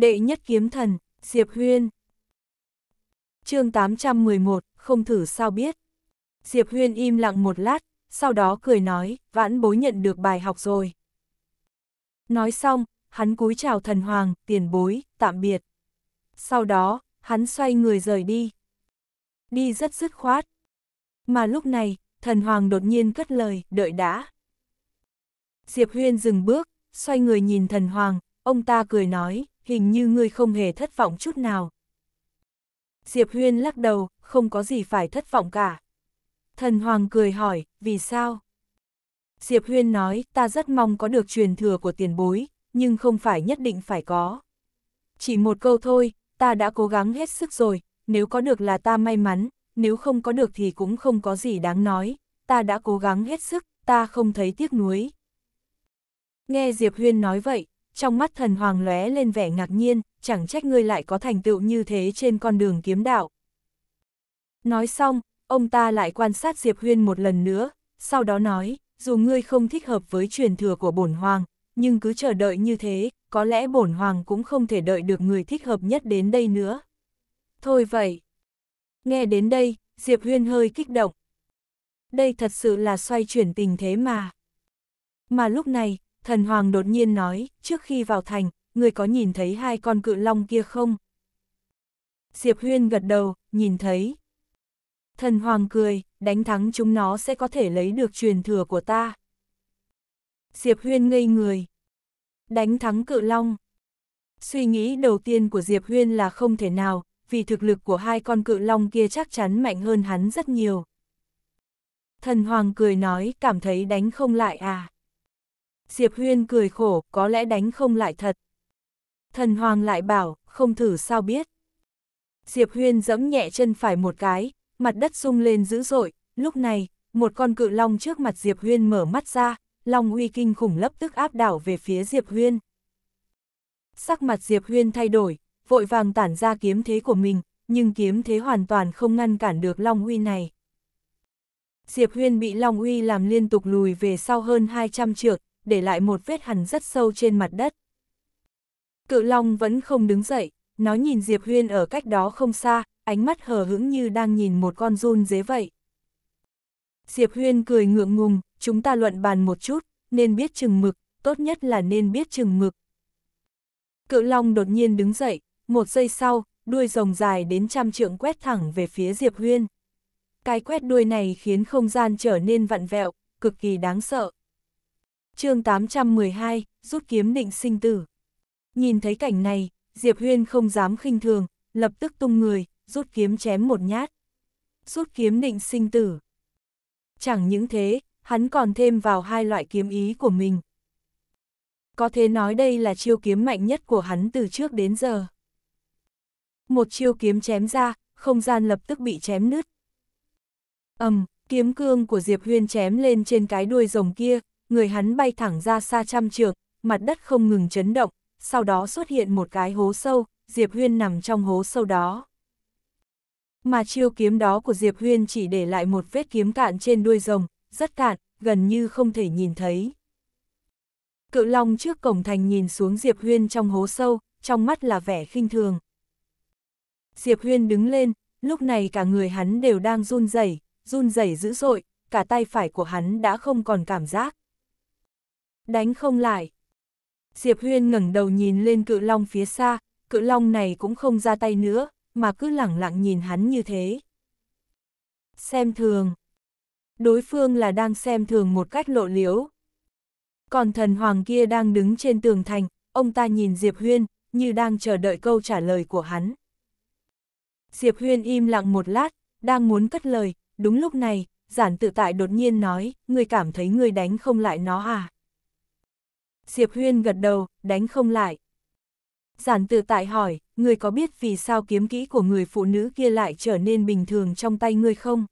Đệ nhất kiếm thần, Diệp Huyên. chương 811, không thử sao biết. Diệp Huyên im lặng một lát, sau đó cười nói, vãn bối nhận được bài học rồi. Nói xong, hắn cúi chào thần hoàng, tiền bối, tạm biệt. Sau đó, hắn xoay người rời đi. Đi rất dứt khoát. Mà lúc này, thần hoàng đột nhiên cất lời, đợi đã. Diệp Huyên dừng bước, xoay người nhìn thần hoàng, ông ta cười nói, hình như ngươi không hề thất vọng chút nào. Diệp Huyên lắc đầu, không có gì phải thất vọng cả. Thần Hoàng cười hỏi, vì sao? Diệp Huyên nói, ta rất mong có được truyền thừa của tiền bối, nhưng không phải nhất định phải có. Chỉ một câu thôi, ta đã cố gắng hết sức rồi, nếu có được là ta may mắn, nếu không có được thì cũng không có gì đáng nói, ta đã cố gắng hết sức, ta không thấy tiếc nuối. Nghe Diệp Huyên nói vậy, trong mắt thần hoàng lóe lên vẻ ngạc nhiên, chẳng trách ngươi lại có thành tựu như thế trên con đường kiếm đạo. Nói xong, ông ta lại quan sát Diệp Huyên một lần nữa, sau đó nói, dù ngươi không thích hợp với truyền thừa của bổn hoàng, nhưng cứ chờ đợi như thế, có lẽ bổn hoàng cũng không thể đợi được người thích hợp nhất đến đây nữa. Thôi vậy. Nghe đến đây, Diệp Huyên hơi kích động. Đây thật sự là xoay chuyển tình thế mà. Mà lúc này, Thần Hoàng đột nhiên nói, trước khi vào thành, người có nhìn thấy hai con cự long kia không? Diệp Huyên gật đầu, nhìn thấy. Thần Hoàng cười, đánh thắng chúng nó sẽ có thể lấy được truyền thừa của ta. Diệp Huyên ngây người. Đánh thắng cự long. Suy nghĩ đầu tiên của Diệp Huyên là không thể nào, vì thực lực của hai con cự long kia chắc chắn mạnh hơn hắn rất nhiều. Thần Hoàng cười nói, cảm thấy đánh không lại à. Diệp Huyên cười khổ, có lẽ đánh không lại thật. Thần Hoàng lại bảo, không thử sao biết. Diệp Huyên giẫm nhẹ chân phải một cái, mặt đất rung lên dữ dội, lúc này, một con cự long trước mặt Diệp Huyên mở mắt ra, long uy kinh khủng lập tức áp đảo về phía Diệp Huyên. Sắc mặt Diệp Huyên thay đổi, vội vàng tản ra kiếm thế của mình, nhưng kiếm thế hoàn toàn không ngăn cản được long uy này. Diệp Huyên bị long uy làm liên tục lùi về sau hơn 200 trượng, để lại một vết hằn rất sâu trên mặt đất. Cự Long vẫn không đứng dậy, nó nhìn Diệp Huyên ở cách đó không xa, ánh mắt hờ hững như đang nhìn một con run dế vậy. Diệp Huyên cười ngượng ngùng, chúng ta luận bàn một chút, nên biết chừng mực, tốt nhất là nên biết chừng mực. Cự Long đột nhiên đứng dậy, một giây sau, đuôi rồng dài đến trăm trượng quét thẳng về phía Diệp Huyên. Cái quét đuôi này khiến không gian trở nên vặn vẹo, cực kỳ đáng sợ chương 812, rút kiếm định sinh tử. Nhìn thấy cảnh này, Diệp Huyên không dám khinh thường, lập tức tung người, rút kiếm chém một nhát. Rút kiếm định sinh tử. Chẳng những thế, hắn còn thêm vào hai loại kiếm ý của mình. Có thể nói đây là chiêu kiếm mạnh nhất của hắn từ trước đến giờ. Một chiêu kiếm chém ra, không gian lập tức bị chém nứt. ầm, kiếm cương của Diệp Huyên chém lên trên cái đuôi rồng kia, người hắn bay thẳng ra xa trăm trường, mặt đất không ngừng chấn động, sau đó xuất hiện một cái hố sâu, Diệp Huyên nằm trong hố sâu đó. Mà chiêu kiếm đó của Diệp Huyên chỉ để lại một vết kiếm cạn trên đuôi rồng, rất cạn, gần như không thể nhìn thấy. Cự Long trước cổng thành nhìn xuống Diệp Huyên trong hố sâu, trong mắt là vẻ khinh thường. Diệp Huyên đứng lên, lúc này cả người hắn đều đang run rẩy, run rẩy dữ dội, cả tay phải của hắn đã không còn cảm giác đánh không lại. Diệp Huyên ngẩng đầu nhìn lên cự long phía xa, cự long này cũng không ra tay nữa, mà cứ lẳng lặng nhìn hắn như thế. Xem thường. Đối phương là đang xem thường một cách lộ liễu. Còn thần hoàng kia đang đứng trên tường thành, ông ta nhìn Diệp Huyên, như đang chờ đợi câu trả lời của hắn. Diệp Huyên im lặng một lát, đang muốn cất lời, đúng lúc này, giản tự tại đột nhiên nói, người cảm thấy người đánh không lại nó à? Diệp Huyên gật đầu, đánh không lại. Giản tự tại hỏi, người có biết vì sao kiếm kỹ của người phụ nữ kia lại trở nên bình thường trong tay ngươi không?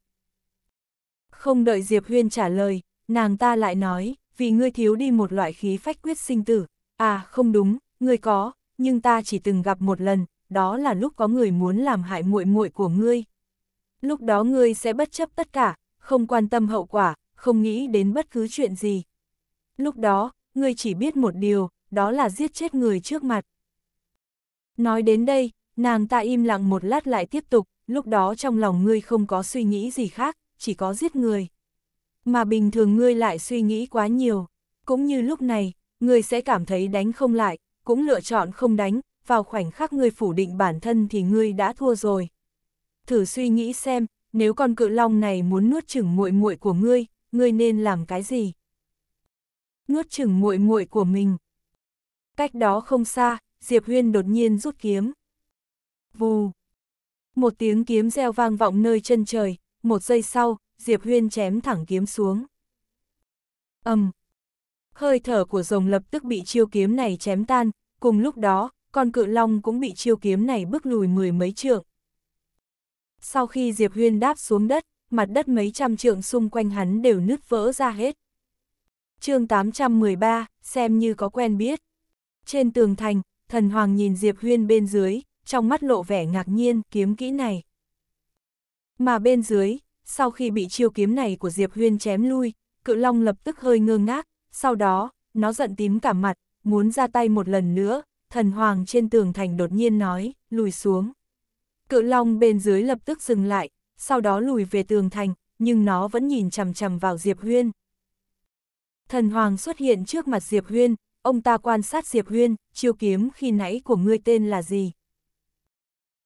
Không đợi Diệp Huyên trả lời, nàng ta lại nói, vì ngươi thiếu đi một loại khí phách quyết sinh tử. À, không đúng, ngươi có, nhưng ta chỉ từng gặp một lần, đó là lúc có người muốn làm hại muội muội của ngươi. Lúc đó ngươi sẽ bất chấp tất cả, không quan tâm hậu quả, không nghĩ đến bất cứ chuyện gì. Lúc đó, ngươi chỉ biết một điều, đó là giết chết người trước mặt. Nói đến đây, nàng ta im lặng một lát lại tiếp tục, lúc đó trong lòng ngươi không có suy nghĩ gì khác, chỉ có giết người. Mà bình thường ngươi lại suy nghĩ quá nhiều, cũng như lúc này, ngươi sẽ cảm thấy đánh không lại, cũng lựa chọn không đánh, vào khoảnh khắc ngươi phủ định bản thân thì ngươi đã thua rồi. Thử suy nghĩ xem, nếu con cự long này muốn nuốt chửng muội muội của ngươi, ngươi nên làm cái gì? nuốt chừng muội muội của mình. Cách đó không xa, Diệp Huyên đột nhiên rút kiếm. Vù! Một tiếng kiếm reo vang vọng nơi chân trời, một giây sau, Diệp Huyên chém thẳng kiếm xuống. ầm! Hơi thở của rồng lập tức bị chiêu kiếm này chém tan, cùng lúc đó, con cự long cũng bị chiêu kiếm này bước lùi mười mấy trượng. Sau khi Diệp Huyên đáp xuống đất, mặt đất mấy trăm trượng xung quanh hắn đều nứt vỡ ra hết chương 813, xem như có quen biết. Trên tường thành, thần hoàng nhìn Diệp Huyên bên dưới, trong mắt lộ vẻ ngạc nhiên kiếm kỹ này. Mà bên dưới, sau khi bị chiêu kiếm này của Diệp Huyên chém lui, cự long lập tức hơi ngơ ngác, sau đó, nó giận tím cả mặt, muốn ra tay một lần nữa, thần hoàng trên tường thành đột nhiên nói, lùi xuống. Cự long bên dưới lập tức dừng lại, sau đó lùi về tường thành, nhưng nó vẫn nhìn chằm chằm vào Diệp Huyên, Thần Hoàng xuất hiện trước mặt Diệp Huyên, ông ta quan sát Diệp Huyên, chiêu kiếm khi nãy của ngươi tên là gì?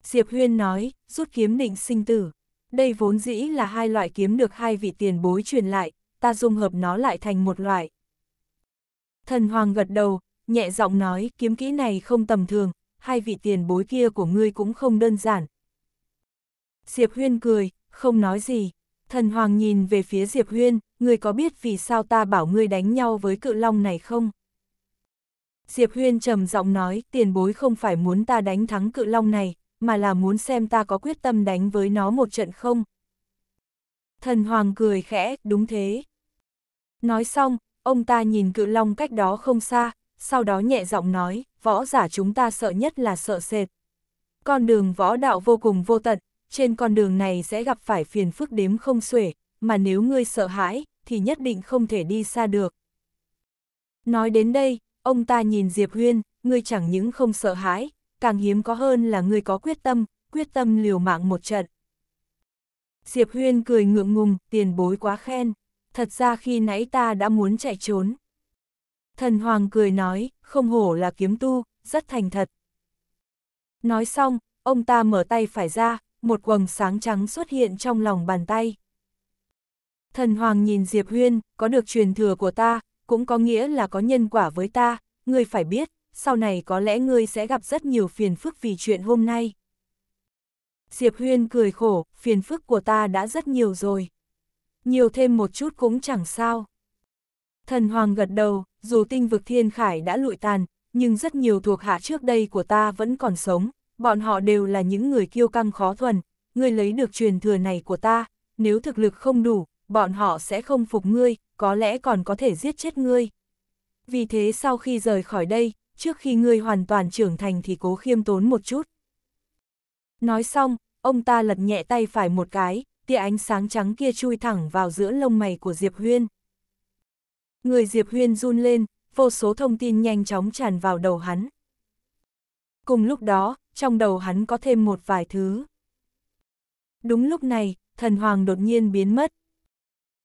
Diệp Huyên nói, rút kiếm định sinh tử. Đây vốn dĩ là hai loại kiếm được hai vị tiền bối truyền lại, ta dung hợp nó lại thành một loại. Thần Hoàng gật đầu, nhẹ giọng nói kiếm kỹ này không tầm thường, hai vị tiền bối kia của ngươi cũng không đơn giản. Diệp Huyên cười, không nói gì. Thần Hoàng nhìn về phía Diệp Huyên, người có biết vì sao ta bảo ngươi đánh nhau với cự long này không? Diệp Huyên trầm giọng nói, tiền bối không phải muốn ta đánh thắng cự long này, mà là muốn xem ta có quyết tâm đánh với nó một trận không. Thần Hoàng cười khẽ, đúng thế. Nói xong, ông ta nhìn cự long cách đó không xa, sau đó nhẹ giọng nói, võ giả chúng ta sợ nhất là sợ sệt. Con đường võ đạo vô cùng vô tận, trên con đường này sẽ gặp phải phiền phức đếm không xuể, mà nếu ngươi sợ hãi, thì nhất định không thể đi xa được. Nói đến đây, ông ta nhìn Diệp Huyên, ngươi chẳng những không sợ hãi, càng hiếm có hơn là ngươi có quyết tâm, quyết tâm liều mạng một trận. Diệp Huyên cười ngượng ngùng, tiền bối quá khen, thật ra khi nãy ta đã muốn chạy trốn. Thần Hoàng cười nói, không hổ là kiếm tu, rất thành thật. Nói xong, ông ta mở tay phải ra, một quầng sáng trắng xuất hiện trong lòng bàn tay. Thần Hoàng nhìn Diệp Huyên, có được truyền thừa của ta, cũng có nghĩa là có nhân quả với ta, ngươi phải biết, sau này có lẽ ngươi sẽ gặp rất nhiều phiền phức vì chuyện hôm nay. Diệp Huyên cười khổ, phiền phức của ta đã rất nhiều rồi. Nhiều thêm một chút cũng chẳng sao. Thần Hoàng gật đầu, dù tinh vực thiên khải đã lụi tàn, nhưng rất nhiều thuộc hạ trước đây của ta vẫn còn sống, bọn họ đều là những người kiêu căng khó thuần, ngươi lấy được truyền thừa này của ta, nếu thực lực không đủ, bọn họ sẽ không phục ngươi, có lẽ còn có thể giết chết ngươi. Vì thế sau khi rời khỏi đây, trước khi ngươi hoàn toàn trưởng thành thì cố khiêm tốn một chút. Nói xong, ông ta lật nhẹ tay phải một cái, tia ánh sáng trắng kia chui thẳng vào giữa lông mày của Diệp Huyên. Người Diệp Huyên run lên, vô số thông tin nhanh chóng tràn vào đầu hắn. Cùng lúc đó, trong đầu hắn có thêm một vài thứ. Đúng lúc này, thần hoàng đột nhiên biến mất,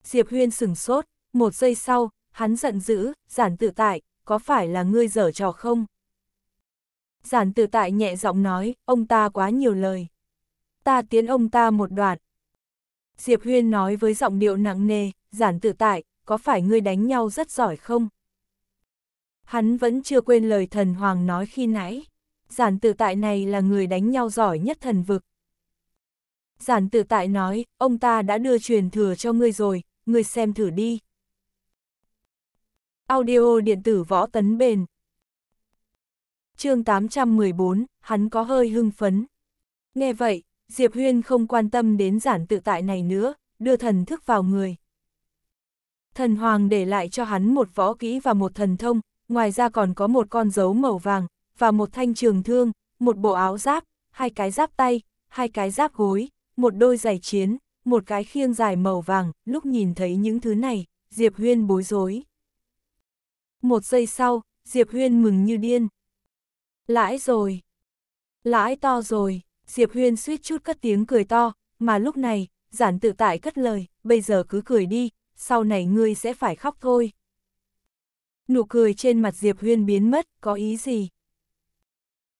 Diệp Huyên sừng sốt, một giây sau, hắn giận dữ, giản tự tại, có phải là ngươi dở trò không? Giản tự tại nhẹ giọng nói, ông ta quá nhiều lời. Ta tiến ông ta một đoạn. Diệp Huyên nói với giọng điệu nặng nề, giản tự tại, có phải ngươi đánh nhau rất giỏi không? Hắn vẫn chưa quên lời thần hoàng nói khi nãy. Giản tự tại này là người đánh nhau giỏi nhất thần vực. Giản tự tại nói, ông ta đã đưa truyền thừa cho ngươi rồi, ngươi xem thử đi. Audio điện tử võ tấn bền chương 814, hắn có hơi hưng phấn. Nghe vậy, Diệp Huyên không quan tâm đến giản tự tại này nữa, đưa thần thức vào người. Thần Hoàng để lại cho hắn một võ kỹ và một thần thông, ngoài ra còn có một con dấu màu vàng, và một thanh trường thương, một bộ áo giáp, hai cái giáp tay, hai cái giáp gối, một đôi giày chiến, một cái khiêng dài màu vàng, lúc nhìn thấy những thứ này, Diệp Huyên bối rối. Một giây sau, Diệp Huyên mừng như điên. Lãi rồi. Lãi to rồi, Diệp Huyên suýt chút cất tiếng cười to, mà lúc này, giản tự tại cất lời, bây giờ cứ cười đi, sau này ngươi sẽ phải khóc thôi. Nụ cười trên mặt Diệp Huyên biến mất, có ý gì?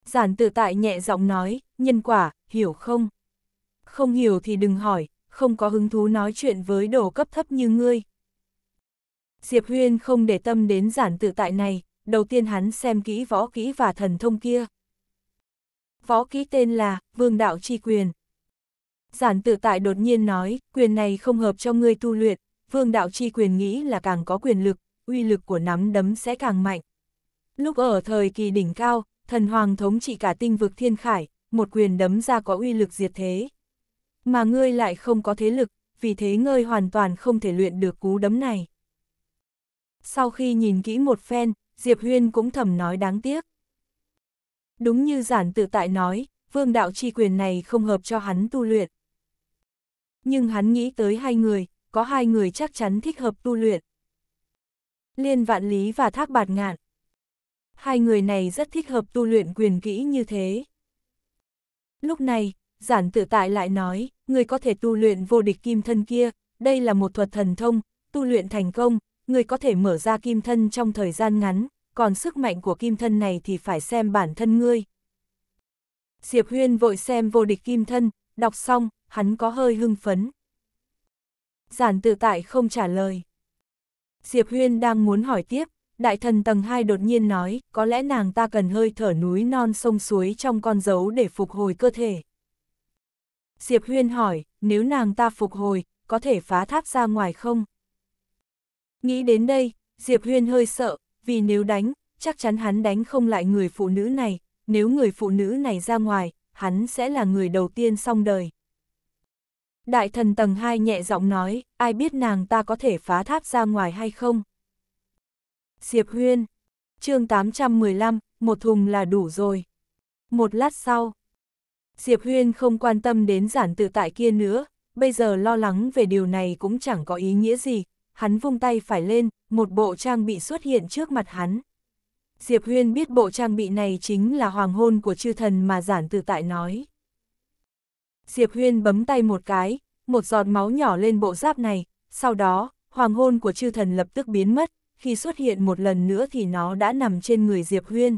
Giản tự tại nhẹ giọng nói, nhân quả, hiểu không? Không hiểu thì đừng hỏi, không có hứng thú nói chuyện với đồ cấp thấp như ngươi. Diệp Huyên không để tâm đến giản tự tại này, đầu tiên hắn xem kỹ võ kỹ và thần thông kia. Võ kỹ tên là Vương Đạo Chi Quyền. Giản tự tại đột nhiên nói, quyền này không hợp cho ngươi tu luyện, Vương Đạo Chi Quyền nghĩ là càng có quyền lực, uy lực của nắm đấm sẽ càng mạnh. Lúc ở thời kỳ đỉnh cao, thần hoàng thống trị cả tinh vực thiên khải, một quyền đấm ra có uy lực diệt thế mà ngươi lại không có thế lực, vì thế ngươi hoàn toàn không thể luyện được cú đấm này. Sau khi nhìn kỹ một phen, Diệp Huyên cũng thầm nói đáng tiếc. Đúng như giản tự tại nói, vương đạo chi quyền này không hợp cho hắn tu luyện. Nhưng hắn nghĩ tới hai người, có hai người chắc chắn thích hợp tu luyện. Liên Vạn Lý và Thác Bạt Ngạn. Hai người này rất thích hợp tu luyện quyền kỹ như thế. Lúc này, giản tự tại lại nói, người có thể tu luyện vô địch kim thân kia, đây là một thuật thần thông, tu luyện thành công, người có thể mở ra kim thân trong thời gian ngắn, còn sức mạnh của kim thân này thì phải xem bản thân ngươi. Diệp Huyên vội xem vô địch kim thân, đọc xong, hắn có hơi hưng phấn. Giản tự tại không trả lời. Diệp Huyên đang muốn hỏi tiếp, đại thần tầng 2 đột nhiên nói, có lẽ nàng ta cần hơi thở núi non sông suối trong con dấu để phục hồi cơ thể. Diệp Huyên hỏi, nếu nàng ta phục hồi, có thể phá tháp ra ngoài không? Nghĩ đến đây, Diệp Huyên hơi sợ, vì nếu đánh, chắc chắn hắn đánh không lại người phụ nữ này, nếu người phụ nữ này ra ngoài, hắn sẽ là người đầu tiên xong đời. Đại thần tầng 2 nhẹ giọng nói, ai biết nàng ta có thể phá tháp ra ngoài hay không? Diệp Huyên, chương 815, một thùng là đủ rồi. Một lát sau, Diệp Huyên không quan tâm đến giản tự tại kia nữa, bây giờ lo lắng về điều này cũng chẳng có ý nghĩa gì, hắn vung tay phải lên, một bộ trang bị xuất hiện trước mặt hắn. Diệp Huyên biết bộ trang bị này chính là hoàng hôn của chư thần mà giản tự tại nói. Diệp Huyên bấm tay một cái, một giọt máu nhỏ lên bộ giáp này, sau đó, hoàng hôn của chư thần lập tức biến mất, khi xuất hiện một lần nữa thì nó đã nằm trên người Diệp Huyên.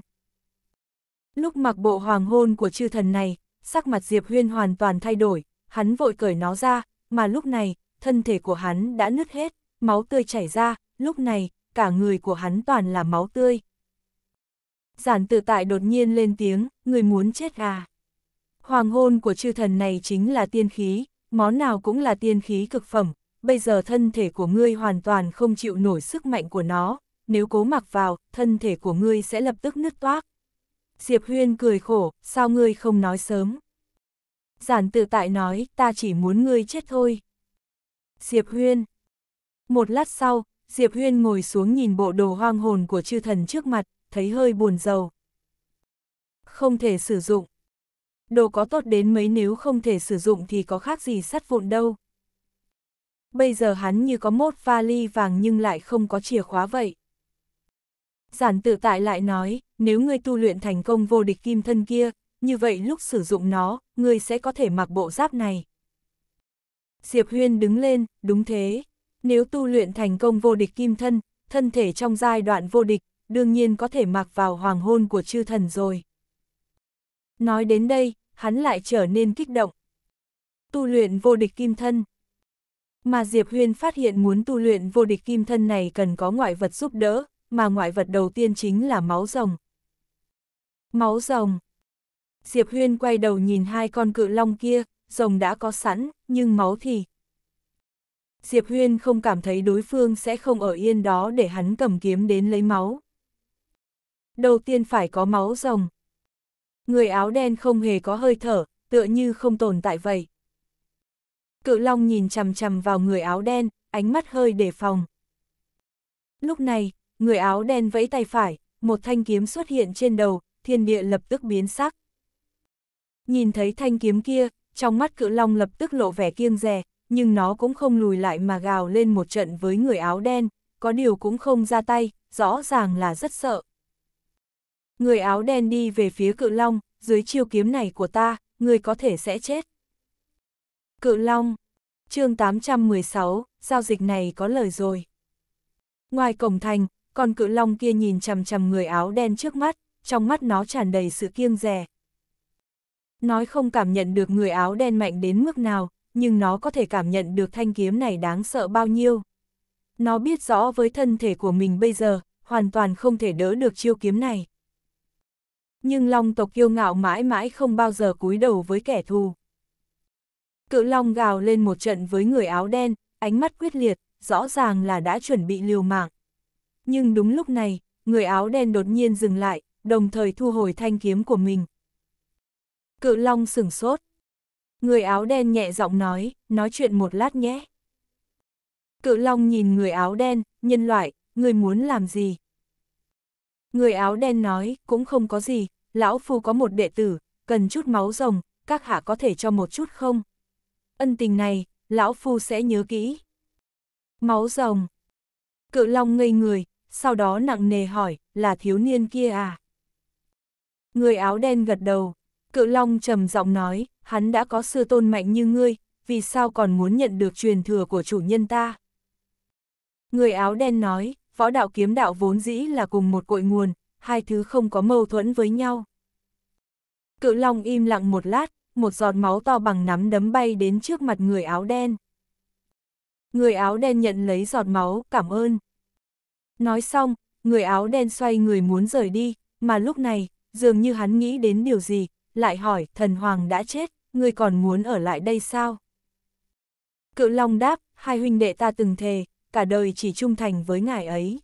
Lúc mặc bộ hoàng hôn của chư thần này, sắc mặt Diệp Huyên hoàn toàn thay đổi, hắn vội cởi nó ra, mà lúc này, thân thể của hắn đã nứt hết, máu tươi chảy ra, lúc này, cả người của hắn toàn là máu tươi. Giản tự tại đột nhiên lên tiếng, người muốn chết à. Hoàng hôn của chư thần này chính là tiên khí, món nào cũng là tiên khí cực phẩm, bây giờ thân thể của ngươi hoàn toàn không chịu nổi sức mạnh của nó, nếu cố mặc vào, thân thể của ngươi sẽ lập tức nứt toác. Diệp Huyên cười khổ, sao ngươi không nói sớm? Giản tự tại nói, ta chỉ muốn ngươi chết thôi. Diệp Huyên Một lát sau, Diệp Huyên ngồi xuống nhìn bộ đồ hoang hồn của chư thần trước mặt, thấy hơi buồn giàu. Không thể sử dụng. Đồ có tốt đến mấy nếu không thể sử dụng thì có khác gì sắt vụn đâu. Bây giờ hắn như có mốt vali vàng nhưng lại không có chìa khóa vậy. Giản tự tại lại nói, nếu ngươi tu luyện thành công vô địch kim thân kia, như vậy lúc sử dụng nó, ngươi sẽ có thể mặc bộ giáp này. Diệp Huyên đứng lên, đúng thế. Nếu tu luyện thành công vô địch kim thân, thân thể trong giai đoạn vô địch, đương nhiên có thể mặc vào hoàng hôn của chư thần rồi. Nói đến đây, hắn lại trở nên kích động. Tu luyện vô địch kim thân. Mà Diệp Huyên phát hiện muốn tu luyện vô địch kim thân này cần có ngoại vật giúp đỡ, mà ngoại vật đầu tiên chính là máu rồng. Máu rồng Diệp Huyên quay đầu nhìn hai con cự long kia, rồng đã có sẵn, nhưng máu thì... Diệp Huyên không cảm thấy đối phương sẽ không ở yên đó để hắn cầm kiếm đến lấy máu. Đầu tiên phải có máu rồng. Người áo đen không hề có hơi thở, tựa như không tồn tại vậy. Cự Long nhìn chằm chằm vào người áo đen, ánh mắt hơi đề phòng. Lúc này, người áo đen vẫy tay phải, một thanh kiếm xuất hiện trên đầu, thiên địa lập tức biến sắc. Nhìn thấy thanh kiếm kia, trong mắt cự long lập tức lộ vẻ kiêng rè, nhưng nó cũng không lùi lại mà gào lên một trận với người áo đen, có điều cũng không ra tay, rõ ràng là rất sợ. Người áo đen đi về phía cự long, dưới chiêu kiếm này của ta, người có thể sẽ chết. Cự long, chương 816, giao dịch này có lời rồi. Ngoài cổng thành, con cự long kia nhìn chằm chằm người áo đen trước mắt, trong mắt nó tràn đầy sự kiêng rè. Nói không cảm nhận được người áo đen mạnh đến mức nào, nhưng nó có thể cảm nhận được thanh kiếm này đáng sợ bao nhiêu. Nó biết rõ với thân thể của mình bây giờ, hoàn toàn không thể đỡ được chiêu kiếm này. Nhưng long tộc kiêu ngạo mãi mãi không bao giờ cúi đầu với kẻ thù. Cự long gào lên một trận với người áo đen, ánh mắt quyết liệt, rõ ràng là đã chuẩn bị liều mạng. Nhưng đúng lúc này, người áo đen đột nhiên dừng lại, đồng thời thu hồi thanh kiếm của mình. Cự Long sửng sốt. Người áo đen nhẹ giọng nói, nói chuyện một lát nhé. Cự Long nhìn người áo đen, nhân loại, người muốn làm gì? Người áo đen nói, cũng không có gì, lão phu có một đệ tử, cần chút máu rồng, các hạ có thể cho một chút không? Ân tình này, lão phu sẽ nhớ kỹ. Máu rồng. Cự Long ngây người, sau đó nặng nề hỏi, là thiếu niên kia à? Người áo đen gật đầu, cự long trầm giọng nói, hắn đã có sư tôn mạnh như ngươi, vì sao còn muốn nhận được truyền thừa của chủ nhân ta? Người áo đen nói, võ đạo kiếm đạo vốn dĩ là cùng một cội nguồn, hai thứ không có mâu thuẫn với nhau. Cự long im lặng một lát, một giọt máu to bằng nắm đấm bay đến trước mặt người áo đen. Người áo đen nhận lấy giọt máu, cảm ơn. Nói xong, người áo đen xoay người muốn rời đi, mà lúc này, dường như hắn nghĩ đến điều gì, lại hỏi, thần hoàng đã chết, người còn muốn ở lại đây sao? Cự Long đáp, hai huynh đệ ta từng thề, cả đời chỉ trung thành với ngài ấy.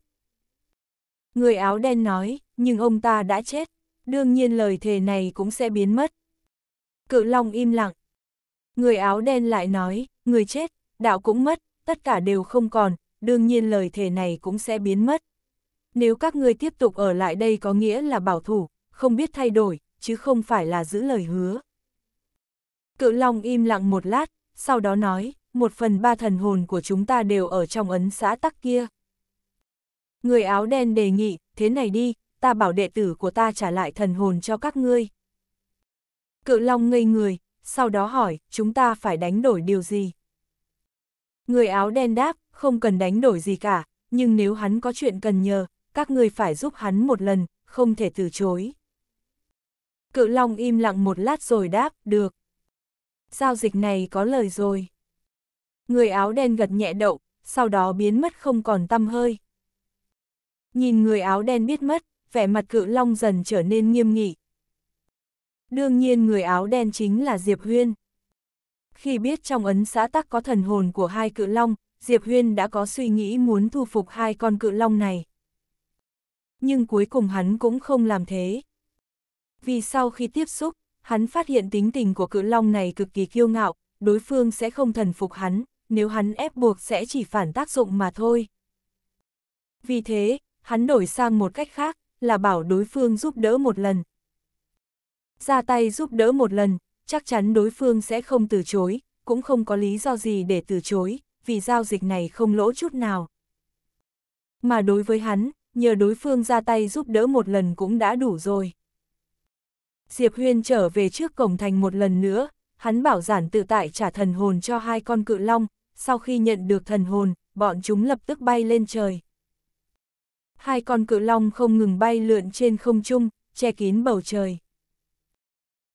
Người áo đen nói, nhưng ông ta đã chết, đương nhiên lời thề này cũng sẽ biến mất. Cự Long im lặng. Người áo đen lại nói, người chết, đạo cũng mất, tất cả đều không còn, đương nhiên lời thề này cũng sẽ biến mất. Nếu các ngươi tiếp tục ở lại đây có nghĩa là bảo thủ, không biết thay đổi, chứ không phải là giữ lời hứa. Cự Long im lặng một lát, sau đó nói, một phần ba thần hồn của chúng ta đều ở trong ấn xã tắc kia. Người áo đen đề nghị, thế này đi, ta bảo đệ tử của ta trả lại thần hồn cho các ngươi. Cự Long ngây người, sau đó hỏi, chúng ta phải đánh đổi điều gì? Người áo đen đáp, không cần đánh đổi gì cả, nhưng nếu hắn có chuyện cần nhờ, các người phải giúp hắn một lần, không thể từ chối. Cự Long im lặng một lát rồi đáp, được. Giao dịch này có lời rồi. Người áo đen gật nhẹ đậu, sau đó biến mất không còn tăm hơi. Nhìn người áo đen biết mất, vẻ mặt cự long dần trở nên nghiêm nghị. Đương nhiên người áo đen chính là Diệp Huyên. Khi biết trong ấn xã tắc có thần hồn của hai cự long, Diệp Huyên đã có suy nghĩ muốn thu phục hai con cự long này. Nhưng cuối cùng hắn cũng không làm thế. Vì sau khi tiếp xúc, hắn phát hiện tính tình của cự long này cực kỳ kiêu ngạo, đối phương sẽ không thần phục hắn, nếu hắn ép buộc sẽ chỉ phản tác dụng mà thôi. Vì thế, hắn đổi sang một cách khác, là bảo đối phương giúp đỡ một lần. Ra tay giúp đỡ một lần, chắc chắn đối phương sẽ không từ chối, cũng không có lý do gì để từ chối, vì giao dịch này không lỗ chút nào. Mà đối với hắn, nhờ đối phương ra tay giúp đỡ một lần cũng đã đủ rồi. Diệp Huyên trở về trước cổng thành một lần nữa, hắn bảo giản tự tại trả thần hồn cho hai con cự long, sau khi nhận được thần hồn, bọn chúng lập tức bay lên trời. Hai con cự long không ngừng bay lượn trên không trung, che kín bầu trời.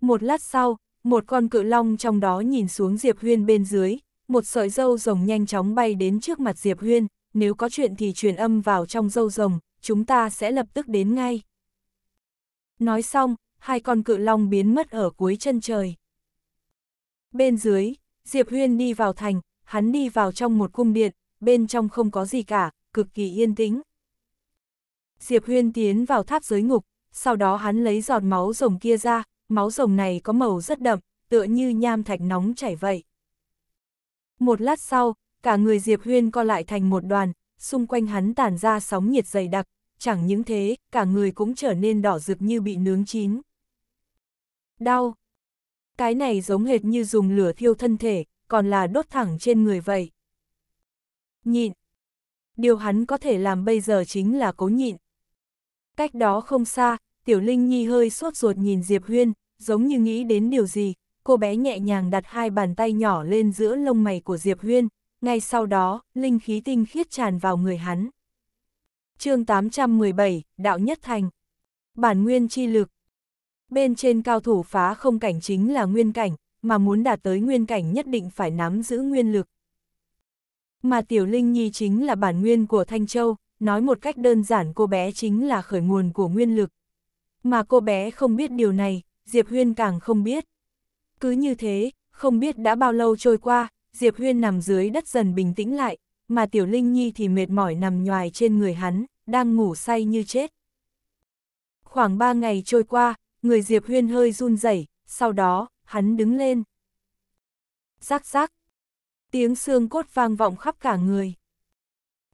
Một lát sau, một con cự long trong đó nhìn xuống Diệp Huyên bên dưới, một sợi dâu rồng nhanh chóng bay đến trước mặt Diệp Huyên, nếu có chuyện thì truyền âm vào trong dâu rồng, chúng ta sẽ lập tức đến ngay. Nói xong, hai con cự long biến mất ở cuối chân trời. Bên dưới, Diệp Huyên đi vào thành, hắn đi vào trong một cung điện, bên trong không có gì cả, cực kỳ yên tĩnh. Diệp Huyên tiến vào tháp giới ngục, sau đó hắn lấy giọt máu rồng kia ra, máu rồng này có màu rất đậm, tựa như nham thạch nóng chảy vậy. Một lát sau, cả người Diệp Huyên co lại thành một đoàn, xung quanh hắn tản ra sóng nhiệt dày đặc, chẳng những thế, cả người cũng trở nên đỏ rực như bị nướng chín. Đau! Cái này giống hệt như dùng lửa thiêu thân thể, còn là đốt thẳng trên người vậy. Nhịn! Điều hắn có thể làm bây giờ chính là cố nhịn. Cách đó không xa, Tiểu Linh Nhi hơi sốt ruột nhìn Diệp Huyên, giống như nghĩ đến điều gì, cô bé nhẹ nhàng đặt hai bàn tay nhỏ lên giữa lông mày của Diệp Huyên, ngay sau đó, linh khí tinh khiết tràn vào người hắn. chương 817, Đạo Nhất Thành Bản Nguyên Chi Lực Bên trên cao thủ phá không cảnh chính là nguyên cảnh, mà muốn đạt tới nguyên cảnh nhất định phải nắm giữ nguyên lực. Mà Tiểu Linh Nhi chính là bản nguyên của Thanh Châu, nói một cách đơn giản cô bé chính là khởi nguồn của nguyên lực. Mà cô bé không biết điều này, Diệp Huyên càng không biết. Cứ như thế, không biết đã bao lâu trôi qua, Diệp Huyên nằm dưới đất dần bình tĩnh lại, mà Tiểu Linh Nhi thì mệt mỏi nằm nhoài trên người hắn, đang ngủ say như chết. Khoảng ba ngày trôi qua, người Diệp Huyên hơi run rẩy, sau đó, hắn đứng lên. rắc rắc, Tiếng xương cốt vang vọng khắp cả người.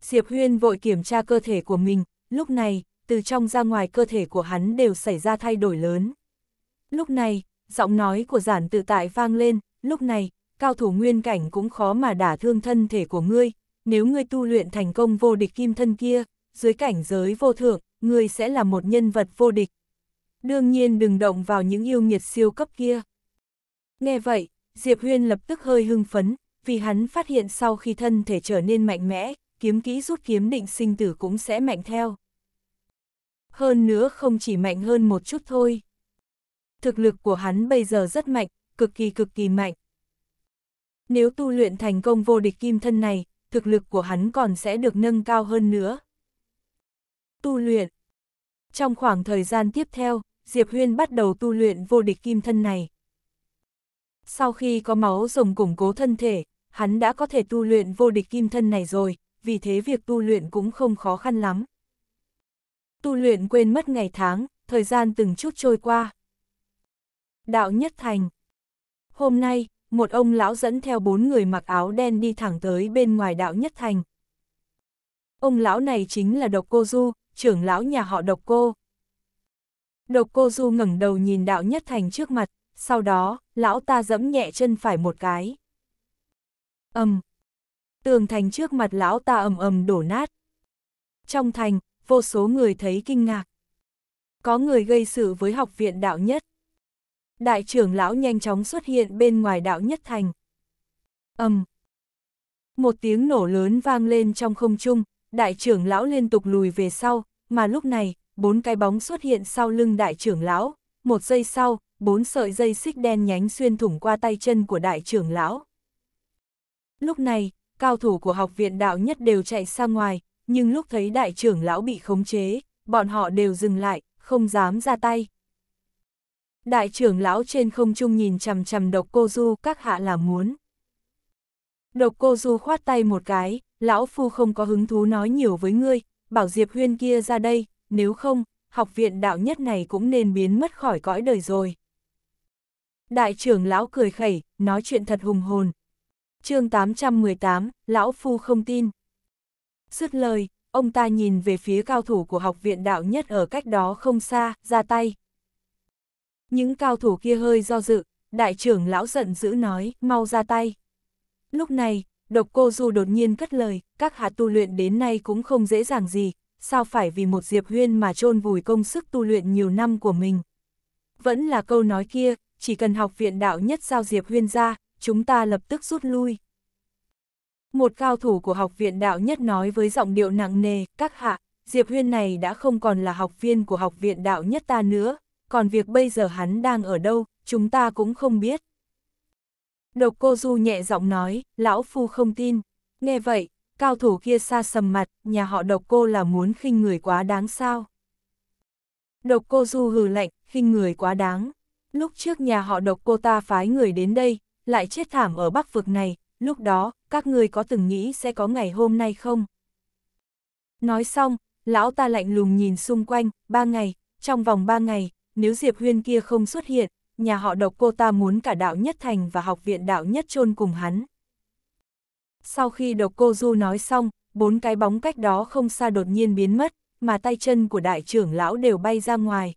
Diệp Huyên vội kiểm tra cơ thể của mình, lúc này, từ trong ra ngoài cơ thể của hắn đều xảy ra thay đổi lớn. Lúc này, giọng nói của giản tự tại vang lên, lúc này, cao thủ nguyên cảnh cũng khó mà đả thương thân thể của ngươi, nếu ngươi tu luyện thành công vô địch kim thân kia, dưới cảnh giới vô thượng, ngươi sẽ là một nhân vật vô địch. Đương nhiên đừng động vào những yêu nghiệt siêu cấp kia. Nghe vậy, Diệp Huyên lập tức hơi hưng phấn, vì hắn phát hiện sau khi thân thể trở nên mạnh mẽ, kiếm kỹ rút kiếm định sinh tử cũng sẽ mạnh theo. Hơn nữa không chỉ mạnh hơn một chút thôi thực lực của hắn bây giờ rất mạnh, cực kỳ cực kỳ mạnh. Nếu tu luyện thành công vô địch kim thân này, thực lực của hắn còn sẽ được nâng cao hơn nữa. Tu luyện Trong khoảng thời gian tiếp theo, Diệp Huyên bắt đầu tu luyện vô địch kim thân này. Sau khi có máu rồng củng cố thân thể, hắn đã có thể tu luyện vô địch kim thân này rồi, vì thế việc tu luyện cũng không khó khăn lắm. Tu luyện quên mất ngày tháng, thời gian từng chút trôi qua. Đạo Nhất Thành. Hôm nay, một ông lão dẫn theo bốn người mặc áo đen đi thẳng tới bên ngoài Đạo Nhất Thành. Ông lão này chính là Độc Cô Du, trưởng lão nhà họ Độc Cô. Độc Cô Du ngẩng đầu nhìn Đạo Nhất Thành trước mặt, sau đó, lão ta dẫm nhẹ chân phải một cái. Ầm. Um. Tường thành trước mặt lão ta ầm ầm đổ nát. Trong thành, vô số người thấy kinh ngạc. Có người gây sự với học viện đạo nhất đại trưởng lão nhanh chóng xuất hiện bên ngoài đạo nhất thành. ầm um. Một tiếng nổ lớn vang lên trong không trung, đại trưởng lão liên tục lùi về sau, mà lúc này, bốn cái bóng xuất hiện sau lưng đại trưởng lão, một giây sau, bốn sợi dây xích đen nhánh xuyên thủng qua tay chân của đại trưởng lão. Lúc này, cao thủ của học viện đạo nhất đều chạy sang ngoài, nhưng lúc thấy đại trưởng lão bị khống chế, bọn họ đều dừng lại, không dám ra tay đại trưởng lão trên không trung nhìn chằm chằm độc cô du các hạ là muốn. Độc cô du khoát tay một cái, lão phu không có hứng thú nói nhiều với ngươi, bảo Diệp Huyên kia ra đây, nếu không, học viện đạo nhất này cũng nên biến mất khỏi cõi đời rồi. Đại trưởng lão cười khẩy, nói chuyện thật hùng hồn. chương 818, lão phu không tin. Dứt lời, ông ta nhìn về phía cao thủ của học viện đạo nhất ở cách đó không xa, ra tay. Những cao thủ kia hơi do dự, đại trưởng lão giận dữ nói, mau ra tay. Lúc này, độc cô du đột nhiên cất lời, các hạ tu luyện đến nay cũng không dễ dàng gì, sao phải vì một diệp huyên mà chôn vùi công sức tu luyện nhiều năm của mình. Vẫn là câu nói kia, chỉ cần học viện đạo nhất giao diệp huyên ra, chúng ta lập tức rút lui. Một cao thủ của học viện đạo nhất nói với giọng điệu nặng nề, các hạ, Diệp Huyên này đã không còn là học viên của học viện đạo nhất ta nữa, còn việc bây giờ hắn đang ở đâu, chúng ta cũng không biết. Độc cô Du nhẹ giọng nói, lão phu không tin. Nghe vậy, cao thủ kia xa sầm mặt, nhà họ độc cô là muốn khinh người quá đáng sao. Độc cô Du hừ lạnh, khinh người quá đáng. Lúc trước nhà họ độc cô ta phái người đến đây, lại chết thảm ở bắc vực này, lúc đó, các người có từng nghĩ sẽ có ngày hôm nay không? Nói xong, lão ta lạnh lùng nhìn xung quanh, ba ngày, trong vòng ba ngày, nếu Diệp Huyên kia không xuất hiện, nhà họ độc cô ta muốn cả đạo nhất thành và học viện đạo nhất chôn cùng hắn. Sau khi độc cô Du nói xong, bốn cái bóng cách đó không xa đột nhiên biến mất, mà tay chân của đại trưởng lão đều bay ra ngoài.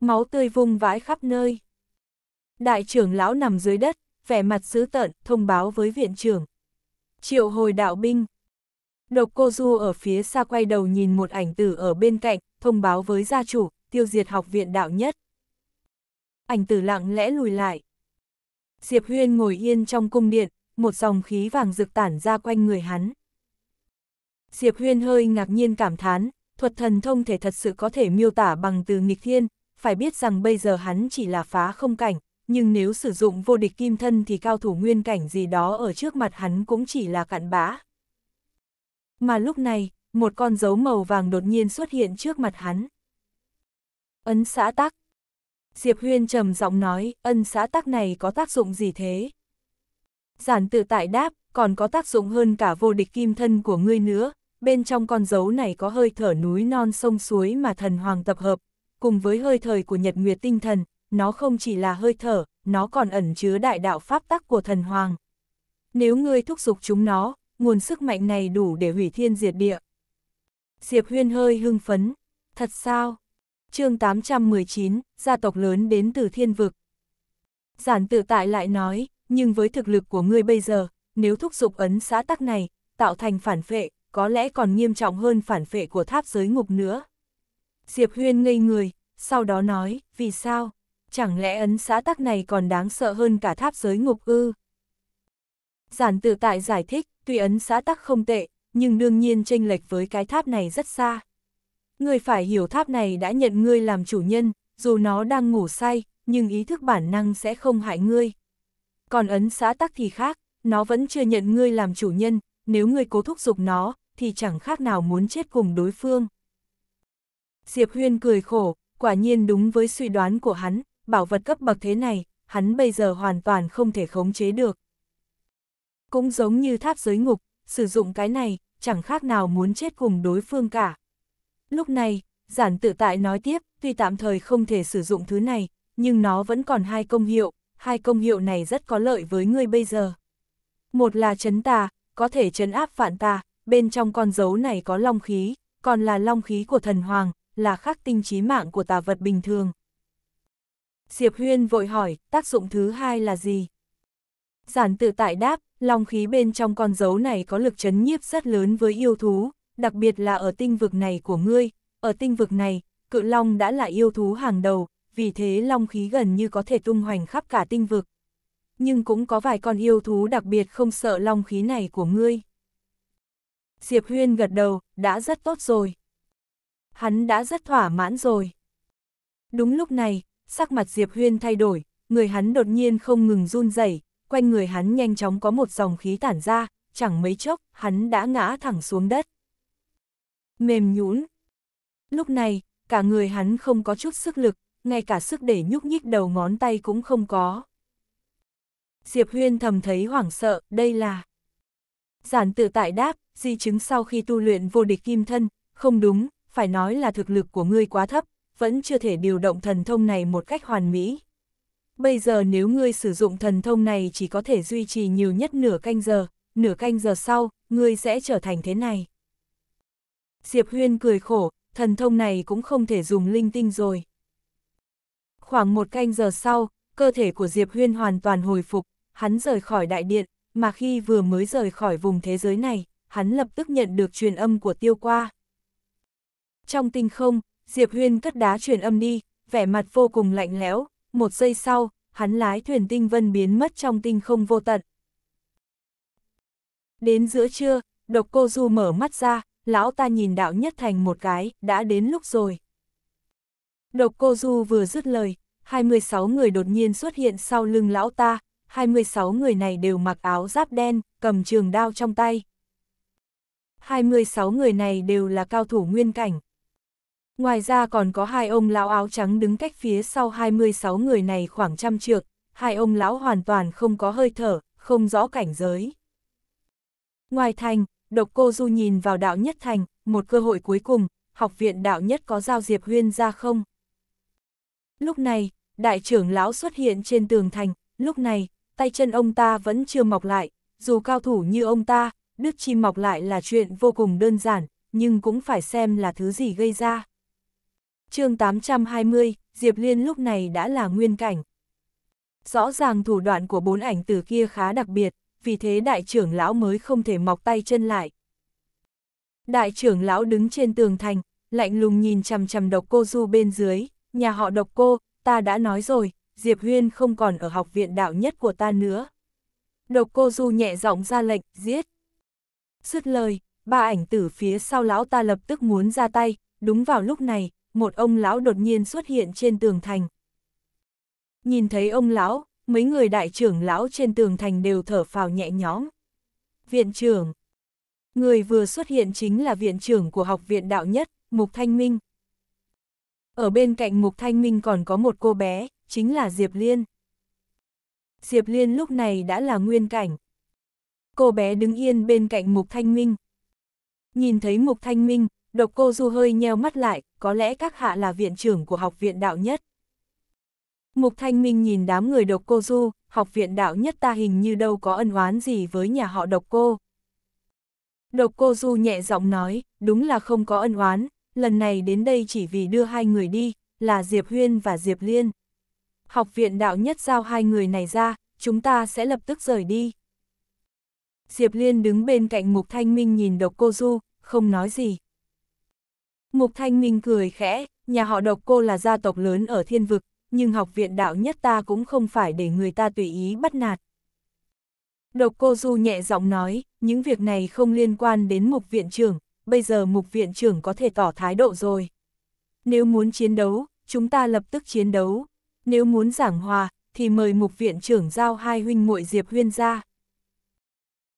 Máu tươi vung vãi khắp nơi. Đại trưởng lão nằm dưới đất, vẻ mặt dữ tợn, thông báo với viện trưởng. Triệu hồi đạo binh. Độc cô Du ở phía xa quay đầu nhìn một ảnh tử ở bên cạnh, thông báo với gia chủ, tiêu diệt học viện đạo nhất. Ảnh tử lặng lẽ lùi lại. Diệp Huyên ngồi yên trong cung điện, một dòng khí vàng rực tản ra quanh người hắn. Diệp Huyên hơi ngạc nhiên cảm thán, thuật thần thông thể thật sự có thể miêu tả bằng từ nghịch thiên, phải biết rằng bây giờ hắn chỉ là phá không cảnh, nhưng nếu sử dụng vô địch kim thân thì cao thủ nguyên cảnh gì đó ở trước mặt hắn cũng chỉ là cặn bã. Mà lúc này, một con dấu màu vàng đột nhiên xuất hiện trước mặt hắn. Ấn xã tắc. Diệp Huyên trầm giọng nói, ân xã tắc này có tác dụng gì thế? Giản tự tại đáp, còn có tác dụng hơn cả vô địch kim thân của ngươi nữa, bên trong con dấu này có hơi thở núi non sông suối mà thần hoàng tập hợp, cùng với hơi thời của nhật nguyệt tinh thần, nó không chỉ là hơi thở, nó còn ẩn chứa đại đạo pháp tắc của thần hoàng. Nếu ngươi thúc giục chúng nó, nguồn sức mạnh này đủ để hủy thiên diệt địa. Diệp Huyên hơi hưng phấn, thật sao? chương 819, gia tộc lớn đến từ thiên vực. Giản tự tại lại nói, nhưng với thực lực của ngươi bây giờ, nếu thúc dục ấn xã tắc này, tạo thành phản phệ, có lẽ còn nghiêm trọng hơn phản phệ của tháp giới ngục nữa. Diệp Huyên ngây người, sau đó nói, vì sao? Chẳng lẽ ấn xã tắc này còn đáng sợ hơn cả tháp giới ngục ư? Giản tự tại giải thích, tuy ấn xã tắc không tệ, nhưng đương nhiên chênh lệch với cái tháp này rất xa. Ngươi phải hiểu tháp này đã nhận ngươi làm chủ nhân, dù nó đang ngủ say, nhưng ý thức bản năng sẽ không hại ngươi. Còn ấn xã tắc thì khác, nó vẫn chưa nhận ngươi làm chủ nhân, nếu ngươi cố thúc giục nó, thì chẳng khác nào muốn chết cùng đối phương. Diệp Huyên cười khổ, quả nhiên đúng với suy đoán của hắn, bảo vật cấp bậc thế này, hắn bây giờ hoàn toàn không thể khống chế được. Cũng giống như tháp giới ngục, sử dụng cái này, chẳng khác nào muốn chết cùng đối phương cả. Lúc này, giản tự tại nói tiếp, tuy tạm thời không thể sử dụng thứ này, nhưng nó vẫn còn hai công hiệu, hai công hiệu này rất có lợi với ngươi bây giờ. Một là chấn tà, có thể chấn áp phản tà, bên trong con dấu này có long khí, còn là long khí của thần hoàng, là khắc tinh trí mạng của tà vật bình thường. Diệp Huyên vội hỏi, tác dụng thứ hai là gì? Giản tự tại đáp, long khí bên trong con dấu này có lực chấn nhiếp rất lớn với yêu thú, đặc biệt là ở tinh vực này của ngươi, ở tinh vực này, cự long đã là yêu thú hàng đầu, vì thế long khí gần như có thể tung hoành khắp cả tinh vực. Nhưng cũng có vài con yêu thú đặc biệt không sợ long khí này của ngươi. Diệp Huyên gật đầu, đã rất tốt rồi. Hắn đã rất thỏa mãn rồi. Đúng lúc này, sắc mặt Diệp Huyên thay đổi, người hắn đột nhiên không ngừng run rẩy, quanh người hắn nhanh chóng có một dòng khí tản ra, chẳng mấy chốc, hắn đã ngã thẳng xuống đất mềm nhũn. Lúc này, cả người hắn không có chút sức lực, ngay cả sức để nhúc nhích đầu ngón tay cũng không có. Diệp Huyên thầm thấy hoảng sợ, đây là... Giản tự tại đáp, di chứng sau khi tu luyện vô địch kim thân, không đúng, phải nói là thực lực của ngươi quá thấp, vẫn chưa thể điều động thần thông này một cách hoàn mỹ. Bây giờ nếu ngươi sử dụng thần thông này chỉ có thể duy trì nhiều nhất nửa canh giờ, nửa canh giờ sau, ngươi sẽ trở thành thế này. Diệp Huyên cười khổ, thần thông này cũng không thể dùng linh tinh rồi. Khoảng một canh giờ sau, cơ thể của Diệp Huyên hoàn toàn hồi phục, hắn rời khỏi đại điện, mà khi vừa mới rời khỏi vùng thế giới này, hắn lập tức nhận được truyền âm của tiêu qua. Trong tinh không, Diệp Huyên cất đá truyền âm đi, vẻ mặt vô cùng lạnh lẽo, một giây sau, hắn lái thuyền tinh vân biến mất trong tinh không vô tận. Đến giữa trưa, độc cô du mở mắt ra, lão ta nhìn đạo nhất thành một cái, đã đến lúc rồi. Độc cô Du vừa dứt lời, 26 người đột nhiên xuất hiện sau lưng lão ta, 26 người này đều mặc áo giáp đen, cầm trường đao trong tay. 26 người này đều là cao thủ nguyên cảnh. Ngoài ra còn có hai ông lão áo trắng đứng cách phía sau 26 người này khoảng trăm trượng, hai ông lão hoàn toàn không có hơi thở, không rõ cảnh giới. Ngoài thành, Độc cô Du nhìn vào đạo nhất thành, một cơ hội cuối cùng, học viện đạo nhất có giao Diệp Huyên ra không? Lúc này, đại trưởng lão xuất hiện trên tường thành, lúc này, tay chân ông ta vẫn chưa mọc lại, dù cao thủ như ông ta, đứt chi mọc lại là chuyện vô cùng đơn giản, nhưng cũng phải xem là thứ gì gây ra. chương 820, Diệp Liên lúc này đã là nguyên cảnh. Rõ ràng thủ đoạn của bốn ảnh tử kia khá đặc biệt, vì thế đại trưởng lão mới không thể mọc tay chân lại. Đại trưởng lão đứng trên tường thành, lạnh lùng nhìn chằm chằm độc cô Du bên dưới, nhà họ độc cô, ta đã nói rồi, Diệp Huyên không còn ở học viện đạo nhất của ta nữa. Độc cô Du nhẹ giọng ra lệnh, giết. Dứt lời, ba ảnh tử phía sau lão ta lập tức muốn ra tay, đúng vào lúc này, một ông lão đột nhiên xuất hiện trên tường thành. Nhìn thấy ông lão, mấy người đại trưởng lão trên tường thành đều thở phào nhẹ nhõm. Viện trưởng Người vừa xuất hiện chính là viện trưởng của học viện đạo nhất, Mục Thanh Minh. Ở bên cạnh Mục Thanh Minh còn có một cô bé, chính là Diệp Liên. Diệp Liên lúc này đã là nguyên cảnh. Cô bé đứng yên bên cạnh Mục Thanh Minh. Nhìn thấy Mục Thanh Minh, độc cô du hơi nheo mắt lại, có lẽ các hạ là viện trưởng của học viện đạo nhất. Mục Thanh Minh nhìn đám người độc cô Du, học viện đạo nhất ta hình như đâu có ân oán gì với nhà họ độc cô. Độc cô Du nhẹ giọng nói, đúng là không có ân oán, lần này đến đây chỉ vì đưa hai người đi, là Diệp Huyên và Diệp Liên. Học viện đạo nhất giao hai người này ra, chúng ta sẽ lập tức rời đi. Diệp Liên đứng bên cạnh Mục Thanh Minh nhìn độc cô Du, không nói gì. Mục Thanh Minh cười khẽ, nhà họ độc cô là gia tộc lớn ở thiên vực, nhưng học viện đạo nhất ta cũng không phải để người ta tùy ý bắt nạt. Độc cô Du nhẹ giọng nói, những việc này không liên quan đến mục viện trưởng, bây giờ mục viện trưởng có thể tỏ thái độ rồi. Nếu muốn chiến đấu, chúng ta lập tức chiến đấu. Nếu muốn giảng hòa, thì mời mục viện trưởng giao hai huynh muội Diệp Huyên ra.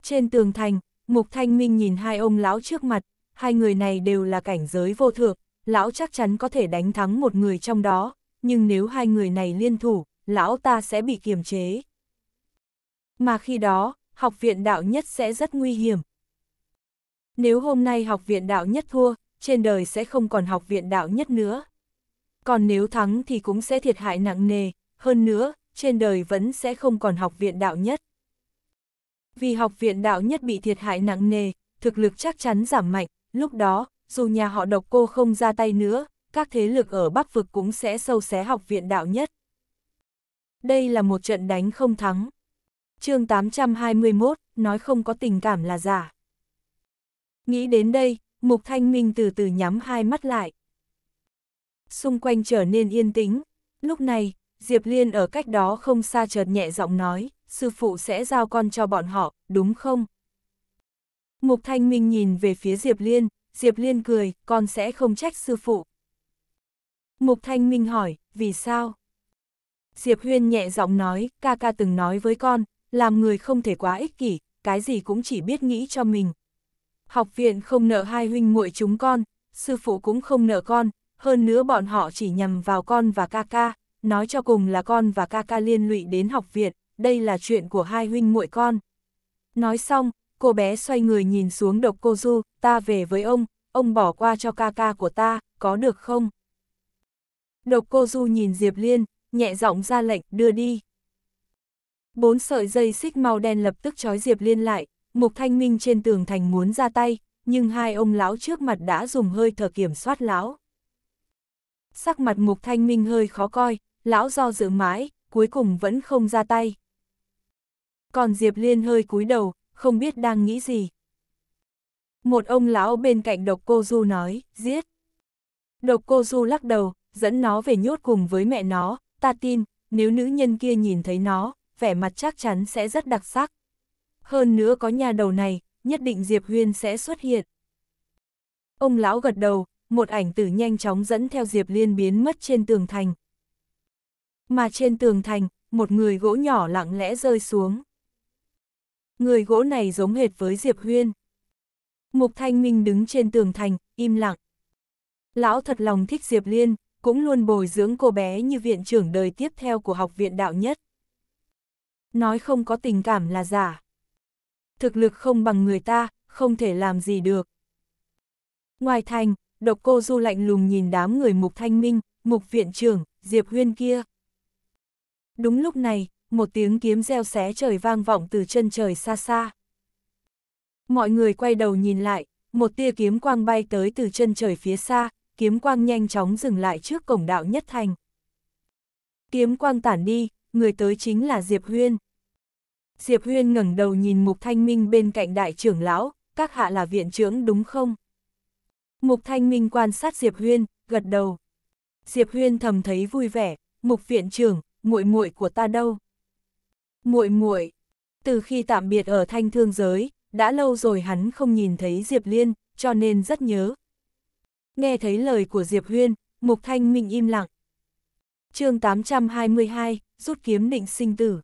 Trên tường thành, mục thanh minh nhìn hai ông lão trước mặt, hai người này đều là cảnh giới vô thượng, lão chắc chắn có thể đánh thắng một người trong đó, nhưng nếu hai người này liên thủ, lão ta sẽ bị kiềm chế. Mà khi đó, học viện đạo nhất sẽ rất nguy hiểm. Nếu hôm nay học viện đạo nhất thua, trên đời sẽ không còn học viện đạo nhất nữa. Còn nếu thắng thì cũng sẽ thiệt hại nặng nề, hơn nữa, trên đời vẫn sẽ không còn học viện đạo nhất. Vì học viện đạo nhất bị thiệt hại nặng nề, thực lực chắc chắn giảm mạnh, lúc đó, dù nhà họ độc cô không ra tay nữa, các thế lực ở Bắc Vực cũng sẽ sâu xé học viện đạo nhất. Đây là một trận đánh không thắng. chương 821, nói không có tình cảm là giả. Nghĩ đến đây, Mục Thanh Minh từ từ nhắm hai mắt lại. Xung quanh trở nên yên tĩnh. Lúc này, Diệp Liên ở cách đó không xa chợt nhẹ giọng nói, sư phụ sẽ giao con cho bọn họ, đúng không? Mục Thanh Minh nhìn về phía Diệp Liên, Diệp Liên cười, con sẽ không trách sư phụ. Mục Thanh Minh hỏi, vì sao? Diệp Huyên nhẹ giọng nói, ca ca từng nói với con, làm người không thể quá ích kỷ, cái gì cũng chỉ biết nghĩ cho mình. Học viện không nợ hai huynh muội chúng con, sư phụ cũng không nợ con, hơn nữa bọn họ chỉ nhầm vào con và ca ca, nói cho cùng là con và ca ca liên lụy đến học viện, đây là chuyện của hai huynh muội con. Nói xong, cô bé xoay người nhìn xuống độc cô Du, ta về với ông, ông bỏ qua cho ca ca của ta, có được không? Độc cô Du nhìn Diệp Liên, nhẹ giọng ra lệnh đưa đi. Bốn sợi dây xích màu đen lập tức trói Diệp Liên lại, Mục Thanh Minh trên tường thành muốn ra tay, nhưng hai ông lão trước mặt đã dùng hơi thở kiểm soát lão. Sắc mặt Mục Thanh Minh hơi khó coi, lão do dự mãi, cuối cùng vẫn không ra tay. Còn Diệp Liên hơi cúi đầu, không biết đang nghĩ gì. Một ông lão bên cạnh độc cô Du nói, giết. Độc cô Du lắc đầu, dẫn nó về nhốt cùng với mẹ nó, ta tin, nếu nữ nhân kia nhìn thấy nó, vẻ mặt chắc chắn sẽ rất đặc sắc. Hơn nữa có nhà đầu này, nhất định Diệp Huyên sẽ xuất hiện. Ông lão gật đầu, một ảnh tử nhanh chóng dẫn theo Diệp Liên biến mất trên tường thành. Mà trên tường thành, một người gỗ nhỏ lặng lẽ rơi xuống. Người gỗ này giống hệt với Diệp Huyên. Mục Thanh Minh đứng trên tường thành, im lặng. Lão thật lòng thích Diệp Liên, cũng luôn bồi dưỡng cô bé như viện trưởng đời tiếp theo của học viện đạo nhất. Nói không có tình cảm là giả. Thực lực không bằng người ta, không thể làm gì được. Ngoài thành, độc cô du lạnh lùng nhìn đám người mục thanh minh, mục viện trưởng, Diệp Huyên kia. Đúng lúc này, một tiếng kiếm reo xé trời vang vọng từ chân trời xa xa. Mọi người quay đầu nhìn lại, một tia kiếm quang bay tới từ chân trời phía xa, kiếm quang nhanh chóng dừng lại trước cổng đạo nhất thành. Kiếm quang tản đi, người tới chính là Diệp Huyên. Diệp Huyên ngẩng đầu nhìn Mục Thanh Minh bên cạnh đại trưởng lão, các hạ là viện trưởng đúng không? Mục Thanh Minh quan sát Diệp Huyên, gật đầu. Diệp Huyên thầm thấy vui vẻ, Mục viện trưởng, muội muội của ta đâu? Muội muội. Từ khi tạm biệt ở Thanh Thương giới, đã lâu rồi hắn không nhìn thấy Diệp Liên, cho nên rất nhớ, Nghe thấy lời của Diệp Huyên, Mục Thanh Minh im lặng. chương 822, rút kiếm định sinh tử.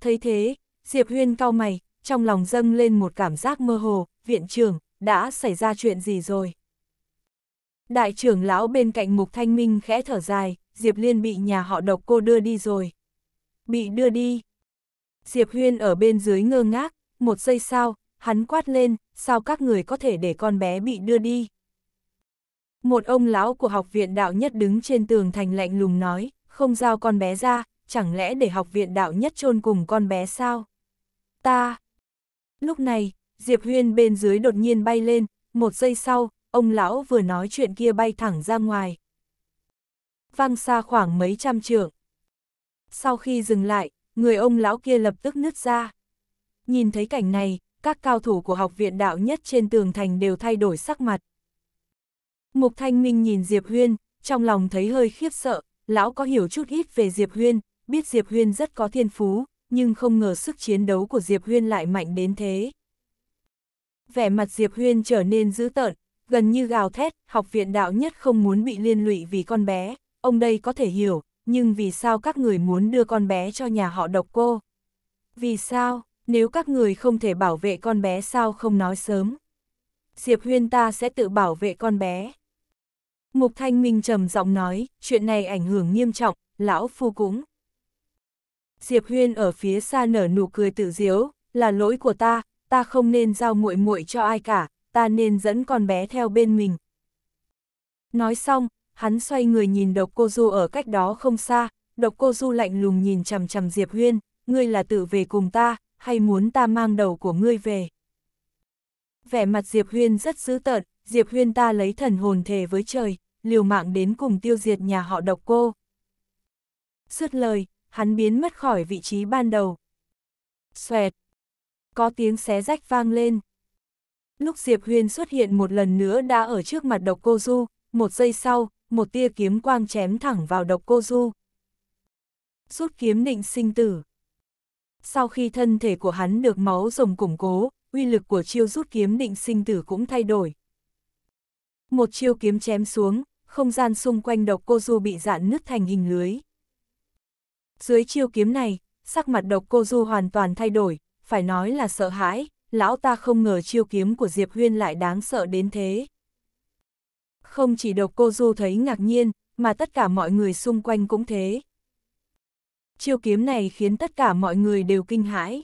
Thấy thế, Diệp Huyên cao mày, trong lòng dâng lên một cảm giác mơ hồ, viện trưởng, đã xảy ra chuyện gì rồi? Đại trưởng lão bên cạnh Mục Thanh Minh khẽ thở dài, Diệp Liên bị nhà họ độc cô đưa đi rồi. Bị đưa đi. Diệp Huyên ở bên dưới ngơ ngác, một giây sau, hắn quát lên, sao các người có thể để con bé bị đưa đi? Một ông lão của học viện đạo nhất đứng trên tường thành lạnh lùng nói, không giao con bé ra, chẳng lẽ để học viện đạo nhất chôn cùng con bé sao? Ta! Lúc này, Diệp Huyên bên dưới đột nhiên bay lên, một giây sau, ông lão vừa nói chuyện kia bay thẳng ra ngoài. Văng xa khoảng mấy trăm trượng. Sau khi dừng lại, người ông lão kia lập tức nứt ra. Nhìn thấy cảnh này, các cao thủ của học viện đạo nhất trên tường thành đều thay đổi sắc mặt. Mục Thanh Minh nhìn Diệp Huyên, trong lòng thấy hơi khiếp sợ, lão có hiểu chút ít về Diệp Huyên, biết Diệp Huyên rất có thiên phú, nhưng không ngờ sức chiến đấu của Diệp Huyên lại mạnh đến thế. Vẻ mặt Diệp Huyên trở nên dữ tợn, gần như gào thét, học viện đạo nhất không muốn bị liên lụy vì con bé, ông đây có thể hiểu, nhưng vì sao các người muốn đưa con bé cho nhà họ độc cô? Vì sao, nếu các người không thể bảo vệ con bé sao không nói sớm? Diệp Huyên ta sẽ tự bảo vệ con bé. Mục Thanh Minh trầm giọng nói, chuyện này ảnh hưởng nghiêm trọng, lão phu cũng. Diệp Huyên ở phía xa nở nụ cười tự diếu, là lỗi của ta, ta không nên giao muội muội cho ai cả, ta nên dẫn con bé theo bên mình. Nói xong, hắn xoay người nhìn độc cô Du ở cách đó không xa, độc cô Du lạnh lùng nhìn chằm chằm Diệp Huyên, ngươi là tự về cùng ta, hay muốn ta mang đầu của ngươi về vẻ mặt Diệp Huyên rất dữ tợn, Diệp Huyên ta lấy thần hồn thề với trời, liều mạng đến cùng tiêu diệt nhà họ độc cô. Sứt lời, hắn biến mất khỏi vị trí ban đầu. Xoẹt! Có tiếng xé rách vang lên. Lúc Diệp Huyên xuất hiện một lần nữa đã ở trước mặt độc cô Du, một giây sau, một tia kiếm quang chém thẳng vào độc cô Du. Rút kiếm định sinh tử. Sau khi thân thể của hắn được máu rồng củng cố, uy lực của chiêu rút kiếm định sinh tử cũng thay đổi. Một chiêu kiếm chém xuống, không gian xung quanh độc cô du bị dạn nứt thành hình lưới. Dưới chiêu kiếm này, sắc mặt độc cô du hoàn toàn thay đổi, phải nói là sợ hãi, lão ta không ngờ chiêu kiếm của Diệp Huyên lại đáng sợ đến thế. Không chỉ độc cô du thấy ngạc nhiên, mà tất cả mọi người xung quanh cũng thế. Chiêu kiếm này khiến tất cả mọi người đều kinh hãi.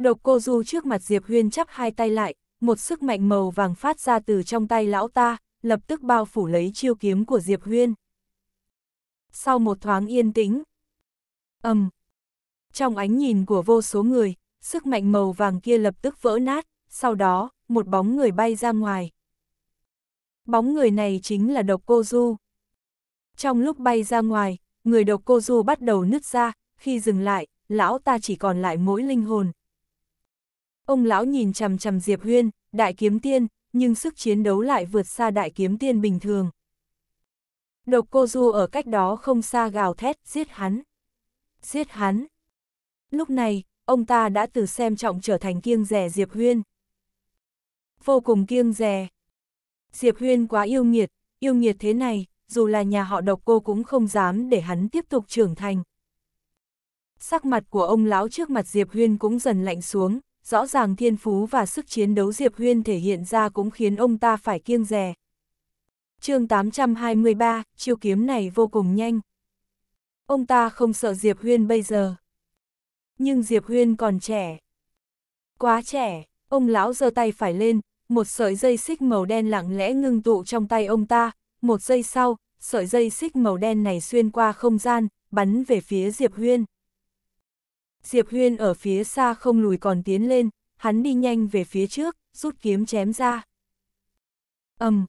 Độc cô du trước mặt Diệp Huyên chắp hai tay lại, một sức mạnh màu vàng phát ra từ trong tay lão ta, lập tức bao phủ lấy chiêu kiếm của Diệp Huyên. Sau một thoáng yên tĩnh, ầm, um, trong ánh nhìn của vô số người, sức mạnh màu vàng kia lập tức vỡ nát, sau đó, một bóng người bay ra ngoài. Bóng người này chính là độc cô du. Trong lúc bay ra ngoài, người độc cô du bắt đầu nứt ra, khi dừng lại, lão ta chỉ còn lại mỗi linh hồn, Ông lão nhìn chằm chằm Diệp Huyên, đại kiếm tiên, nhưng sức chiến đấu lại vượt xa đại kiếm tiên bình thường. Độc cô Du ở cách đó không xa gào thét, giết hắn. Giết hắn. Lúc này, ông ta đã từ xem trọng trở thành kiêng rẻ Diệp Huyên. Vô cùng kiêng rẻ. Diệp Huyên quá yêu nghiệt, yêu nghiệt thế này, dù là nhà họ độc cô cũng không dám để hắn tiếp tục trưởng thành. Sắc mặt của ông lão trước mặt Diệp Huyên cũng dần lạnh xuống, rõ ràng thiên phú và sức chiến đấu Diệp Huyên thể hiện ra cũng khiến ông ta phải kiêng rè. chương 823, chiêu kiếm này vô cùng nhanh. Ông ta không sợ Diệp Huyên bây giờ. Nhưng Diệp Huyên còn trẻ. Quá trẻ, ông lão giơ tay phải lên, một sợi dây xích màu đen lặng lẽ ngưng tụ trong tay ông ta, một giây sau, sợi dây xích màu đen này xuyên qua không gian, bắn về phía Diệp Huyên. Diệp Huyên ở phía xa không lùi còn tiến lên, hắn đi nhanh về phía trước, rút kiếm chém ra. ầm, um.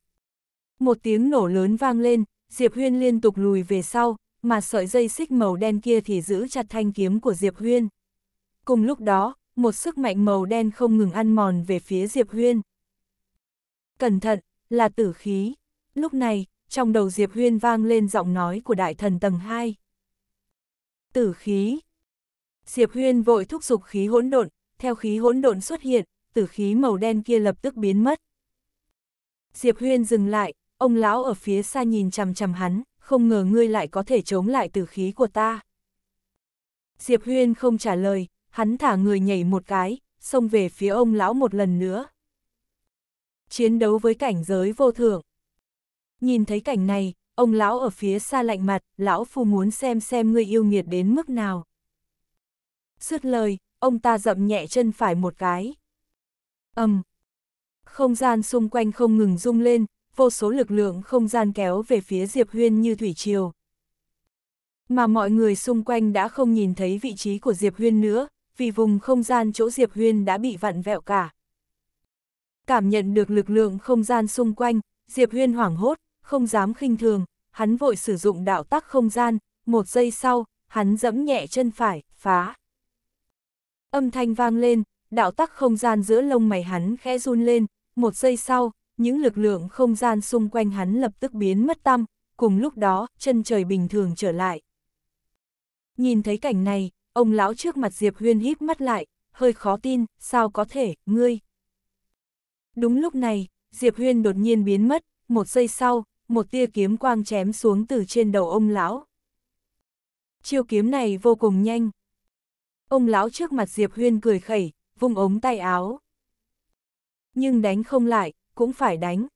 Một tiếng nổ lớn vang lên, Diệp Huyên liên tục lùi về sau, mà sợi dây xích màu đen kia thì giữ chặt thanh kiếm của Diệp Huyên. Cùng lúc đó, một sức mạnh màu đen không ngừng ăn mòn về phía Diệp Huyên. Cẩn thận, là tử khí. Lúc này, trong đầu Diệp Huyên vang lên giọng nói của đại thần tầng 2. Tử khí, Diệp Huyên vội thúc giục khí hỗn độn, theo khí hỗn độn xuất hiện, tử khí màu đen kia lập tức biến mất. Diệp Huyên dừng lại, ông lão ở phía xa nhìn chằm chằm hắn, không ngờ ngươi lại có thể chống lại tử khí của ta. Diệp Huyên không trả lời, hắn thả người nhảy một cái, xông về phía ông lão một lần nữa. Chiến đấu với cảnh giới vô thượng. Nhìn thấy cảnh này, ông lão ở phía xa lạnh mặt, lão phu muốn xem xem ngươi yêu nghiệt đến mức nào. Dứt lời, ông ta dậm nhẹ chân phải một cái. ầm um. Không gian xung quanh không ngừng rung lên, vô số lực lượng không gian kéo về phía Diệp Huyên như thủy triều. Mà mọi người xung quanh đã không nhìn thấy vị trí của Diệp Huyên nữa, vì vùng không gian chỗ Diệp Huyên đã bị vặn vẹo cả. Cảm nhận được lực lượng không gian xung quanh, Diệp Huyên hoảng hốt, không dám khinh thường, hắn vội sử dụng đạo tắc không gian, một giây sau, hắn dẫm nhẹ chân phải, phá. Âm thanh vang lên, đạo tắc không gian giữa lông mày hắn khẽ run lên, một giây sau, những lực lượng không gian xung quanh hắn lập tức biến mất tăm, cùng lúc đó, chân trời bình thường trở lại. Nhìn thấy cảnh này, ông lão trước mặt Diệp Huyên híp mắt lại, hơi khó tin, sao có thể, ngươi. Đúng lúc này, Diệp Huyên đột nhiên biến mất, một giây sau, một tia kiếm quang chém xuống từ trên đầu ông lão. Chiêu kiếm này vô cùng nhanh, Ông lão trước mặt Diệp Huyên cười khẩy, vung ống tay áo. Nhưng đánh không lại, cũng phải đánh.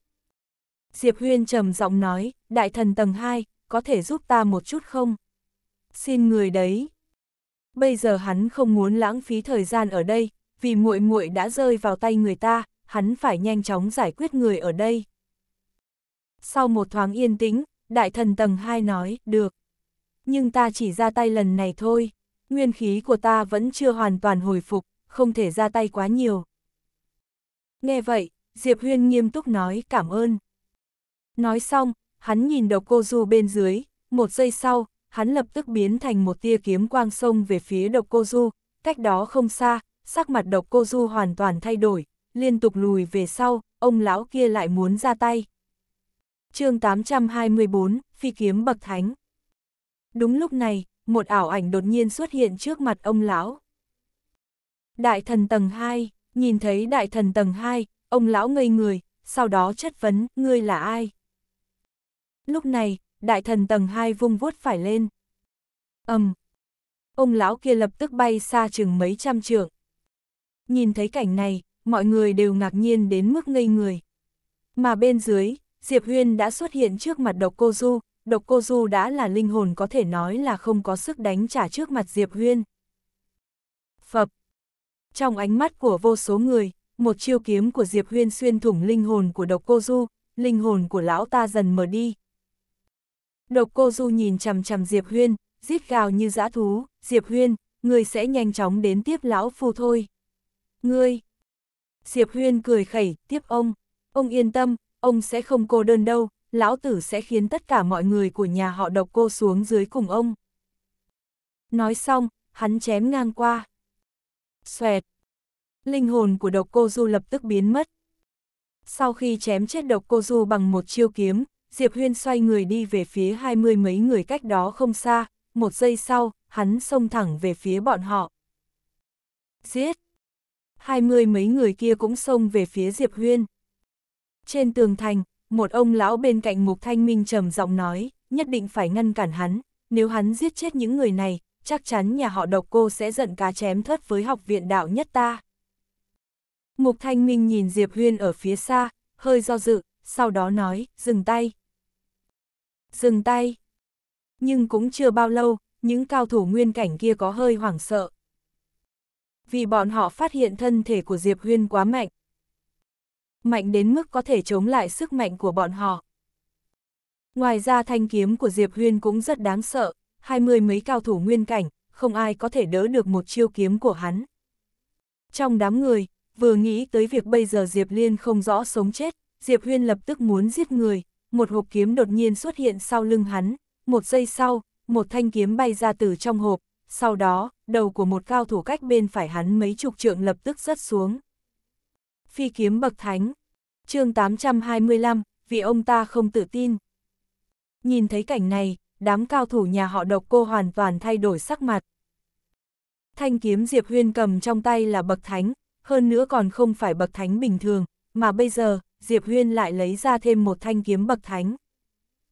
Diệp Huyên trầm giọng nói, đại thần tầng 2, có thể giúp ta một chút không? Xin người đấy. Bây giờ hắn không muốn lãng phí thời gian ở đây, vì muội muội đã rơi vào tay người ta, hắn phải nhanh chóng giải quyết người ở đây. Sau một thoáng yên tĩnh, đại thần tầng 2 nói, được. Nhưng ta chỉ ra tay lần này thôi nguyên khí của ta vẫn chưa hoàn toàn hồi phục, không thể ra tay quá nhiều. Nghe vậy, Diệp Huyên nghiêm túc nói cảm ơn. Nói xong, hắn nhìn độc cô Du bên dưới, một giây sau, hắn lập tức biến thành một tia kiếm quang sông về phía độc cô Du, cách đó không xa, sắc mặt độc cô Du hoàn toàn thay đổi, liên tục lùi về sau, ông lão kia lại muốn ra tay. chương 824, Phi kiếm bậc thánh. Đúng lúc này, một ảo ảnh đột nhiên xuất hiện trước mặt ông lão. Đại thần tầng 2, nhìn thấy đại thần tầng 2, ông lão ngây người, sau đó chất vấn, ngươi là ai? Lúc này, đại thần tầng 2 vung vuốt phải lên. ầm um, Ông lão kia lập tức bay xa chừng mấy trăm trượng. Nhìn thấy cảnh này, mọi người đều ngạc nhiên đến mức ngây người. Mà bên dưới, Diệp Huyên đã xuất hiện trước mặt độc cô Du, độc cô Du đã là linh hồn có thể nói là không có sức đánh trả trước mặt Diệp Huyên. Phập Trong ánh mắt của vô số người, một chiêu kiếm của Diệp Huyên xuyên thủng linh hồn của độc cô Du, linh hồn của lão ta dần mở đi. Độc cô Du nhìn chằm chằm Diệp Huyên, rít gào như dã thú, Diệp Huyên, người sẽ nhanh chóng đến tiếp lão phu thôi. Ngươi! Diệp Huyên cười khẩy, tiếp ông. Ông yên tâm, ông sẽ không cô đơn đâu, lão tử sẽ khiến tất cả mọi người của nhà họ độc cô xuống dưới cùng ông. Nói xong, hắn chém ngang qua. Xoẹt. Linh hồn của độc cô Du lập tức biến mất. Sau khi chém chết độc cô Du bằng một chiêu kiếm, Diệp Huyên xoay người đi về phía hai mươi mấy người cách đó không xa, một giây sau, hắn xông thẳng về phía bọn họ. Giết! Hai mươi mấy người kia cũng xông về phía Diệp Huyên. Trên tường thành, một ông lão bên cạnh Mục Thanh Minh trầm giọng nói, nhất định phải ngăn cản hắn, nếu hắn giết chết những người này, chắc chắn nhà họ độc cô sẽ giận cá chém thớt với học viện đạo nhất ta. Mục Thanh Minh nhìn Diệp Huyên ở phía xa, hơi do dự, sau đó nói, dừng tay. Dừng tay. Nhưng cũng chưa bao lâu, những cao thủ nguyên cảnh kia có hơi hoảng sợ. Vì bọn họ phát hiện thân thể của Diệp Huyên quá mạnh, mạnh đến mức có thể chống lại sức mạnh của bọn họ. Ngoài ra thanh kiếm của Diệp Huyên cũng rất đáng sợ, hai mươi mấy cao thủ nguyên cảnh, không ai có thể đỡ được một chiêu kiếm của hắn. Trong đám người, vừa nghĩ tới việc bây giờ Diệp Liên không rõ sống chết, Diệp Huyên lập tức muốn giết người, một hộp kiếm đột nhiên xuất hiện sau lưng hắn, một giây sau, một thanh kiếm bay ra từ trong hộp, sau đó, đầu của một cao thủ cách bên phải hắn mấy chục trượng lập tức rớt xuống phi kiếm bậc thánh. chương 825, vì ông ta không tự tin. Nhìn thấy cảnh này, đám cao thủ nhà họ độc cô hoàn toàn thay đổi sắc mặt. Thanh kiếm Diệp Huyên cầm trong tay là bậc thánh, hơn nữa còn không phải bậc thánh bình thường, mà bây giờ, Diệp Huyên lại lấy ra thêm một thanh kiếm bậc thánh.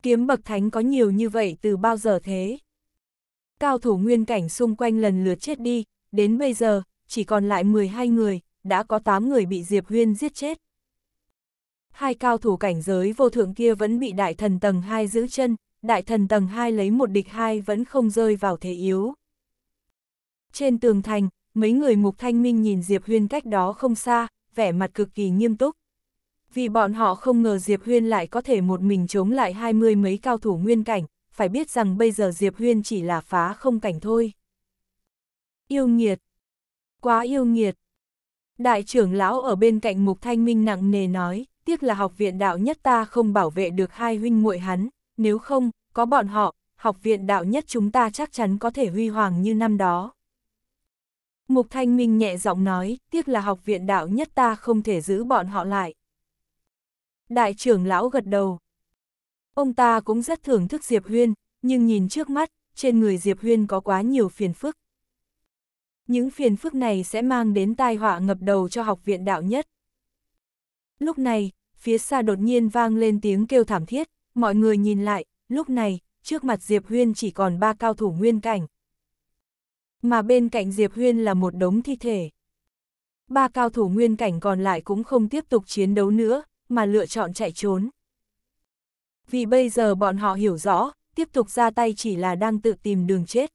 Kiếm bậc thánh có nhiều như vậy từ bao giờ thế? Cao thủ nguyên cảnh xung quanh lần lượt chết đi, đến bây giờ, chỉ còn lại 12 người, đã có 8 người bị Diệp Huyên giết chết. Hai cao thủ cảnh giới vô thượng kia vẫn bị đại thần tầng 2 giữ chân, đại thần tầng 2 lấy một địch hai vẫn không rơi vào thế yếu. Trên tường thành, mấy người mục thanh minh nhìn Diệp Huyên cách đó không xa, vẻ mặt cực kỳ nghiêm túc. Vì bọn họ không ngờ Diệp Huyên lại có thể một mình chống lại hai mươi mấy cao thủ nguyên cảnh, phải biết rằng bây giờ Diệp Huyên chỉ là phá không cảnh thôi. Yêu nghiệt. Quá yêu nghiệt. Đại trưởng lão ở bên cạnh Mục Thanh Minh nặng nề nói, tiếc là học viện đạo nhất ta không bảo vệ được hai huynh muội hắn, nếu không, có bọn họ, học viện đạo nhất chúng ta chắc chắn có thể huy hoàng như năm đó. Mục Thanh Minh nhẹ giọng nói, tiếc là học viện đạo nhất ta không thể giữ bọn họ lại. Đại trưởng lão gật đầu. Ông ta cũng rất thưởng thức Diệp Huyên, nhưng nhìn trước mắt, trên người Diệp Huyên có quá nhiều phiền phức, những phiền phức này sẽ mang đến tai họa ngập đầu cho học viện đạo nhất. Lúc này, phía xa đột nhiên vang lên tiếng kêu thảm thiết, mọi người nhìn lại, lúc này, trước mặt Diệp Huyên chỉ còn ba cao thủ nguyên cảnh. Mà bên cạnh Diệp Huyên là một đống thi thể. Ba cao thủ nguyên cảnh còn lại cũng không tiếp tục chiến đấu nữa, mà lựa chọn chạy trốn. Vì bây giờ bọn họ hiểu rõ, tiếp tục ra tay chỉ là đang tự tìm đường chết.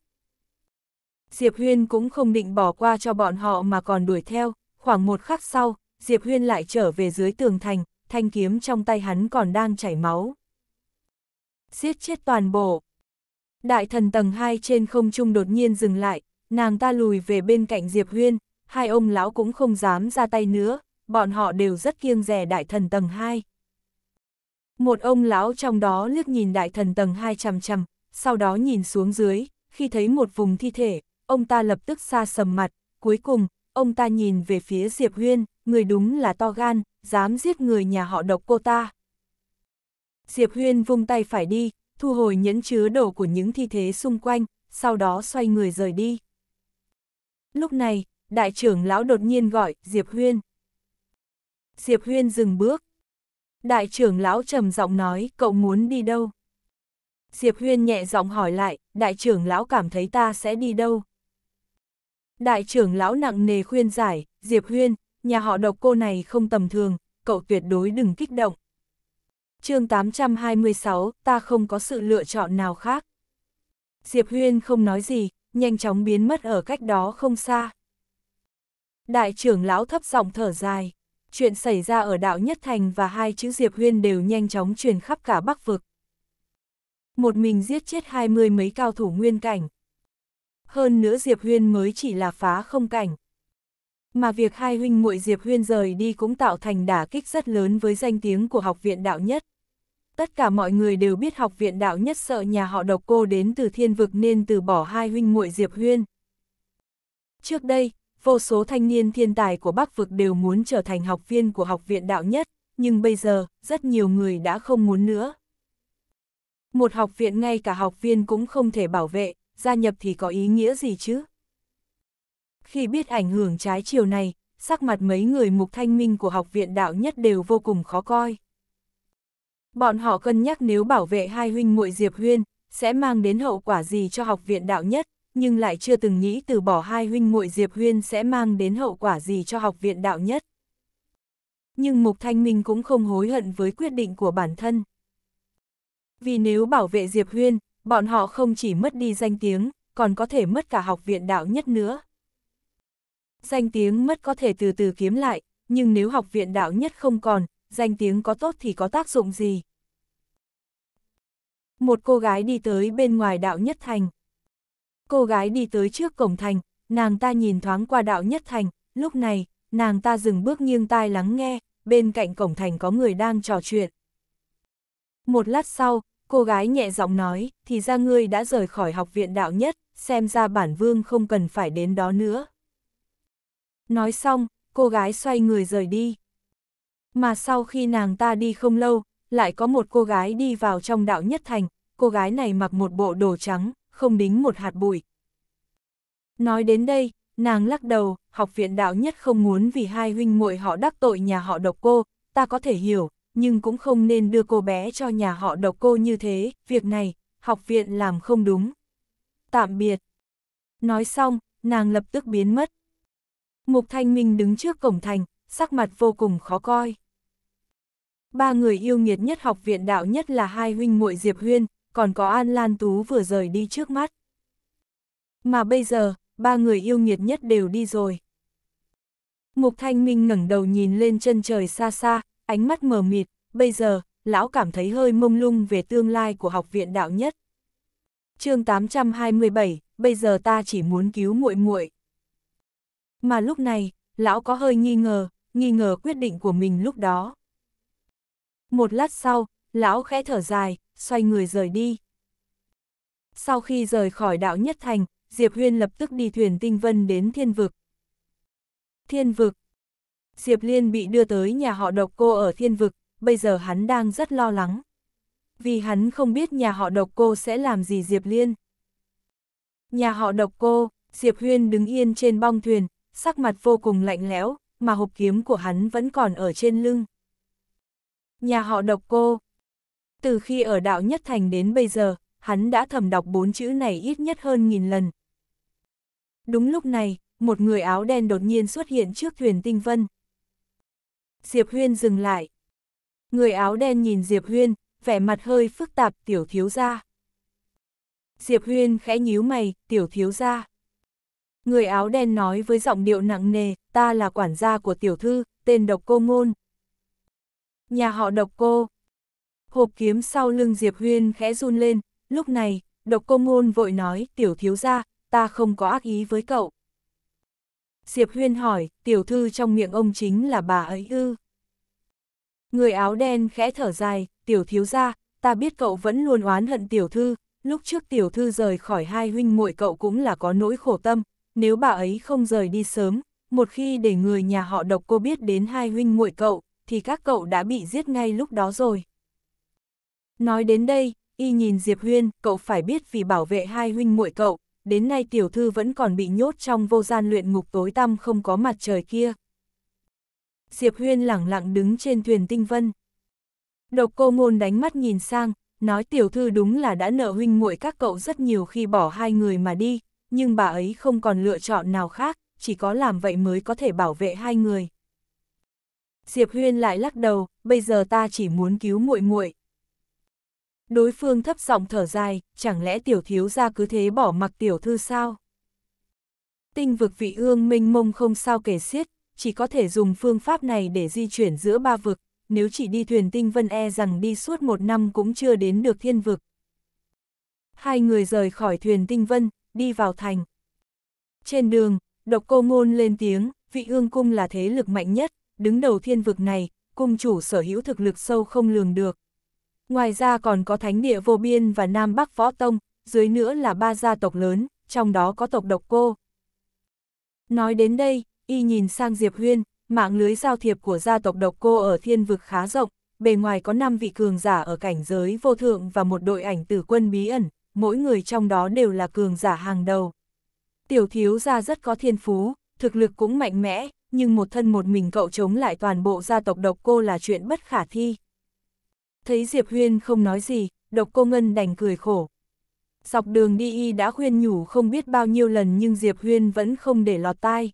Diệp Huyên cũng không định bỏ qua cho bọn họ mà còn đuổi theo, khoảng một khắc sau, Diệp Huyên lại trở về dưới tường thành, thanh kiếm trong tay hắn còn đang chảy máu. Giết chết toàn bộ. Đại thần tầng 2 trên không trung đột nhiên dừng lại, nàng ta lùi về bên cạnh Diệp Huyên, hai ông lão cũng không dám ra tay nữa, bọn họ đều rất kiêng rẻ đại thần tầng 2. Một ông lão trong đó liếc nhìn đại thần tầng 2 chằm chằm, sau đó nhìn xuống dưới, khi thấy một vùng thi thể, ông ta lập tức xa sầm mặt, cuối cùng, ông ta nhìn về phía Diệp Huyên, người đúng là to gan, dám giết người nhà họ độc cô ta. Diệp Huyên vung tay phải đi, thu hồi nhẫn chứa đồ của những thi thế xung quanh, sau đó xoay người rời đi. Lúc này, đại trưởng lão đột nhiên gọi Diệp Huyên. Diệp Huyên dừng bước. Đại trưởng lão trầm giọng nói cậu muốn đi đâu? Diệp Huyên nhẹ giọng hỏi lại, đại trưởng lão cảm thấy ta sẽ đi đâu? Đại trưởng lão nặng nề khuyên giải, Diệp Huyên, nhà họ độc cô này không tầm thường, cậu tuyệt đối đừng kích động. chương 826, ta không có sự lựa chọn nào khác. Diệp Huyên không nói gì, nhanh chóng biến mất ở cách đó không xa. Đại trưởng lão thấp giọng thở dài, chuyện xảy ra ở đạo Nhất Thành và hai chữ Diệp Huyên đều nhanh chóng truyền khắp cả Bắc Vực. Một mình giết chết hai mươi mấy cao thủ nguyên cảnh, hơn nữa Diệp Huyên mới chỉ là phá không cảnh. Mà việc hai huynh muội Diệp Huyên rời đi cũng tạo thành đả kích rất lớn với danh tiếng của học viện đạo nhất. Tất cả mọi người đều biết học viện đạo nhất sợ nhà họ độc cô đến từ thiên vực nên từ bỏ hai huynh muội Diệp Huyên. Trước đây, vô số thanh niên thiên tài của Bắc vực đều muốn trở thành học viên của học viện đạo nhất, nhưng bây giờ, rất nhiều người đã không muốn nữa. Một học viện ngay cả học viên cũng không thể bảo vệ, gia nhập thì có ý nghĩa gì chứ? Khi biết ảnh hưởng trái chiều này, sắc mặt mấy người mục thanh minh của học viện đạo nhất đều vô cùng khó coi. Bọn họ cân nhắc nếu bảo vệ hai huynh muội Diệp Huyên, sẽ mang đến hậu quả gì cho học viện đạo nhất, nhưng lại chưa từng nghĩ từ bỏ hai huynh muội Diệp Huyên sẽ mang đến hậu quả gì cho học viện đạo nhất. Nhưng Mục Thanh Minh cũng không hối hận với quyết định của bản thân. Vì nếu bảo vệ Diệp Huyên, bọn họ không chỉ mất đi danh tiếng, còn có thể mất cả học viện đạo nhất nữa. Danh tiếng mất có thể từ từ kiếm lại, nhưng nếu học viện đạo nhất không còn, danh tiếng có tốt thì có tác dụng gì? Một cô gái đi tới bên ngoài đạo nhất thành. Cô gái đi tới trước cổng thành, nàng ta nhìn thoáng qua đạo nhất thành, lúc này, nàng ta dừng bước nghiêng tai lắng nghe, bên cạnh cổng thành có người đang trò chuyện. Một lát sau, Cô gái nhẹ giọng nói, thì ra ngươi đã rời khỏi học viện đạo nhất, xem ra bản vương không cần phải đến đó nữa. Nói xong, cô gái xoay người rời đi. Mà sau khi nàng ta đi không lâu, lại có một cô gái đi vào trong đạo nhất thành, cô gái này mặc một bộ đồ trắng, không đính một hạt bụi. Nói đến đây, nàng lắc đầu, học viện đạo nhất không muốn vì hai huynh muội họ đắc tội nhà họ độc cô, ta có thể hiểu, nhưng cũng không nên đưa cô bé cho nhà họ độc cô như thế, việc này, học viện làm không đúng. Tạm biệt. Nói xong, nàng lập tức biến mất. Mục Thanh Minh đứng trước cổng thành, sắc mặt vô cùng khó coi. Ba người yêu nghiệt nhất học viện đạo nhất là hai huynh muội Diệp Huyên, còn có An Lan Tú vừa rời đi trước mắt. Mà bây giờ, ba người yêu nghiệt nhất đều đi rồi. Mục Thanh Minh ngẩng đầu nhìn lên chân trời xa xa, ánh mắt mờ mịt, bây giờ, lão cảm thấy hơi mông lung về tương lai của học viện đạo nhất. chương 827, bây giờ ta chỉ muốn cứu muội muội Mà lúc này, lão có hơi nghi ngờ, nghi ngờ quyết định của mình lúc đó. Một lát sau, lão khẽ thở dài, xoay người rời đi. Sau khi rời khỏi đạo nhất thành, Diệp Huyên lập tức đi thuyền tinh vân đến thiên vực. Thiên vực, Diệp Liên bị đưa tới nhà họ độc cô ở thiên vực, bây giờ hắn đang rất lo lắng. Vì hắn không biết nhà họ độc cô sẽ làm gì Diệp Liên. Nhà họ độc cô, Diệp Huyên đứng yên trên bong thuyền, sắc mặt vô cùng lạnh lẽo, mà hộp kiếm của hắn vẫn còn ở trên lưng. Nhà họ độc cô. Từ khi ở đạo Nhất Thành đến bây giờ, hắn đã thầm đọc bốn chữ này ít nhất hơn nghìn lần. Đúng lúc này, một người áo đen đột nhiên xuất hiện trước thuyền tinh vân. Diệp Huyên dừng lại. Người áo đen nhìn Diệp Huyên, vẻ mặt hơi phức tạp tiểu thiếu gia. Diệp Huyên khẽ nhíu mày, tiểu thiếu gia. Người áo đen nói với giọng điệu nặng nề, ta là quản gia của tiểu thư, tên độc cô ngôn. Nhà họ độc cô. Hộp kiếm sau lưng Diệp Huyên khẽ run lên, lúc này, độc cô ngôn vội nói, tiểu thiếu gia, ta không có ác ý với cậu. Diệp Huyên hỏi, tiểu thư trong miệng ông chính là bà ấy ư. Người áo đen khẽ thở dài, tiểu thiếu ra, ta biết cậu vẫn luôn oán hận tiểu thư, lúc trước tiểu thư rời khỏi hai huynh muội cậu cũng là có nỗi khổ tâm, nếu bà ấy không rời đi sớm, một khi để người nhà họ độc cô biết đến hai huynh muội cậu, thì các cậu đã bị giết ngay lúc đó rồi. Nói đến đây, y nhìn Diệp Huyên, cậu phải biết vì bảo vệ hai huynh muội cậu, đến nay tiểu thư vẫn còn bị nhốt trong vô gian luyện ngục tối tăm không có mặt trời kia. Diệp Huyên lẳng lặng đứng trên thuyền tinh vân. Độc cô môn đánh mắt nhìn sang, nói tiểu thư đúng là đã nợ huynh muội các cậu rất nhiều khi bỏ hai người mà đi, nhưng bà ấy không còn lựa chọn nào khác, chỉ có làm vậy mới có thể bảo vệ hai người. Diệp Huyên lại lắc đầu, bây giờ ta chỉ muốn cứu muội muội đối phương thấp giọng thở dài, chẳng lẽ tiểu thiếu ra cứ thế bỏ mặc tiểu thư sao? Tinh vực vị ương minh mông không sao kể xiết, chỉ có thể dùng phương pháp này để di chuyển giữa ba vực, nếu chỉ đi thuyền tinh vân e rằng đi suốt một năm cũng chưa đến được thiên vực. Hai người rời khỏi thuyền tinh vân, đi vào thành. Trên đường, độc cô ngôn lên tiếng, vị ương cung là thế lực mạnh nhất, đứng đầu thiên vực này, cung chủ sở hữu thực lực sâu không lường được, Ngoài ra còn có Thánh địa Vô Biên và Nam Bắc Võ Tông, dưới nữa là ba gia tộc lớn, trong đó có tộc độc cô. Nói đến đây, y nhìn sang Diệp Huyên, mạng lưới giao thiệp của gia tộc độc cô ở thiên vực khá rộng, bề ngoài có 5 vị cường giả ở cảnh giới vô thượng và một đội ảnh tử quân bí ẩn, mỗi người trong đó đều là cường giả hàng đầu. Tiểu thiếu gia rất có thiên phú, thực lực cũng mạnh mẽ, nhưng một thân một mình cậu chống lại toàn bộ gia tộc độc cô là chuyện bất khả thi. Thấy Diệp Huyên không nói gì, độc cô Ngân đành cười khổ. Dọc đường đi y đã khuyên nhủ không biết bao nhiêu lần nhưng Diệp Huyên vẫn không để lọt tai.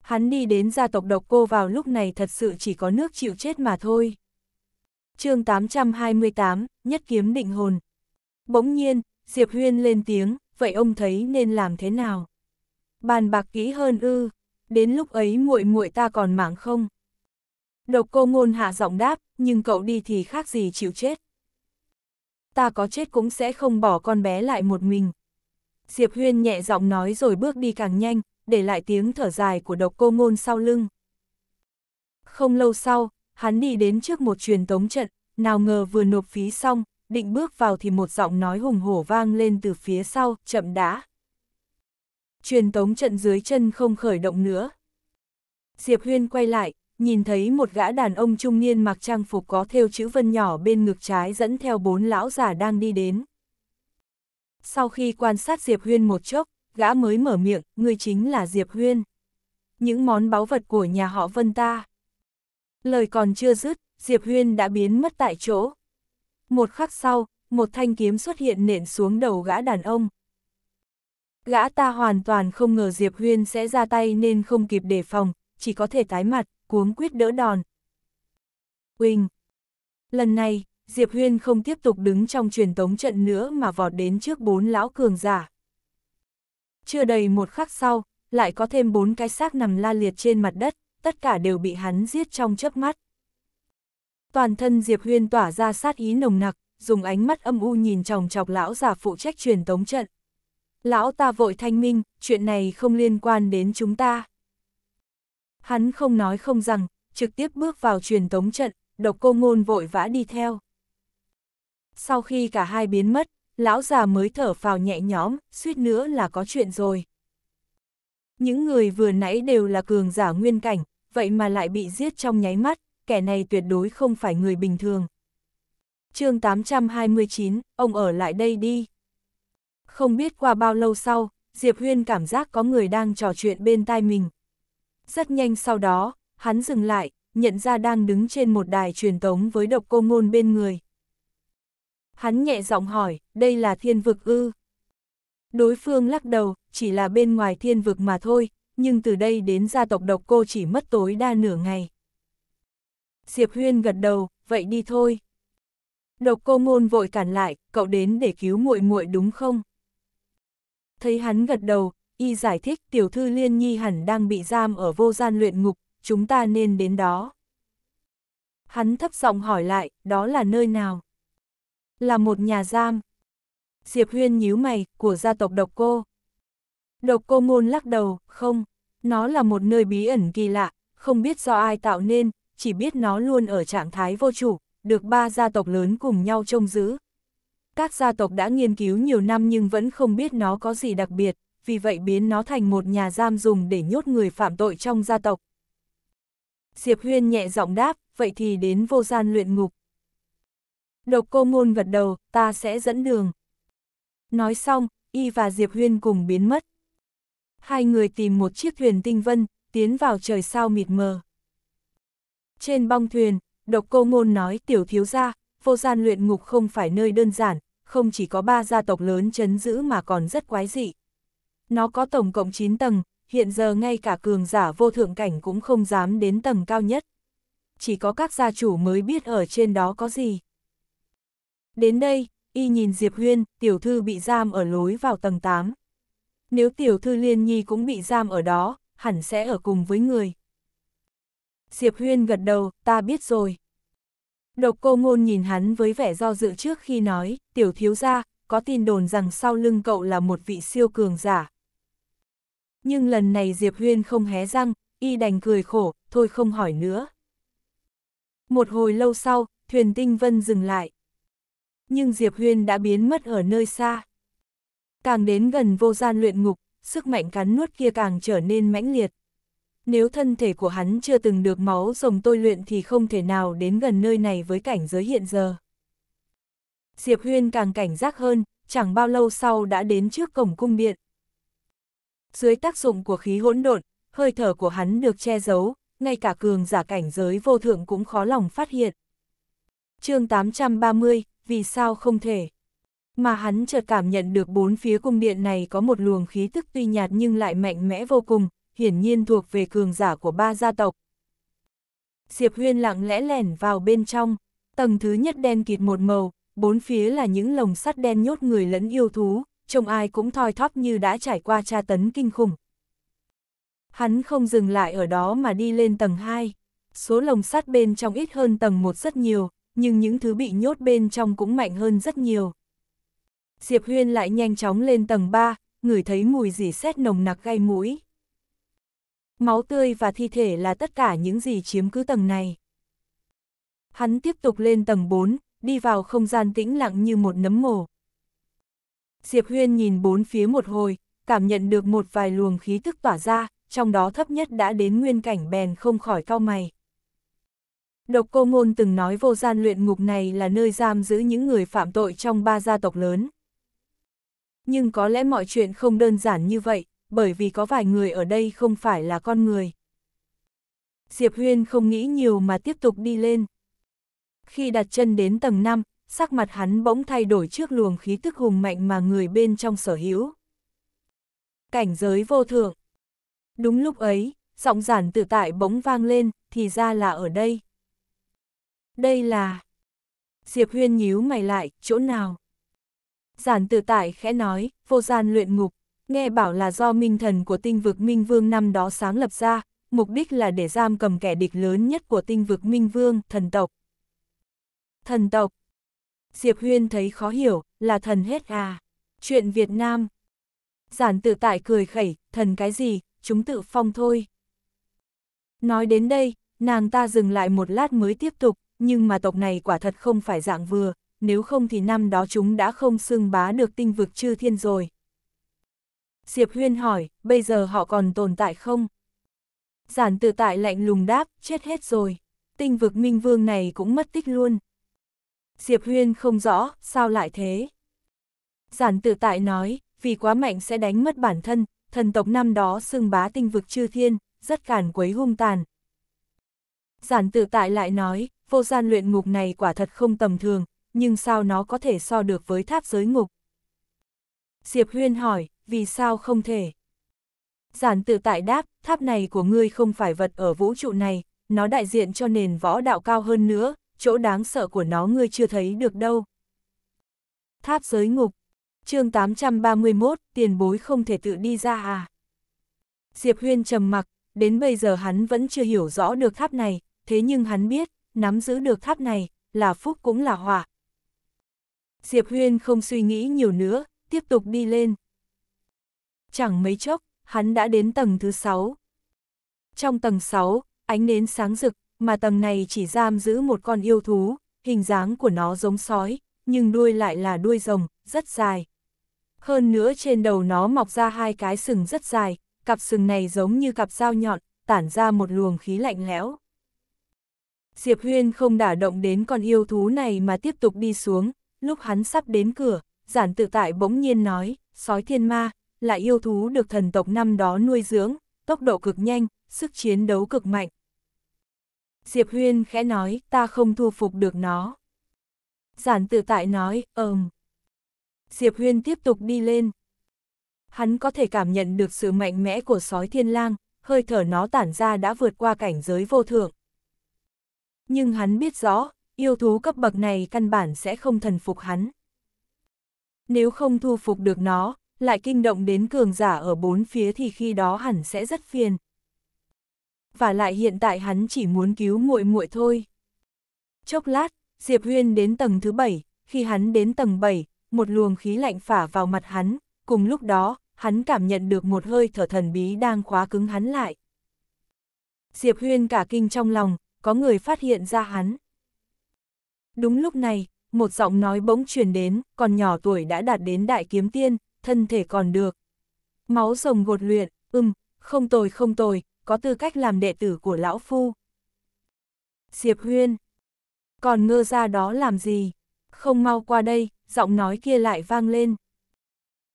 Hắn đi đến gia tộc độc cô vào lúc này thật sự chỉ có nước chịu chết mà thôi. chương 828, Nhất Kiếm Định Hồn. Bỗng nhiên, Diệp Huyên lên tiếng, vậy ông thấy nên làm thế nào? Bàn bạc kỹ hơn ư, đến lúc ấy muội muội ta còn mạng không? Độc cô ngôn hạ giọng đáp, nhưng cậu đi thì khác gì chịu chết. Ta có chết cũng sẽ không bỏ con bé lại một mình. Diệp Huyên nhẹ giọng nói rồi bước đi càng nhanh, để lại tiếng thở dài của độc cô ngôn sau lưng. Không lâu sau, hắn đi đến trước một truyền tống trận, nào ngờ vừa nộp phí xong, định bước vào thì một giọng nói hùng hổ vang lên từ phía sau, chậm đã. Truyền tống trận dưới chân không khởi động nữa. Diệp Huyên quay lại, nhìn thấy một gã đàn ông trung niên mặc trang phục có thêu chữ vân nhỏ bên ngực trái dẫn theo bốn lão giả đang đi đến. Sau khi quan sát Diệp Huyên một chốc, gã mới mở miệng, người chính là Diệp Huyên. Những món báu vật của nhà họ Vân ta. Lời còn chưa dứt, Diệp Huyên đã biến mất tại chỗ. Một khắc sau, một thanh kiếm xuất hiện nện xuống đầu gã đàn ông. Gã ta hoàn toàn không ngờ Diệp Huyên sẽ ra tay nên không kịp đề phòng, chỉ có thể tái mặt cuống quyết đỡ đòn. Quỳnh! Lần này, Diệp Huyên không tiếp tục đứng trong truyền tống trận nữa mà vọt đến trước bốn lão cường giả. Chưa đầy một khắc sau, lại có thêm bốn cái xác nằm la liệt trên mặt đất, tất cả đều bị hắn giết trong chớp mắt. Toàn thân Diệp Huyên tỏa ra sát ý nồng nặc, dùng ánh mắt âm u nhìn chòng chọc lão giả phụ trách truyền tống trận. Lão ta vội thanh minh, chuyện này không liên quan đến chúng ta. Hắn không nói không rằng, trực tiếp bước vào truyền tống trận, độc cô ngôn vội vã đi theo. Sau khi cả hai biến mất, lão già mới thở phào nhẹ nhõm, suýt nữa là có chuyện rồi. Những người vừa nãy đều là cường giả nguyên cảnh, vậy mà lại bị giết trong nháy mắt, kẻ này tuyệt đối không phải người bình thường. chương 829, ông ở lại đây đi. Không biết qua bao lâu sau, Diệp Huyên cảm giác có người đang trò chuyện bên tai mình, rất nhanh sau đó, hắn dừng lại, nhận ra đang đứng trên một đài truyền tống với độc cô ngôn bên người. Hắn nhẹ giọng hỏi, đây là thiên vực ư? Đối phương lắc đầu, chỉ là bên ngoài thiên vực mà thôi, nhưng từ đây đến gia tộc độc cô chỉ mất tối đa nửa ngày. Diệp Huyên gật đầu, vậy đi thôi. Độc cô ngôn vội cản lại, cậu đến để cứu muội muội đúng không? Thấy hắn gật đầu, y giải thích tiểu thư liên nhi hẳn đang bị giam ở vô gian luyện ngục, chúng ta nên đến đó. Hắn thấp giọng hỏi lại, đó là nơi nào? Là một nhà giam. Diệp Huyên nhíu mày, của gia tộc độc cô. Độc cô ngôn lắc đầu, không, nó là một nơi bí ẩn kỳ lạ, không biết do ai tạo nên, chỉ biết nó luôn ở trạng thái vô chủ, được ba gia tộc lớn cùng nhau trông giữ. Các gia tộc đã nghiên cứu nhiều năm nhưng vẫn không biết nó có gì đặc biệt vì vậy biến nó thành một nhà giam dùng để nhốt người phạm tội trong gia tộc. Diệp Huyên nhẹ giọng đáp, vậy thì đến vô gian luyện ngục. Độc cô ngôn gật đầu, ta sẽ dẫn đường. Nói xong, y và Diệp Huyên cùng biến mất. Hai người tìm một chiếc thuyền tinh vân, tiến vào trời sao mịt mờ. Trên bong thuyền, độc cô ngôn nói tiểu thiếu gia, vô gian luyện ngục không phải nơi đơn giản, không chỉ có ba gia tộc lớn chấn giữ mà còn rất quái dị. Nó có tổng cộng 9 tầng, hiện giờ ngay cả cường giả vô thượng cảnh cũng không dám đến tầng cao nhất. Chỉ có các gia chủ mới biết ở trên đó có gì. Đến đây, y nhìn Diệp Huyên, tiểu thư bị giam ở lối vào tầng 8. Nếu tiểu thư Liên Nhi cũng bị giam ở đó, hẳn sẽ ở cùng với người. Diệp Huyên gật đầu, ta biết rồi. Độc cô ngôn nhìn hắn với vẻ do dự trước khi nói, tiểu thiếu gia, có tin đồn rằng sau lưng cậu là một vị siêu cường giả nhưng lần này Diệp Huyên không hé răng, y đành cười khổ, thôi không hỏi nữa. Một hồi lâu sau, thuyền tinh vân dừng lại. Nhưng Diệp Huyên đã biến mất ở nơi xa. Càng đến gần vô gian luyện ngục, sức mạnh cắn nuốt kia càng trở nên mãnh liệt. Nếu thân thể của hắn chưa từng được máu rồng tôi luyện thì không thể nào đến gần nơi này với cảnh giới hiện giờ. Diệp Huyên càng cảnh giác hơn, chẳng bao lâu sau đã đến trước cổng cung điện dưới tác dụng của khí hỗn độn, hơi thở của hắn được che giấu, ngay cả cường giả cảnh giới vô thượng cũng khó lòng phát hiện. chương 830, vì sao không thể? Mà hắn chợt cảm nhận được bốn phía cung điện này có một luồng khí tức tuy nhạt nhưng lại mạnh mẽ vô cùng, hiển nhiên thuộc về cường giả của ba gia tộc. Diệp Huyên lặng lẽ lẻn vào bên trong, tầng thứ nhất đen kịt một màu, bốn phía là những lồng sắt đen nhốt người lẫn yêu thú, trông ai cũng thoi thóp như đã trải qua tra tấn kinh khủng. Hắn không dừng lại ở đó mà đi lên tầng 2. Số lồng sắt bên trong ít hơn tầng 1 rất nhiều, nhưng những thứ bị nhốt bên trong cũng mạnh hơn rất nhiều. Diệp Huyên lại nhanh chóng lên tầng 3, ngửi thấy mùi dỉ xét nồng nặc gai mũi. Máu tươi và thi thể là tất cả những gì chiếm cứ tầng này. Hắn tiếp tục lên tầng 4, đi vào không gian tĩnh lặng như một nấm mồ. Diệp Huyên nhìn bốn phía một hồi, cảm nhận được một vài luồng khí tức tỏa ra, trong đó thấp nhất đã đến nguyên cảnh bèn không khỏi cao mày. Độc cô ngôn từng nói vô gian luyện ngục này là nơi giam giữ những người phạm tội trong ba gia tộc lớn. Nhưng có lẽ mọi chuyện không đơn giản như vậy, bởi vì có vài người ở đây không phải là con người. Diệp Huyên không nghĩ nhiều mà tiếp tục đi lên. Khi đặt chân đến tầng 5, sắc mặt hắn bỗng thay đổi trước luồng khí tức hùng mạnh mà người bên trong sở hữu. Cảnh giới vô thượng. Đúng lúc ấy, giọng giản tự tại bỗng vang lên, thì ra là ở đây. Đây là... Diệp Huyên nhíu mày lại, chỗ nào? Giản tự tại khẽ nói, vô gian luyện ngục, nghe bảo là do minh thần của tinh vực Minh Vương năm đó sáng lập ra, mục đích là để giam cầm kẻ địch lớn nhất của tinh vực Minh Vương, thần tộc. Thần tộc, Diệp Huyên thấy khó hiểu, là thần hết à. Chuyện Việt Nam. Giản tự tại cười khẩy, thần cái gì, chúng tự phong thôi. Nói đến đây, nàng ta dừng lại một lát mới tiếp tục, nhưng mà tộc này quả thật không phải dạng vừa, nếu không thì năm đó chúng đã không xưng bá được tinh vực chư thiên rồi. Diệp Huyên hỏi, bây giờ họ còn tồn tại không? Giản tự tại lạnh lùng đáp, chết hết rồi. Tinh vực minh vương này cũng mất tích luôn. Diệp Huyên không rõ, sao lại thế? Giản tự tại nói, vì quá mạnh sẽ đánh mất bản thân, thần tộc năm đó xưng bá tinh vực chư thiên, rất càn quấy hung tàn. Giản tự tại lại nói, vô gian luyện ngục này quả thật không tầm thường, nhưng sao nó có thể so được với tháp giới ngục? Diệp Huyên hỏi, vì sao không thể? Giản tự tại đáp, tháp này của ngươi không phải vật ở vũ trụ này, nó đại diện cho nền võ đạo cao hơn nữa, chỗ đáng sợ của nó ngươi chưa thấy được đâu. Tháp giới ngục, chương 831, tiền bối không thể tự đi ra à. Diệp Huyên trầm mặc, đến bây giờ hắn vẫn chưa hiểu rõ được tháp này, thế nhưng hắn biết, nắm giữ được tháp này, là phúc cũng là họa. Diệp Huyên không suy nghĩ nhiều nữa, tiếp tục đi lên. Chẳng mấy chốc, hắn đã đến tầng thứ 6. Trong tầng 6, ánh nến sáng rực, mà tầng này chỉ giam giữ một con yêu thú, hình dáng của nó giống sói, nhưng đuôi lại là đuôi rồng, rất dài. Hơn nữa trên đầu nó mọc ra hai cái sừng rất dài, cặp sừng này giống như cặp dao nhọn, tản ra một luồng khí lạnh lẽo. Diệp Huyên không đả động đến con yêu thú này mà tiếp tục đi xuống, lúc hắn sắp đến cửa, giản tự tại bỗng nhiên nói, sói thiên ma, là yêu thú được thần tộc năm đó nuôi dưỡng, tốc độ cực nhanh, sức chiến đấu cực mạnh, Diệp Huyên khẽ nói, ta không thu phục được nó. Giản tự tại nói, ờm. Diệp Huyên tiếp tục đi lên. Hắn có thể cảm nhận được sự mạnh mẽ của sói thiên lang, hơi thở nó tản ra đã vượt qua cảnh giới vô thượng. Nhưng hắn biết rõ, yêu thú cấp bậc này căn bản sẽ không thần phục hắn. Nếu không thu phục được nó, lại kinh động đến cường giả ở bốn phía thì khi đó hẳn sẽ rất phiền và lại hiện tại hắn chỉ muốn cứu muội muội thôi. Chốc lát, Diệp Huyên đến tầng thứ bảy, khi hắn đến tầng bảy, một luồng khí lạnh phả vào mặt hắn, cùng lúc đó, hắn cảm nhận được một hơi thở thần bí đang khóa cứng hắn lại. Diệp Huyên cả kinh trong lòng, có người phát hiện ra hắn. Đúng lúc này, một giọng nói bỗng truyền đến, còn nhỏ tuổi đã đạt đến đại kiếm tiên, thân thể còn được. Máu rồng gột luyện, ưm, không tồi không tồi, có tư cách làm đệ tử của lão phu. Diệp Huyên, còn ngơ ra đó làm gì? Không mau qua đây, giọng nói kia lại vang lên.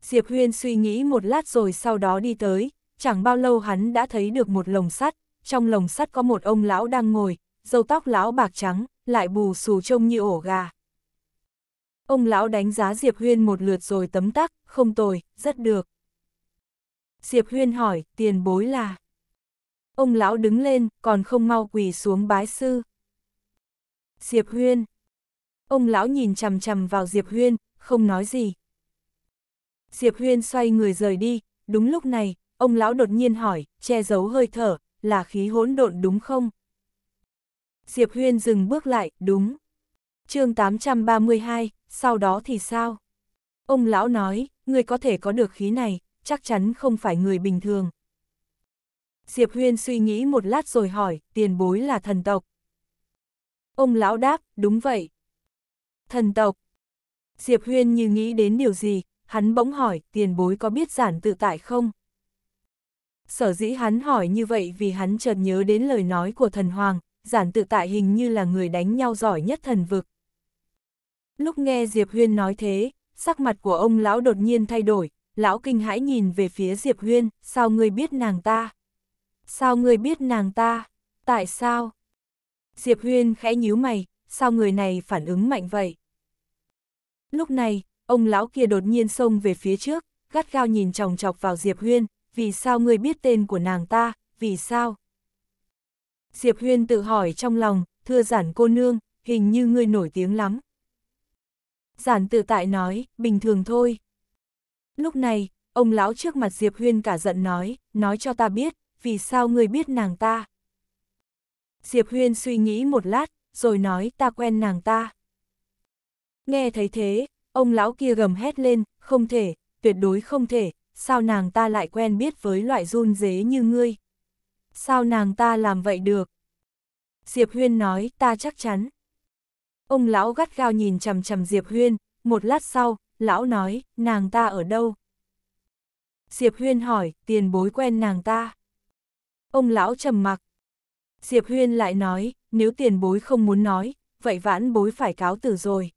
Diệp Huyên suy nghĩ một lát rồi sau đó đi tới, chẳng bao lâu hắn đã thấy được một lồng sắt, trong lồng sắt có một ông lão đang ngồi, dâu tóc lão bạc trắng, lại bù xù trông như ổ gà. Ông lão đánh giá Diệp Huyên một lượt rồi tấm tắc, không tồi, rất được. Diệp Huyên hỏi, tiền bối là ông lão đứng lên, còn không mau quỳ xuống bái sư. Diệp Huyên Ông lão nhìn chằm chằm vào Diệp Huyên, không nói gì. Diệp Huyên xoay người rời đi, đúng lúc này, ông lão đột nhiên hỏi, che giấu hơi thở, là khí hỗn độn đúng không? Diệp Huyên dừng bước lại, đúng. chương 832, sau đó thì sao? Ông lão nói, người có thể có được khí này, chắc chắn không phải người bình thường. Diệp Huyên suy nghĩ một lát rồi hỏi, tiền bối là thần tộc. Ông lão đáp, đúng vậy. Thần tộc. Diệp Huyên như nghĩ đến điều gì, hắn bỗng hỏi, tiền bối có biết giản tự tại không? Sở dĩ hắn hỏi như vậy vì hắn chợt nhớ đến lời nói của thần hoàng, giản tự tại hình như là người đánh nhau giỏi nhất thần vực. Lúc nghe Diệp Huyên nói thế, sắc mặt của ông lão đột nhiên thay đổi, lão kinh hãi nhìn về phía Diệp Huyên, sao ngươi biết nàng ta? Sao người biết nàng ta? Tại sao? Diệp Huyên khẽ nhíu mày, sao người này phản ứng mạnh vậy? Lúc này, ông lão kia đột nhiên xông về phía trước, gắt gao nhìn chòng chọc vào Diệp Huyên, vì sao người biết tên của nàng ta, vì sao? Diệp Huyên tự hỏi trong lòng, thưa giản cô nương, hình như ngươi nổi tiếng lắm. Giản tự tại nói, bình thường thôi. Lúc này, ông lão trước mặt Diệp Huyên cả giận nói, nói cho ta biết, vì sao người biết nàng ta? Diệp Huyên suy nghĩ một lát, rồi nói ta quen nàng ta. Nghe thấy thế, ông lão kia gầm hét lên, không thể, tuyệt đối không thể, sao nàng ta lại quen biết với loại run dế như ngươi? Sao nàng ta làm vậy được? Diệp Huyên nói ta chắc chắn. Ông lão gắt gao nhìn chầm chầm Diệp Huyên, một lát sau, lão nói, nàng ta ở đâu? Diệp Huyên hỏi, tiền bối quen nàng ta. Ông lão trầm mặc. Diệp Huyên lại nói, nếu tiền bối không muốn nói, vậy vãn bối phải cáo tử rồi.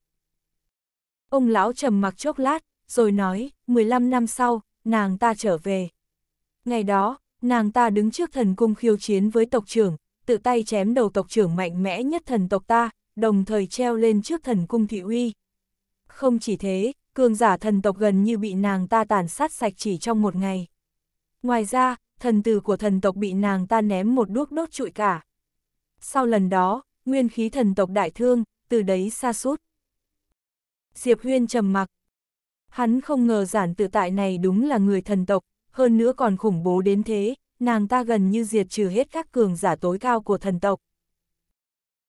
Ông lão trầm mặc chốc lát, rồi nói, 15 năm sau, nàng ta trở về. Ngày đó, nàng ta đứng trước thần cung khiêu chiến với tộc trưởng, tự tay chém đầu tộc trưởng mạnh mẽ nhất thần tộc ta, đồng thời treo lên trước thần cung thị uy. Không chỉ thế, cường giả thần tộc gần như bị nàng ta tàn sát sạch chỉ trong một ngày. Ngoài ra, thần tử của thần tộc bị nàng ta ném một đuốc đốt trụi cả. Sau lần đó, nguyên khí thần tộc đại thương, từ đấy xa sút Diệp Huyên trầm mặc. Hắn không ngờ giản tự tại này đúng là người thần tộc, hơn nữa còn khủng bố đến thế, nàng ta gần như diệt trừ hết các cường giả tối cao của thần tộc.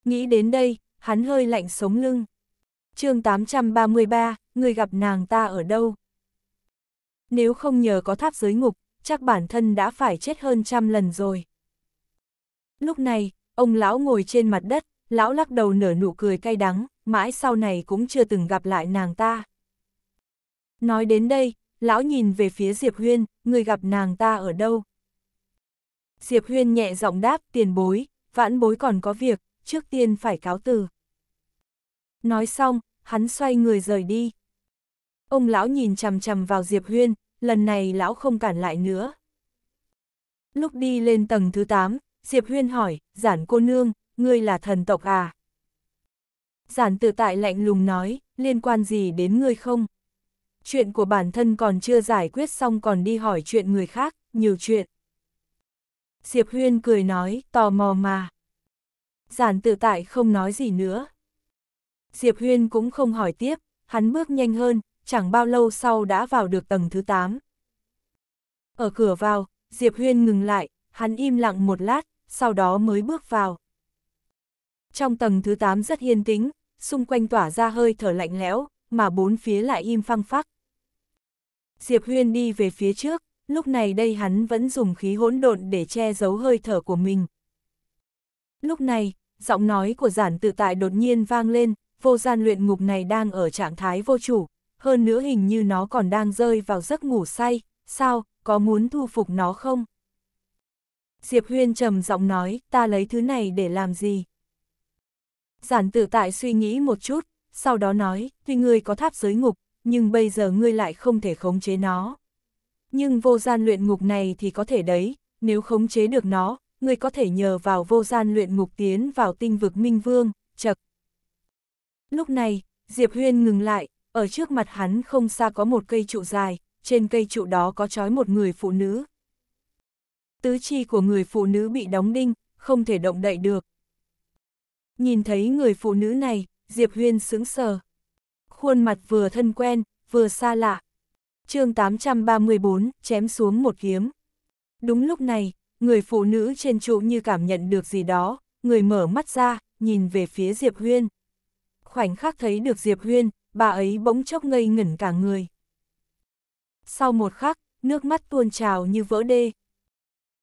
Nghĩ đến đây, hắn hơi lạnh sống lưng. chương 833, người gặp nàng ta ở đâu? Nếu không nhờ có tháp giới ngục, chắc bản thân đã phải chết hơn trăm lần rồi. Lúc này, ông lão ngồi trên mặt đất, lão lắc đầu nở nụ cười cay đắng, mãi sau này cũng chưa từng gặp lại nàng ta. Nói đến đây, lão nhìn về phía Diệp Huyên, người gặp nàng ta ở đâu? Diệp Huyên nhẹ giọng đáp tiền bối, vãn bối còn có việc, trước tiên phải cáo từ. Nói xong, hắn xoay người rời đi. Ông lão nhìn chằm chằm vào Diệp Huyên, lần này lão không cản lại nữa. Lúc đi lên tầng thứ 8, Diệp Huyên hỏi, giản cô nương, ngươi là thần tộc à? Giản tự tại lạnh lùng nói, liên quan gì đến ngươi không? Chuyện của bản thân còn chưa giải quyết xong còn đi hỏi chuyện người khác, nhiều chuyện. Diệp Huyên cười nói, tò mò mà. Giản tự tại không nói gì nữa. Diệp Huyên cũng không hỏi tiếp, hắn bước nhanh hơn, chẳng bao lâu sau đã vào được tầng thứ 8. Ở cửa vào, Diệp Huyên ngừng lại, hắn im lặng một lát, sau đó mới bước vào. Trong tầng thứ 8 rất yên tĩnh, xung quanh tỏa ra hơi thở lạnh lẽo, mà bốn phía lại im phăng phắc. Diệp Huyên đi về phía trước, lúc này đây hắn vẫn dùng khí hỗn độn để che giấu hơi thở của mình. Lúc này, giọng nói của giản tự tại đột nhiên vang lên, vô gian luyện ngục này đang ở trạng thái vô chủ, hơn nữa hình như nó còn đang rơi vào giấc ngủ say, sao, có muốn thu phục nó không? Diệp Huyên trầm giọng nói, ta lấy thứ này để làm gì? Giản tử tại suy nghĩ một chút, sau đó nói, tuy ngươi có tháp giới ngục, nhưng bây giờ ngươi lại không thể khống chế nó. Nhưng vô gian luyện ngục này thì có thể đấy, nếu khống chế được nó, ngươi có thể nhờ vào vô gian luyện ngục tiến vào tinh vực minh vương, chật. Lúc này, Diệp Huyên ngừng lại, ở trước mặt hắn không xa có một cây trụ dài, trên cây trụ đó có trói một người phụ nữ. Tứ chi của người phụ nữ bị đóng đinh, không thể động đậy được. Nhìn thấy người phụ nữ này, Diệp Huyên sững sờ. Khuôn mặt vừa thân quen, vừa xa lạ. chương 834, chém xuống một kiếm. Đúng lúc này, người phụ nữ trên trụ như cảm nhận được gì đó, người mở mắt ra, nhìn về phía Diệp Huyên. Khoảnh khắc thấy được Diệp Huyên, bà ấy bỗng chốc ngây ngẩn cả người. Sau một khắc, nước mắt tuôn trào như vỡ đê.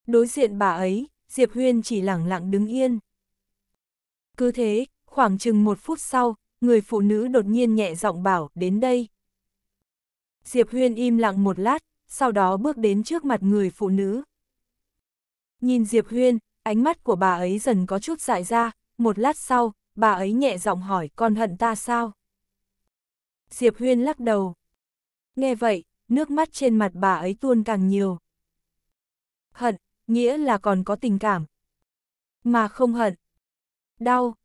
Đối diện bà ấy, Diệp Huyên chỉ lẳng lặng đứng yên. Cứ thế, khoảng chừng một phút sau, người phụ nữ đột nhiên nhẹ giọng bảo đến đây. Diệp Huyên im lặng một lát, sau đó bước đến trước mặt người phụ nữ. Nhìn Diệp Huyên, ánh mắt của bà ấy dần có chút dại ra, một lát sau, bà ấy nhẹ giọng hỏi con hận ta sao? Diệp Huyên lắc đầu. Nghe vậy, nước mắt trên mặt bà ấy tuôn càng nhiều. Hận, nghĩa là còn có tình cảm. Mà không hận. Đau.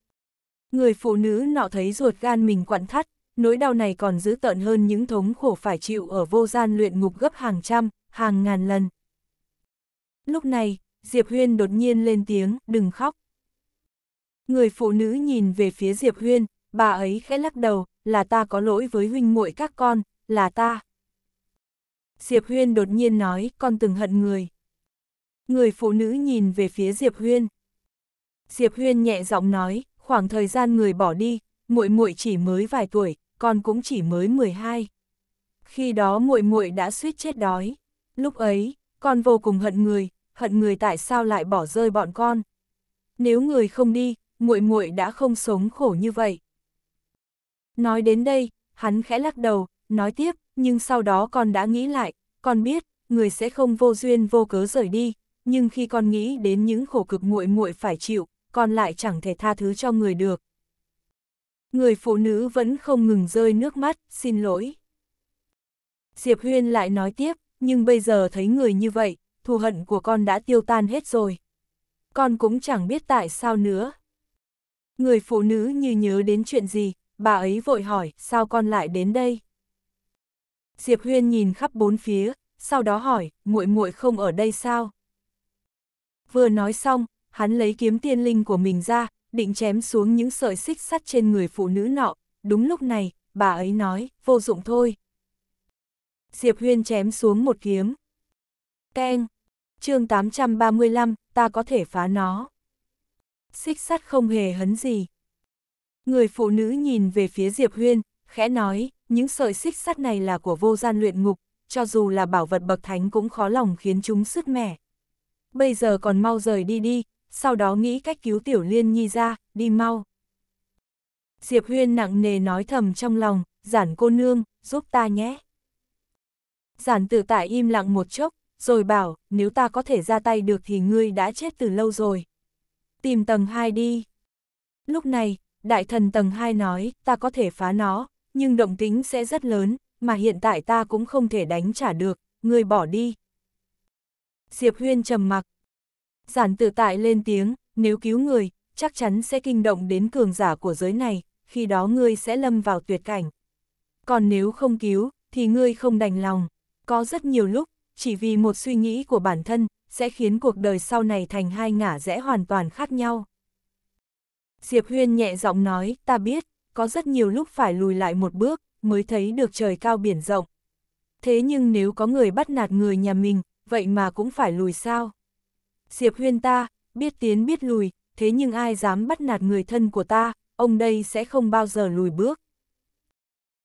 Người phụ nữ nọ thấy ruột gan mình quặn thắt, nỗi đau này còn dữ tợn hơn những thống khổ phải chịu ở vô gian luyện ngục gấp hàng trăm, hàng ngàn lần. Lúc này, Diệp Huyên đột nhiên lên tiếng, đừng khóc. Người phụ nữ nhìn về phía Diệp Huyên, bà ấy khẽ lắc đầu, là ta có lỗi với huynh muội các con, là ta. Diệp Huyên đột nhiên nói, con từng hận người. Người phụ nữ nhìn về phía Diệp Huyên. Diệp Huyên nhẹ giọng nói, khoảng thời gian người bỏ đi, muội muội chỉ mới vài tuổi, con cũng chỉ mới 12. Khi đó muội muội đã suýt chết đói. Lúc ấy, con vô cùng hận người, hận người tại sao lại bỏ rơi bọn con. Nếu người không đi, muội muội đã không sống khổ như vậy. Nói đến đây, hắn khẽ lắc đầu, nói tiếp, nhưng sau đó con đã nghĩ lại, con biết, người sẽ không vô duyên vô cớ rời đi, nhưng khi con nghĩ đến những khổ cực muội muội phải chịu, con lại chẳng thể tha thứ cho người được. Người phụ nữ vẫn không ngừng rơi nước mắt, xin lỗi. Diệp Huyên lại nói tiếp, nhưng bây giờ thấy người như vậy, thù hận của con đã tiêu tan hết rồi. Con cũng chẳng biết tại sao nữa. Người phụ nữ như nhớ đến chuyện gì, bà ấy vội hỏi, sao con lại đến đây? Diệp Huyên nhìn khắp bốn phía, sau đó hỏi, muội muội không ở đây sao? Vừa nói xong, hắn lấy kiếm tiên linh của mình ra, định chém xuống những sợi xích sắt trên người phụ nữ nọ, đúng lúc này, bà ấy nói, vô dụng thôi. Diệp Huyên chém xuống một kiếm. Keng! chương 835, ta có thể phá nó. Xích sắt không hề hấn gì, Người phụ nữ nhìn về phía Diệp Huyên, khẽ nói, những sợi xích sắt này là của vô gian luyện ngục, cho dù là bảo vật bậc thánh cũng khó lòng khiến chúng sứt mẻ. Bây giờ còn mau rời đi đi, sau đó nghĩ cách cứu tiểu liên nhi ra, đi mau. Diệp Huyên nặng nề nói thầm trong lòng, giản cô nương, giúp ta nhé. Giản Tử tại im lặng một chốc, rồi bảo, nếu ta có thể ra tay được thì ngươi đã chết từ lâu rồi. Tìm tầng 2 đi. Lúc này, đại thần tầng 2 nói, ta có thể phá nó, nhưng động tính sẽ rất lớn, mà hiện tại ta cũng không thể đánh trả được, người bỏ đi. Diệp Huyên trầm mặc. Giản tự tại lên tiếng, nếu cứu người, chắc chắn sẽ kinh động đến cường giả của giới này, khi đó ngươi sẽ lâm vào tuyệt cảnh. Còn nếu không cứu, thì ngươi không đành lòng. Có rất nhiều lúc, chỉ vì một suy nghĩ của bản thân, sẽ khiến cuộc đời sau này thành hai ngả rẽ hoàn toàn khác nhau. Diệp Huyên nhẹ giọng nói, ta biết, có rất nhiều lúc phải lùi lại một bước, mới thấy được trời cao biển rộng. Thế nhưng nếu có người bắt nạt người nhà mình, vậy mà cũng phải lùi sao? Diệp Huyên ta, biết tiến biết lùi, thế nhưng ai dám bắt nạt người thân của ta, ông đây sẽ không bao giờ lùi bước.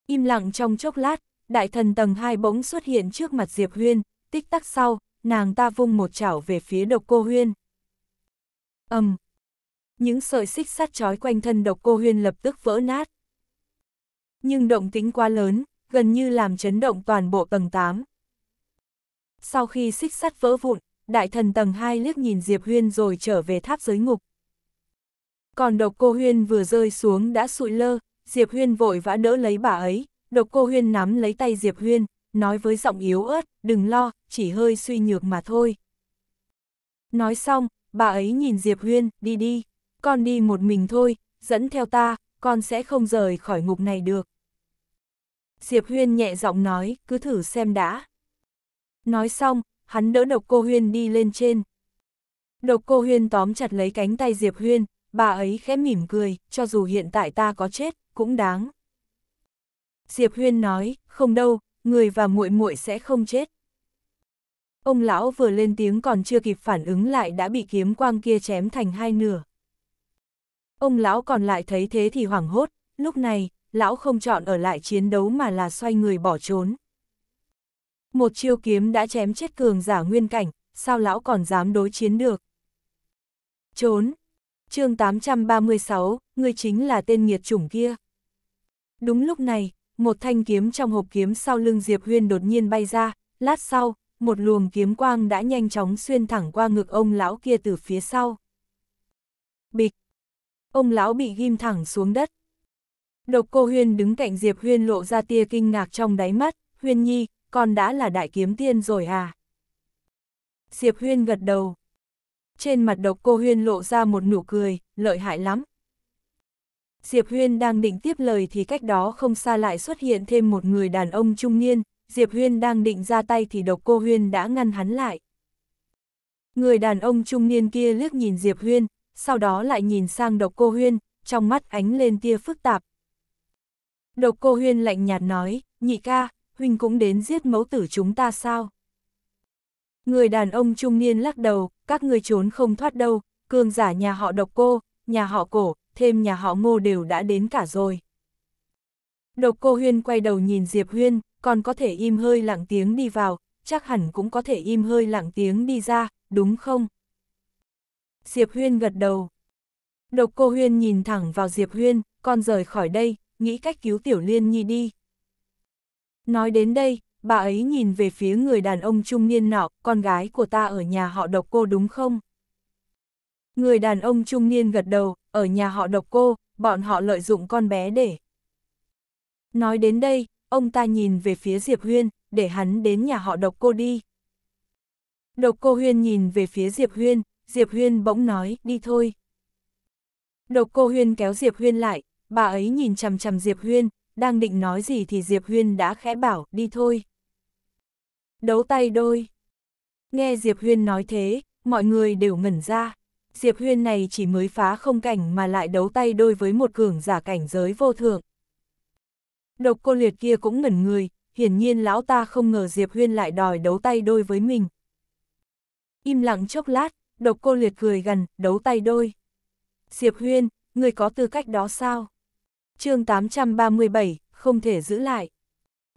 Im lặng trong chốc lát, đại thần tầng 2 bỗng xuất hiện trước mặt Diệp Huyên, tích tắc sau, nàng ta vung một chảo về phía độc cô Huyên. ầm, um, những sợi xích sắt trói quanh thân độc cô huyên lập tức vỡ nát. Nhưng động tính quá lớn, gần như làm chấn động toàn bộ tầng 8. Sau khi xích sắt vỡ vụn, đại thần tầng 2 liếc nhìn Diệp Huyên rồi trở về tháp giới ngục. Còn độc cô Huyên vừa rơi xuống đã sụi lơ, Diệp Huyên vội vã đỡ lấy bà ấy, độc cô Huyên nắm lấy tay Diệp Huyên, nói với giọng yếu ớt, đừng lo, chỉ hơi suy nhược mà thôi. Nói xong, bà ấy nhìn Diệp Huyên, đi đi con đi một mình thôi, dẫn theo ta, con sẽ không rời khỏi ngục này được. Diệp Huyên nhẹ giọng nói, cứ thử xem đã. Nói xong, hắn đỡ độc cô Huyên đi lên trên. Độc cô Huyên tóm chặt lấy cánh tay Diệp Huyên, bà ấy khẽ mỉm cười, cho dù hiện tại ta có chết, cũng đáng. Diệp Huyên nói, không đâu, người và muội muội sẽ không chết. Ông lão vừa lên tiếng còn chưa kịp phản ứng lại đã bị kiếm quang kia chém thành hai nửa. Ông lão còn lại thấy thế thì hoảng hốt, lúc này, lão không chọn ở lại chiến đấu mà là xoay người bỏ trốn. Một chiêu kiếm đã chém chết cường giả nguyên cảnh, sao lão còn dám đối chiến được? Trốn! chương 836, người chính là tên nghiệt chủng kia. Đúng lúc này, một thanh kiếm trong hộp kiếm sau lưng Diệp Huyên đột nhiên bay ra, lát sau, một luồng kiếm quang đã nhanh chóng xuyên thẳng qua ngực ông lão kia từ phía sau. Bịch! ông lão bị ghim thẳng xuống đất. Độc cô Huyên đứng cạnh Diệp Huyên lộ ra tia kinh ngạc trong đáy mắt, Huyên Nhi, con đã là đại kiếm tiên rồi à? Diệp Huyên gật đầu. Trên mặt độc cô Huyên lộ ra một nụ cười, lợi hại lắm. Diệp Huyên đang định tiếp lời thì cách đó không xa lại xuất hiện thêm một người đàn ông trung niên, Diệp Huyên đang định ra tay thì độc cô Huyên đã ngăn hắn lại. Người đàn ông trung niên kia liếc nhìn Diệp Huyên, sau đó lại nhìn sang độc cô huyên, trong mắt ánh lên tia phức tạp. Độc cô huyên lạnh nhạt nói, nhị ca, huynh cũng đến giết mẫu tử chúng ta sao? Người đàn ông trung niên lắc đầu, các ngươi trốn không thoát đâu, cương giả nhà họ độc cô, nhà họ cổ, thêm nhà họ ngô đều đã đến cả rồi. Độc cô huyên quay đầu nhìn Diệp huyên, còn có thể im hơi lặng tiếng đi vào, chắc hẳn cũng có thể im hơi lặng tiếng đi ra, đúng không? Diệp Huyên gật đầu. Độc cô Huyên nhìn thẳng vào Diệp Huyên, con rời khỏi đây, nghĩ cách cứu Tiểu Liên Nhi đi. Nói đến đây, bà ấy nhìn về phía người đàn ông trung niên nọ, con gái của ta ở nhà họ độc cô đúng không? Người đàn ông trung niên gật đầu, ở nhà họ độc cô, bọn họ lợi dụng con bé để. Nói đến đây, ông ta nhìn về phía Diệp Huyên, để hắn đến nhà họ độc cô đi. Độc cô Huyên nhìn về phía Diệp Huyên, Diệp Huyên bỗng nói, đi thôi. Độc cô Huyên kéo Diệp Huyên lại, bà ấy nhìn chằm chằm Diệp Huyên, đang định nói gì thì Diệp Huyên đã khẽ bảo, đi thôi. Đấu tay đôi. Nghe Diệp Huyên nói thế, mọi người đều ngẩn ra. Diệp Huyên này chỉ mới phá không cảnh mà lại đấu tay đôi với một cường giả cảnh giới vô thượng. Độc cô liệt kia cũng ngẩn người, hiển nhiên lão ta không ngờ Diệp Huyên lại đòi đấu tay đôi với mình. Im lặng chốc lát, Độc cô liệt cười gần, đấu tay đôi. Diệp Huyên, người có tư cách đó sao? chương 837, không thể giữ lại.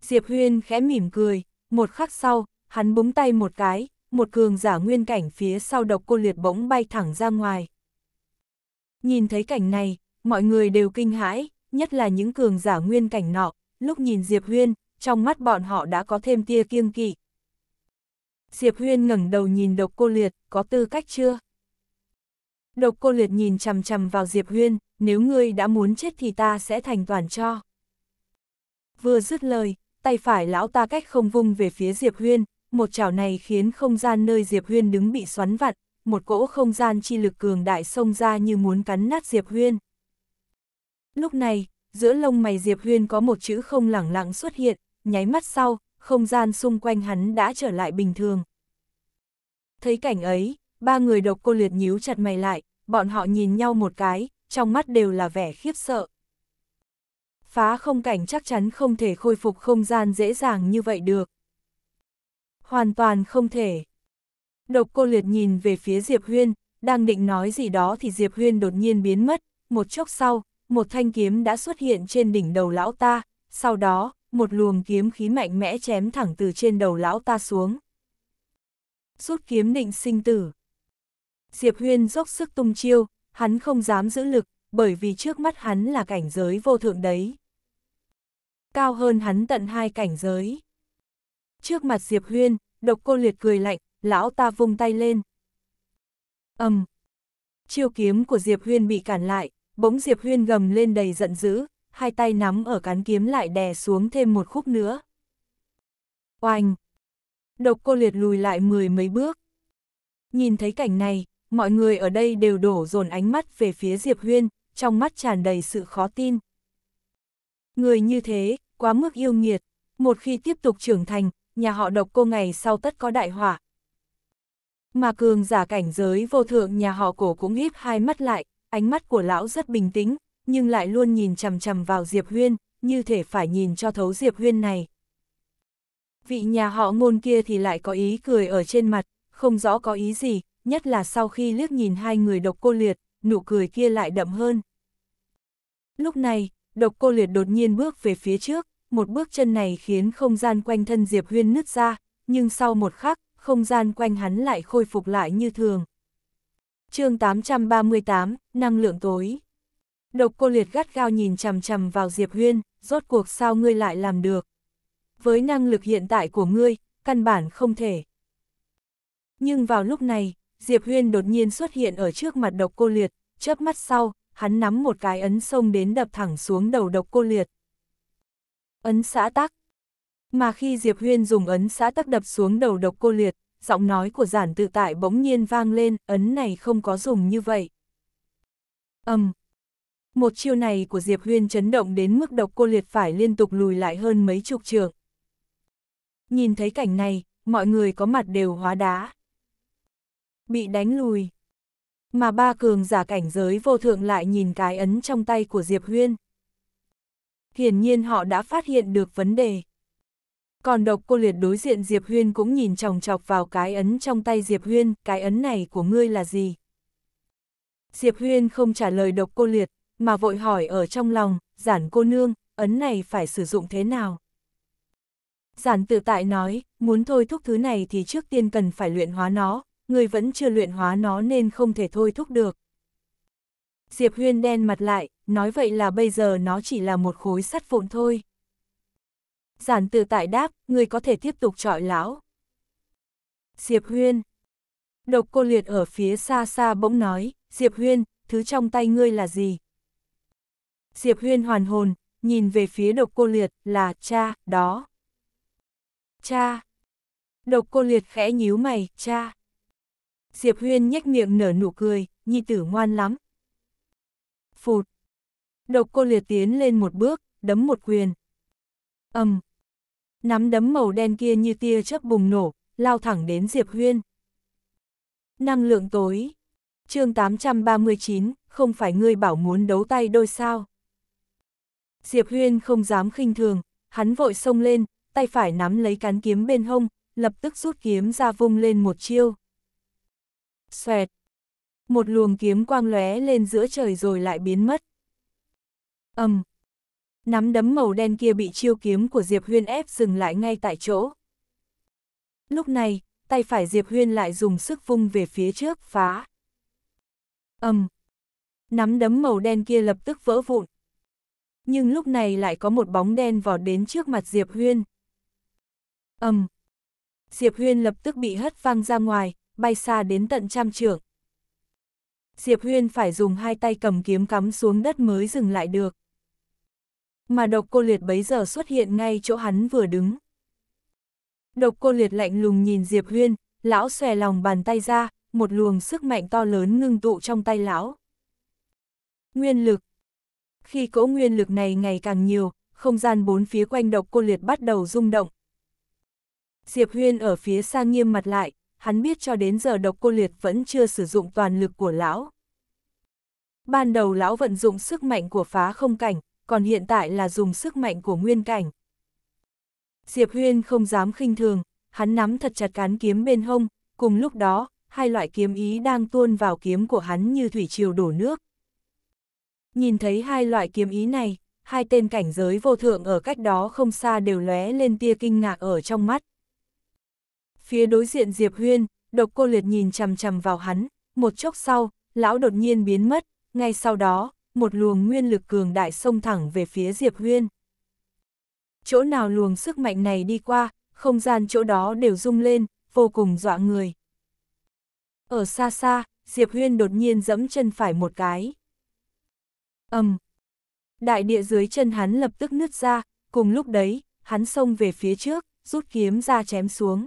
Diệp Huyên khẽ mỉm cười, một khắc sau, hắn búng tay một cái, một cường giả nguyên cảnh phía sau độc cô liệt bỗng bay thẳng ra ngoài. Nhìn thấy cảnh này, mọi người đều kinh hãi, nhất là những cường giả nguyên cảnh nọ, lúc nhìn Diệp Huyên, trong mắt bọn họ đã có thêm tia kiêng kỵ, Diệp Huyên ngẩng đầu nhìn độc cô liệt, có tư cách chưa? Độc cô liệt nhìn chằm chằm vào Diệp Huyên, nếu ngươi đã muốn chết thì ta sẽ thành toàn cho. Vừa dứt lời, tay phải lão ta cách không vung về phía Diệp Huyên, một chảo này khiến không gian nơi Diệp Huyên đứng bị xoắn vặn, một cỗ không gian chi lực cường đại xông ra như muốn cắn nát Diệp Huyên. Lúc này, giữa lông mày Diệp Huyên có một chữ không lẳng lặng xuất hiện, nháy mắt sau, không gian xung quanh hắn đã trở lại bình thường. Thấy cảnh ấy, ba người độc cô liệt nhíu chặt mày lại, bọn họ nhìn nhau một cái, trong mắt đều là vẻ khiếp sợ. Phá không cảnh chắc chắn không thể khôi phục không gian dễ dàng như vậy được. Hoàn toàn không thể. Độc cô liệt nhìn về phía Diệp Huyên, đang định nói gì đó thì Diệp Huyên đột nhiên biến mất, một chốc sau, một thanh kiếm đã xuất hiện trên đỉnh đầu lão ta, sau đó, một luồng kiếm khí mạnh mẽ chém thẳng từ trên đầu lão ta xuống. Rút kiếm định sinh tử. Diệp Huyên dốc sức tung chiêu, hắn không dám giữ lực, bởi vì trước mắt hắn là cảnh giới vô thượng đấy. Cao hơn hắn tận hai cảnh giới. Trước mặt Diệp Huyên, độc cô liệt cười lạnh, lão ta vung tay lên. ầm, Chiêu kiếm của Diệp Huyên bị cản lại, bỗng Diệp Huyên gầm lên đầy giận dữ, hai tay nắm ở cán kiếm lại đè xuống thêm một khúc nữa. Oanh! Độc cô liệt lùi lại mười mấy bước. Nhìn thấy cảnh này, mọi người ở đây đều đổ dồn ánh mắt về phía Diệp Huyên, trong mắt tràn đầy sự khó tin. Người như thế, quá mức yêu nghiệt, một khi tiếp tục trưởng thành, nhà họ độc cô ngày sau tất có đại hỏa. Mà cường giả cảnh giới vô thượng nhà họ cổ cũng híp hai mắt lại, ánh mắt của lão rất bình tĩnh, nhưng lại luôn nhìn chằm chằm vào Diệp Huyên, như thể phải nhìn cho thấu Diệp Huyên này. Vị nhà họ ngôn kia thì lại có ý cười ở trên mặt, không rõ có ý gì, nhất là sau khi liếc nhìn hai người độc cô liệt, nụ cười kia lại đậm hơn. Lúc này, độc cô liệt đột nhiên bước về phía trước, một bước chân này khiến không gian quanh thân Diệp Huyên nứt ra, nhưng sau một khắc, không gian quanh hắn lại khôi phục lại như thường. chương 838, Năng lượng tối Độc cô liệt gắt gao nhìn chằm chằm vào Diệp Huyên, rốt cuộc sao ngươi lại làm được. Với năng lực hiện tại của ngươi, căn bản không thể. Nhưng vào lúc này, Diệp Huyên đột nhiên xuất hiện ở trước mặt độc cô liệt, chớp mắt sau, hắn nắm một cái ấn sông đến đập thẳng xuống đầu độc cô liệt. Ấn xã tắc. Mà khi Diệp Huyên dùng ấn xã tắc đập xuống đầu độc cô liệt, giọng nói của giản tự tại bỗng nhiên vang lên, ấn này không có dùng như vậy. Âm, một chiêu này của Diệp Huyên chấn động đến mức độc cô liệt phải liên tục lùi lại hơn mấy chục trường. Nhìn thấy cảnh này, mọi người có mặt đều hóa đá. Bị đánh lùi. Mà ba cường giả cảnh giới vô thượng lại nhìn cái ấn trong tay của Diệp Huyên. Hiển nhiên họ đã phát hiện được vấn đề. Còn độc cô liệt đối diện Diệp Huyên cũng nhìn chòng chọc vào cái ấn trong tay Diệp Huyên, cái ấn này của ngươi là gì? Diệp Huyên không trả lời độc cô liệt, mà vội hỏi ở trong lòng, giản cô nương, ấn này phải sử dụng thế nào? Giản tự tại nói, muốn thôi thúc thứ này thì trước tiên cần phải luyện hóa nó, người vẫn chưa luyện hóa nó nên không thể thôi thúc được. Diệp Huyên đen mặt lại, nói vậy là bây giờ nó chỉ là một khối sắt vụn thôi. Giản tự tại đáp, người có thể tiếp tục trọi lão. Diệp Huyên Độc cô liệt ở phía xa xa bỗng nói, Diệp Huyên, thứ trong tay ngươi là gì, Diệp Huyên hoàn hồn, nhìn về phía độc cô liệt là cha, đó. Cha. Độc cô liệt khẽ nhíu mày, cha. Diệp Huyên nhếch miệng nở nụ cười, nhi tử ngoan lắm. Phụt. Độc cô liệt tiến lên một bước, đấm một quyền. ầm, um. Nắm đấm màu đen kia như tia chớp bùng nổ, lao thẳng đến Diệp Huyên. Năng lượng tối. chương 839, không phải ngươi bảo muốn đấu tay đôi sao. Diệp Huyên không dám khinh thường, hắn vội xông lên, tay phải nắm lấy cán kiếm bên hông, lập tức rút kiếm ra vung lên một chiêu. Xoẹt! Một luồng kiếm quang lóe lên giữa trời rồi lại biến mất. ầm, Nắm đấm màu đen kia bị chiêu kiếm của Diệp Huyên ép dừng lại ngay tại chỗ. Lúc này, tay phải Diệp Huyên lại dùng sức vung về phía trước, phá. ầm, Nắm đấm màu đen kia lập tức vỡ vụn, nhưng lúc này lại có một bóng đen vọt đến trước mặt Diệp Huyên. ầm um. Diệp Huyên lập tức bị hất văng ra ngoài, bay xa đến tận trăm trưởng. Diệp Huyên phải dùng hai tay cầm kiếm cắm xuống đất mới dừng lại được. Mà độc cô liệt bấy giờ xuất hiện ngay chỗ hắn vừa đứng. Độc cô liệt lạnh lùng nhìn Diệp Huyên, lão xòe lòng bàn tay ra, một luồng sức mạnh to lớn ngưng tụ trong tay lão. Nguyên lực, khi cỗ nguyên lực này ngày càng nhiều, không gian bốn phía quanh độc cô liệt bắt đầu rung động. Diệp Huyên ở phía xa nghiêm mặt lại, hắn biết cho đến giờ độc cô liệt vẫn chưa sử dụng toàn lực của lão. Ban đầu lão vận dụng sức mạnh của phá không cảnh, còn hiện tại là dùng sức mạnh của nguyên cảnh. Diệp Huyên không dám khinh thường, hắn nắm thật chặt cán kiếm bên hông, cùng lúc đó, hai loại kiếm ý đang tuôn vào kiếm của hắn như thủy triều đổ nước nhìn thấy hai loại kiếm ý này, hai tên cảnh giới vô thượng ở cách đó không xa đều lóe lên tia kinh ngạc ở trong mắt. Phía đối diện Diệp Huyên, độc cô liệt nhìn chằm chằm vào hắn, một chốc sau, lão đột nhiên biến mất, ngay sau đó, một luồng nguyên lực cường đại xông thẳng về phía Diệp Huyên. Chỗ nào luồng sức mạnh này đi qua, không gian chỗ đó đều rung lên, vô cùng dọa người. Ở xa xa, Diệp Huyên đột nhiên dẫm chân phải một cái ầm. Đại địa dưới chân hắn lập tức nứt ra, cùng lúc đấy, hắn xông về phía trước, rút kiếm ra chém xuống.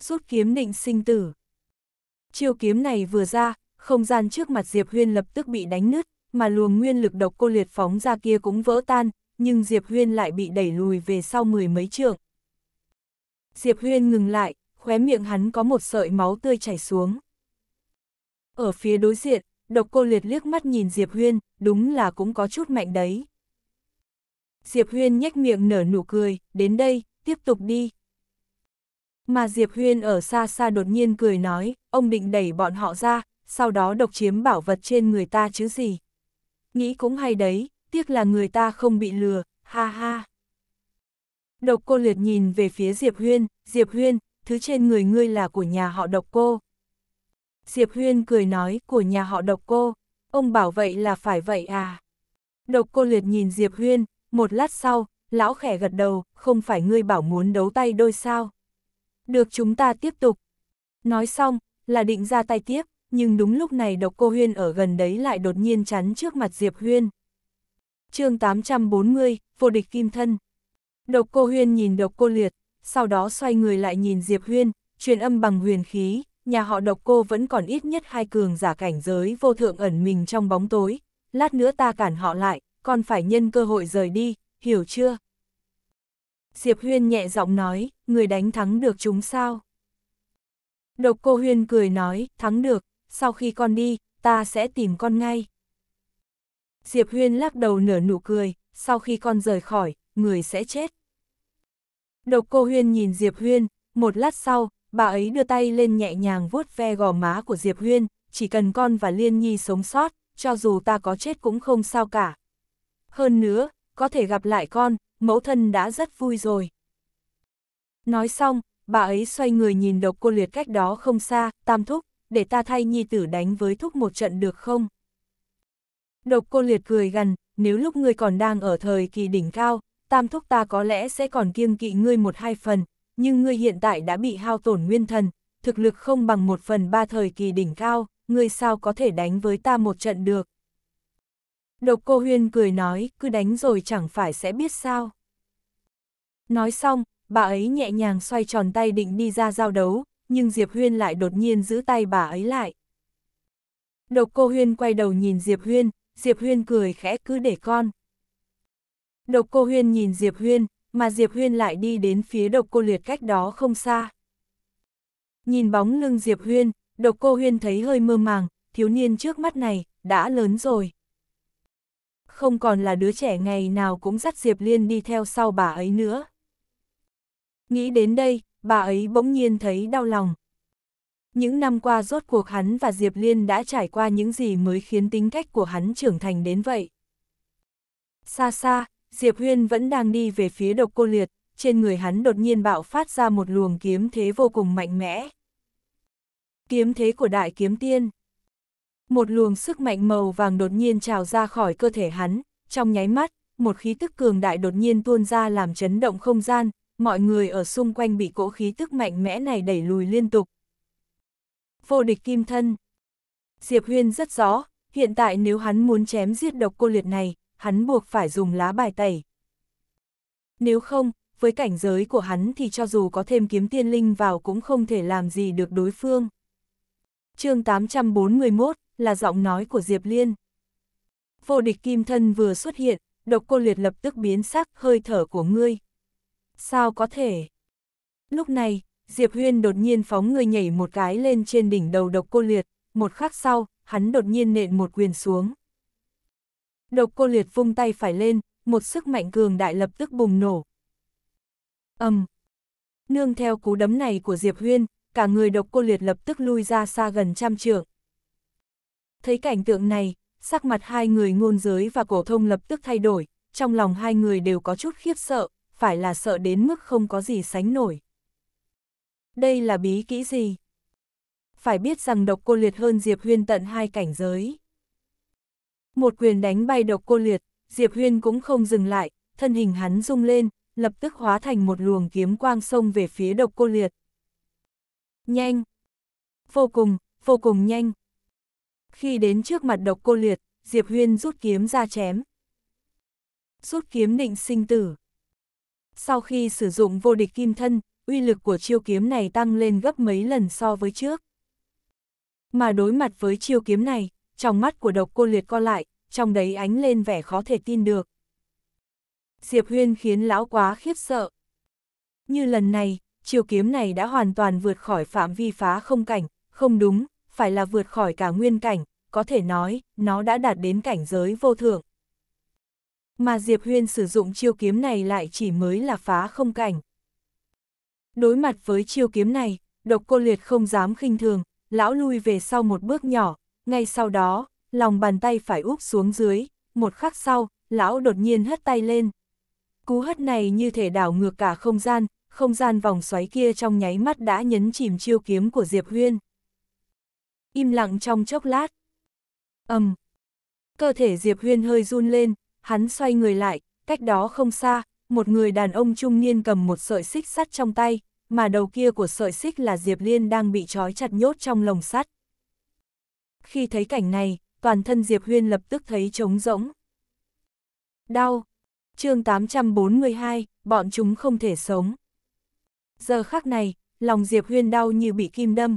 Rút kiếm định sinh tử. Chiêu kiếm này vừa ra, không gian trước mặt Diệp Huyên lập tức bị đánh nứt, mà luồng nguyên lực độc cô liệt phóng ra kia cũng vỡ tan, nhưng Diệp Huyên lại bị đẩy lùi về sau mười mấy trượng. Diệp Huyên ngừng lại, khóe miệng hắn có một sợi máu tươi chảy xuống. Ở phía đối diện, độc cô liệt liếc mắt nhìn Diệp Huyên, đúng là cũng có chút mạnh đấy. Diệp Huyên nhếch miệng nở nụ cười, đến đây, tiếp tục đi. Mà Diệp Huyên ở xa xa đột nhiên cười nói, ông định đẩy bọn họ ra, sau đó độc chiếm bảo vật trên người ta chứ gì. Nghĩ cũng hay đấy, tiếc là người ta không bị lừa, ha ha. Độc cô liệt nhìn về phía Diệp Huyên, Diệp Huyên, thứ trên người ngươi là của nhà họ độc cô, Diệp Huyên cười nói, của nhà họ độc cô, ông bảo vậy là phải vậy à. Độc cô liệt nhìn Diệp Huyên, một lát sau, lão khẻ gật đầu, không phải ngươi bảo muốn đấu tay đôi sao. Được chúng ta tiếp tục. Nói xong, là định ra tay tiếp, nhưng đúng lúc này độc cô Huyên ở gần đấy lại đột nhiên chắn trước mặt Diệp Huyên. chương 840, vô địch kim thân. Độc cô Huyên nhìn độc cô liệt, sau đó xoay người lại nhìn Diệp Huyên, truyền âm bằng huyền khí, nhà họ độc cô vẫn còn ít nhất hai cường giả cảnh giới vô thượng ẩn mình trong bóng tối, lát nữa ta cản họ lại, còn phải nhân cơ hội rời đi, hiểu chưa? Diệp Huyên nhẹ giọng nói, người đánh thắng được chúng sao? Độc cô Huyên cười nói, thắng được, sau khi con đi, ta sẽ tìm con ngay. Diệp Huyên lắc đầu nở nụ cười, sau khi con rời khỏi, người sẽ chết. Độc cô Huyên nhìn Diệp Huyên, một lát sau, bà ấy đưa tay lên nhẹ nhàng vuốt ve gò má của Diệp Huyên, chỉ cần con và Liên Nhi sống sót, cho dù ta có chết cũng không sao cả. Hơn nữa, có thể gặp lại con, mẫu thân đã rất vui rồi. Nói xong, bà ấy xoay người nhìn độc cô liệt cách đó không xa, tam thúc, để ta thay nhi tử đánh với thúc một trận được không? Độc cô liệt cười gần, nếu lúc ngươi còn đang ở thời kỳ đỉnh cao, tam thúc ta có lẽ sẽ còn kiêng kỵ ngươi một hai phần, nhưng ngươi hiện tại đã bị hao tổn nguyên thần, thực lực không bằng một phần ba thời kỳ đỉnh cao, ngươi sao có thể đánh với ta một trận được. Độc cô Huyên cười nói, cứ đánh rồi chẳng phải sẽ biết sao. Nói xong, bà ấy nhẹ nhàng xoay tròn tay định đi ra giao đấu, nhưng Diệp Huyên lại đột nhiên giữ tay bà ấy lại. Độc cô Huyên quay đầu nhìn Diệp Huyên, Diệp Huyên cười khẽ cứ để con. Độc cô Huyên nhìn Diệp Huyên, mà Diệp Huyên lại đi đến phía độc cô liệt cách đó không xa. Nhìn bóng lưng Diệp Huyên, độc cô Huyên thấy hơi mơ màng, thiếu niên trước mắt này, đã lớn rồi. Không còn là đứa trẻ ngày nào cũng dắt Diệp Liên đi theo sau bà ấy nữa. Nghĩ đến đây, bà ấy bỗng nhiên thấy đau lòng. Những năm qua rốt cuộc hắn và Diệp Liên đã trải qua những gì mới khiến tính cách của hắn trưởng thành đến vậy. Xa xa, Diệp Huyên vẫn đang đi về phía độc cô liệt, trên người hắn đột nhiên bạo phát ra một luồng kiếm thế vô cùng mạnh mẽ. Kiếm thế của đại kiếm tiên. Một luồng sức mạnh màu vàng đột nhiên trào ra khỏi cơ thể hắn, trong nháy mắt, một khí tức cường đại đột nhiên tuôn ra làm chấn động không gian, mọi người ở xung quanh bị cỗ khí tức mạnh mẽ này đẩy lùi liên tục. Vô địch kim thân. Diệp Huyên rất rõ, hiện tại nếu hắn muốn chém giết độc cô liệt này, hắn buộc phải dùng lá bài tẩy. Nếu không, với cảnh giới của hắn thì cho dù có thêm kiếm tiên linh vào cũng không thể làm gì được đối phương. chương 841 là giọng nói của Diệp Liên. Vô địch kim thân vừa xuất hiện, độc cô liệt lập tức biến sắc hơi thở của ngươi. Sao có thể? Lúc này, Diệp Huyên đột nhiên phóng người nhảy một cái lên trên đỉnh đầu độc cô liệt, một khắc sau, hắn đột nhiên nện một quyền xuống. Độc cô liệt vung tay phải lên, một sức mạnh cường đại lập tức bùng nổ. Âm! Nương theo cú đấm này của Diệp Huyên, cả người độc cô liệt lập tức lui ra xa gần trăm trượng. Thấy cảnh tượng này, sắc mặt hai người ngôn giới và cổ thông lập tức thay đổi, trong lòng hai người đều có chút khiếp sợ, phải là sợ đến mức không có gì sánh nổi. Đây là bí kỹ gì? Phải biết rằng độc cô liệt hơn Diệp Huyên tận hai cảnh giới. Một quyền đánh bay độc cô liệt, Diệp Huyên cũng không dừng lại, thân hình hắn rung lên, lập tức hóa thành một luồng kiếm quang sông về phía độc cô liệt. Nhanh! Vô cùng, vô cùng nhanh! Khi đến trước mặt độc cô liệt, Diệp Huyên rút kiếm ra chém. Rút kiếm định sinh tử. Sau khi sử dụng vô địch kim thân, uy lực của chiêu kiếm này tăng lên gấp mấy lần so với trước. Mà đối mặt với chiêu kiếm này, trong mắt của độc cô liệt co lại, trong đấy ánh lên vẻ khó thể tin được. Diệp Huyên khiến lão quá khiếp sợ. Như lần này, chiều kiếm này đã hoàn toàn vượt khỏi phạm vi phá không cảnh, không đúng, phải là vượt khỏi cả nguyên cảnh, có thể nói, nó đã đạt đến cảnh giới vô thượng. Mà Diệp Huyên sử dụng chiêu kiếm này lại chỉ mới là phá không cảnh. Đối mặt với chiêu kiếm này, độc cô liệt không dám khinh thường, lão lui về sau một bước nhỏ, ngay sau đó, lòng bàn tay phải úp xuống dưới, một khắc sau, lão đột nhiên hất tay lên. Cú hất này như thể đảo ngược cả không gian, không gian vòng xoáy kia trong nháy mắt đã nhấn chìm chiêu kiếm của Diệp Huyên. Im lặng trong chốc lát. ầm, um. Cơ thể Diệp Huyên hơi run lên, hắn xoay người lại, cách đó không xa, một người đàn ông trung niên cầm một sợi xích sắt trong tay, mà đầu kia của sợi xích là Diệp Liên đang bị trói chặt nhốt trong lồng sắt khi thấy cảnh này, toàn thân Diệp Huyên lập tức thấy trống rỗng. Đau! chương 842, bọn chúng không thể sống. Giờ khắc này, lòng Diệp Huyên đau như bị kim đâm.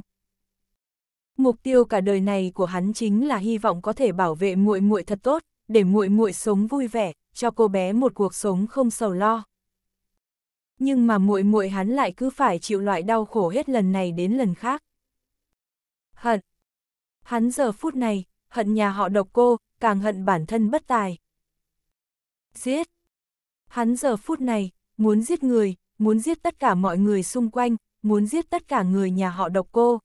Mục tiêu cả đời này của hắn chính là hy vọng có thể bảo vệ muội muội thật tốt, để muội muội sống vui vẻ, cho cô bé một cuộc sống không sầu lo. Nhưng mà muội muội hắn lại cứ phải chịu loại đau khổ hết lần này đến lần khác. Hận, Hắn giờ phút này, hận nhà họ độc cô, càng hận bản thân bất tài. Giết! Hắn giờ phút này, muốn giết người, muốn giết tất cả mọi người xung quanh, muốn giết tất cả người nhà họ độc cô.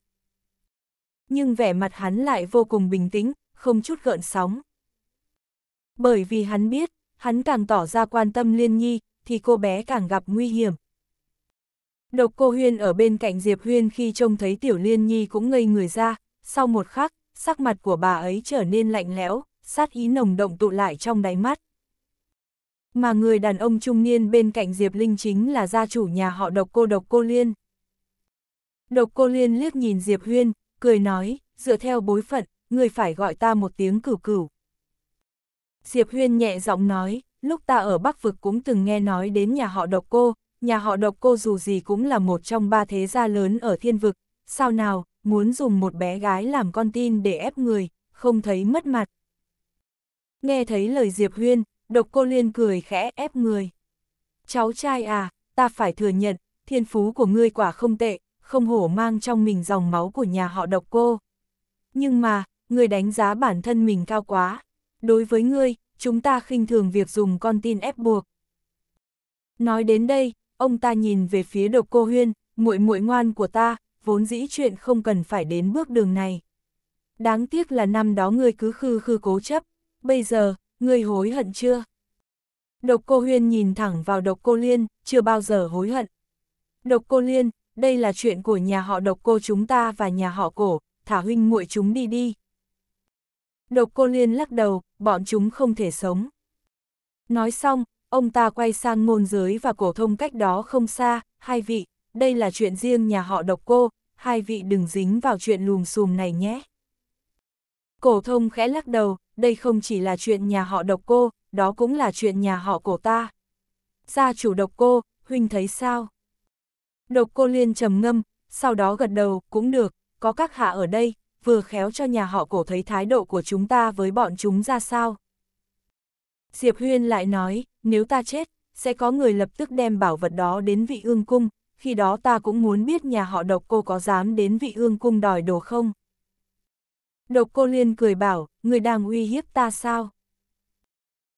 Nhưng vẻ mặt hắn lại vô cùng bình tĩnh, không chút gợn sóng. Bởi vì hắn biết, hắn càng tỏ ra quan tâm liên nhi, thì cô bé càng gặp nguy hiểm. Độc cô Huyên ở bên cạnh Diệp Huyên khi trông thấy Tiểu Liên Nhi cũng ngây người ra, sau một khắc, sắc mặt của bà ấy trở nên lạnh lẽo, sát ý nồng động tụ lại trong đáy mắt. Mà người đàn ông trung niên bên cạnh Diệp Linh chính là gia chủ nhà họ độc cô độc cô Liên. Độc cô Liên liếc nhìn Diệp Huyên, cười nói, dựa theo bối phận, người phải gọi ta một tiếng cửu cửu. Diệp Huyên nhẹ giọng nói, lúc ta ở Bắc Vực cũng từng nghe nói đến nhà họ độc cô, nhà họ độc cô dù gì cũng là một trong ba thế gia lớn ở thiên vực, sao nào, muốn dùng một bé gái làm con tin để ép người, không thấy mất mặt. Nghe thấy lời Diệp Huyên, độc cô Liên cười khẽ ép người. Cháu trai à, ta phải thừa nhận, thiên phú của ngươi quả không tệ, không hổ mang trong mình dòng máu của nhà họ độc cô. Nhưng mà, ngươi đánh giá bản thân mình cao quá. Đối với ngươi, chúng ta khinh thường việc dùng con tin ép buộc. Nói đến đây, ông ta nhìn về phía độc cô Huyên, muội muội ngoan của ta, vốn dĩ chuyện không cần phải đến bước đường này. Đáng tiếc là năm đó ngươi cứ khư khư cố chấp, bây giờ, ngươi hối hận chưa? Độc cô Huyên nhìn thẳng vào độc cô Liên, chưa bao giờ hối hận. Độc cô Liên, đây là chuyện của nhà họ độc cô chúng ta và nhà họ cổ, thả huynh muội chúng đi đi. Độc cô Liên lắc đầu, bọn chúng không thể sống. Nói xong, ông ta quay sang ngôn giới và cổ thông cách đó không xa, hai vị, đây là chuyện riêng nhà họ độc cô, hai vị đừng dính vào chuyện lùm xùm này nhé. Cổ thông khẽ lắc đầu, đây không chỉ là chuyện nhà họ độc cô, đó cũng là chuyện nhà họ cổ ta. Gia chủ độc cô, huynh thấy sao? Độc cô liên trầm ngâm, sau đó gật đầu, cũng được, có các hạ ở đây, vừa khéo cho nhà họ cổ thấy thái độ của chúng ta với bọn chúng ra sao. Diệp Huyên lại nói, nếu ta chết, sẽ có người lập tức đem bảo vật đó đến vị ương cung, khi đó ta cũng muốn biết nhà họ độc cô có dám đến vị ương cung đòi đồ không. Độc cô liên cười bảo, người đang uy hiếp ta sao?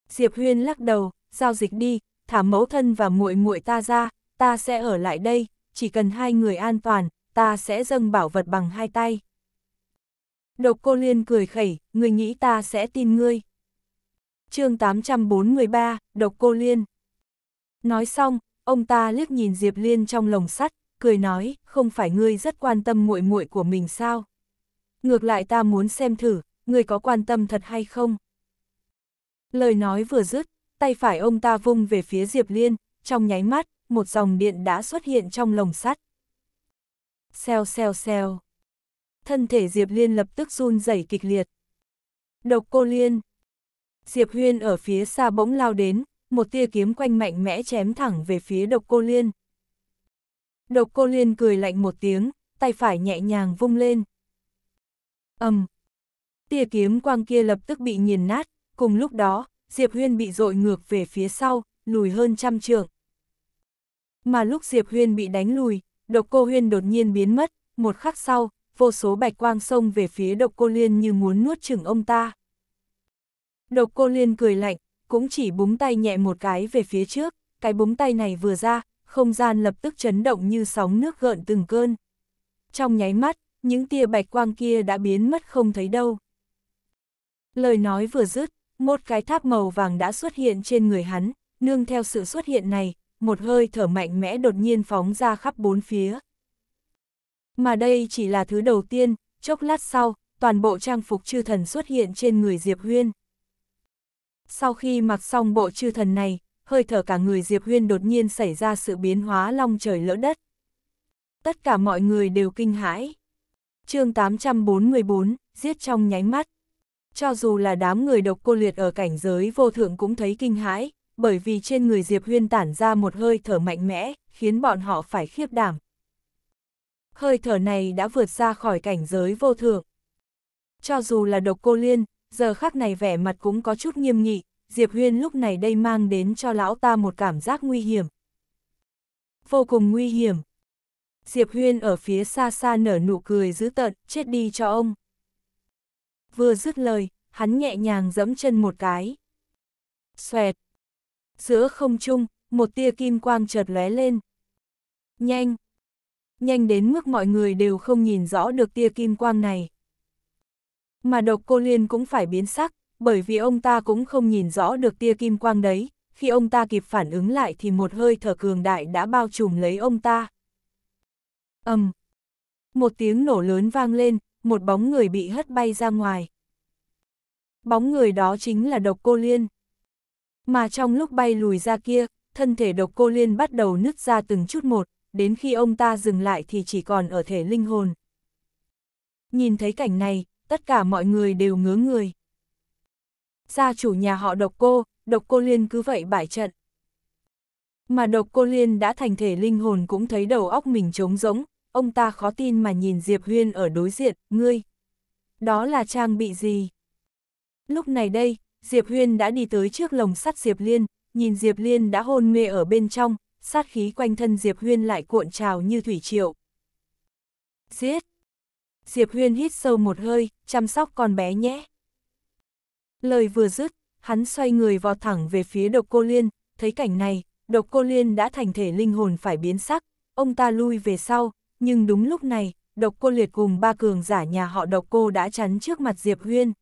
Diệp Huyên lắc đầu, giao dịch đi, thả mẫu thân và muội muội ta ra, ta sẽ ở lại đây, chỉ cần hai người an toàn, ta sẽ dâng bảo vật bằng hai tay. Độc cô liên cười khẩy, người nghĩ ta sẽ tin ngươi. chương 843, Độc cô liên. Nói xong, Ông ta liếc nhìn Diệp Liên trong lồng sắt, cười nói, không phải ngươi rất quan tâm muội muội của mình sao? Ngược lại ta muốn xem thử, ngươi có quan tâm thật hay không? Lời nói vừa dứt, tay phải ông ta vung về phía Diệp Liên, trong nháy mắt, một dòng điện đã xuất hiện trong lồng sắt. Xèo xèo xèo. Thân thể Diệp Liên lập tức run rẩy kịch liệt. Độc cô Liên. Diệp Huyên ở phía xa bỗng lao đến, một tia kiếm quanh mạnh mẽ chém thẳng về phía độc cô liên. Độc cô liên cười lạnh một tiếng, tay phải nhẹ nhàng vung lên. ầm, um, Tia kiếm quang kia lập tức bị nghiền nát, cùng lúc đó, Diệp Huyên bị dội ngược về phía sau, lùi hơn trăm trượng. Mà lúc Diệp Huyên bị đánh lùi, độc cô Huyên đột nhiên biến mất, một khắc sau, vô số bạch quang sông về phía độc cô Liên như muốn nuốt chửng ông ta. Độc cô Liên cười lạnh, cũng chỉ búng tay nhẹ một cái về phía trước, cái búng tay này vừa ra, không gian lập tức chấn động như sóng nước gợn từng cơn. Trong nháy mắt, những tia bạch quang kia đã biến mất không thấy đâu. Lời nói vừa dứt, một cái tháp màu vàng đã xuất hiện trên người hắn, nương theo sự xuất hiện này, một hơi thở mạnh mẽ đột nhiên phóng ra khắp bốn phía. Mà đây chỉ là thứ đầu tiên, chốc lát sau, toàn bộ trang phục chư thần xuất hiện trên người Diệp Huyên. Sau khi mặc xong bộ chư thần này, hơi thở cả người Diệp Huyên đột nhiên xảy ra sự biến hóa long trời lỡ đất. Tất cả mọi người đều kinh hãi. chương 844, giết trong nháy mắt. Cho dù là đám người độc cô liệt ở cảnh giới vô thượng cũng thấy kinh hãi, bởi vì trên người Diệp Huyên tản ra một hơi thở mạnh mẽ, khiến bọn họ phải khiếp đảm. Hơi thở này đã vượt ra khỏi cảnh giới vô thượng. Cho dù là độc cô liên, giờ khắc này vẻ mặt cũng có chút nghiêm nghị, Diệp Huyên lúc này đây mang đến cho lão ta một cảm giác nguy hiểm. Vô cùng nguy hiểm. Diệp Huyên ở phía xa xa nở nụ cười dữ tợn, chết đi cho ông. Vừa dứt lời, hắn nhẹ nhàng giẫm chân một cái. Xoẹt. Giữa không trung, một tia kim quang chợt lóe lên. Nhanh. Nhanh đến mức mọi người đều không nhìn rõ được tia kim quang này mà độc cô liên cũng phải biến sắc, bởi vì ông ta cũng không nhìn rõ được tia kim quang đấy, khi ông ta kịp phản ứng lại thì một hơi thở cường đại đã bao trùm lấy ông ta. ầm um, Một tiếng nổ lớn vang lên, một bóng người bị hất bay ra ngoài. Bóng người đó chính là độc cô liên. Mà trong lúc bay lùi ra kia, thân thể độc cô liên bắt đầu nứt ra từng chút một, đến khi ông ta dừng lại thì chỉ còn ở thể linh hồn. Nhìn thấy cảnh này, tất cả mọi người đều ngứa người. Gia chủ nhà họ độc cô, độc cô liên cứ vậy bại trận. Mà độc cô liên đã thành thể linh hồn cũng thấy đầu óc mình trống rỗng, ông ta khó tin mà nhìn Diệp Huyên ở đối diện, ngươi. Đó là trang bị gì? Lúc này đây, Diệp Huyên đã đi tới trước lồng sắt Diệp Liên, nhìn Diệp Liên đã hôn mê ở bên trong, sát khí quanh thân Diệp Huyên lại cuộn trào như thủy triệu. Giết! Diệp Huyên hít sâu một hơi, chăm sóc con bé nhé. Lời vừa dứt, hắn xoay người vọt thẳng về phía độc cô liên, thấy cảnh này, độc cô liên đã thành thể linh hồn phải biến sắc, ông ta lui về sau, nhưng đúng lúc này, độc cô liệt cùng ba cường giả nhà họ độc cô đã chắn trước mặt Diệp Huyên.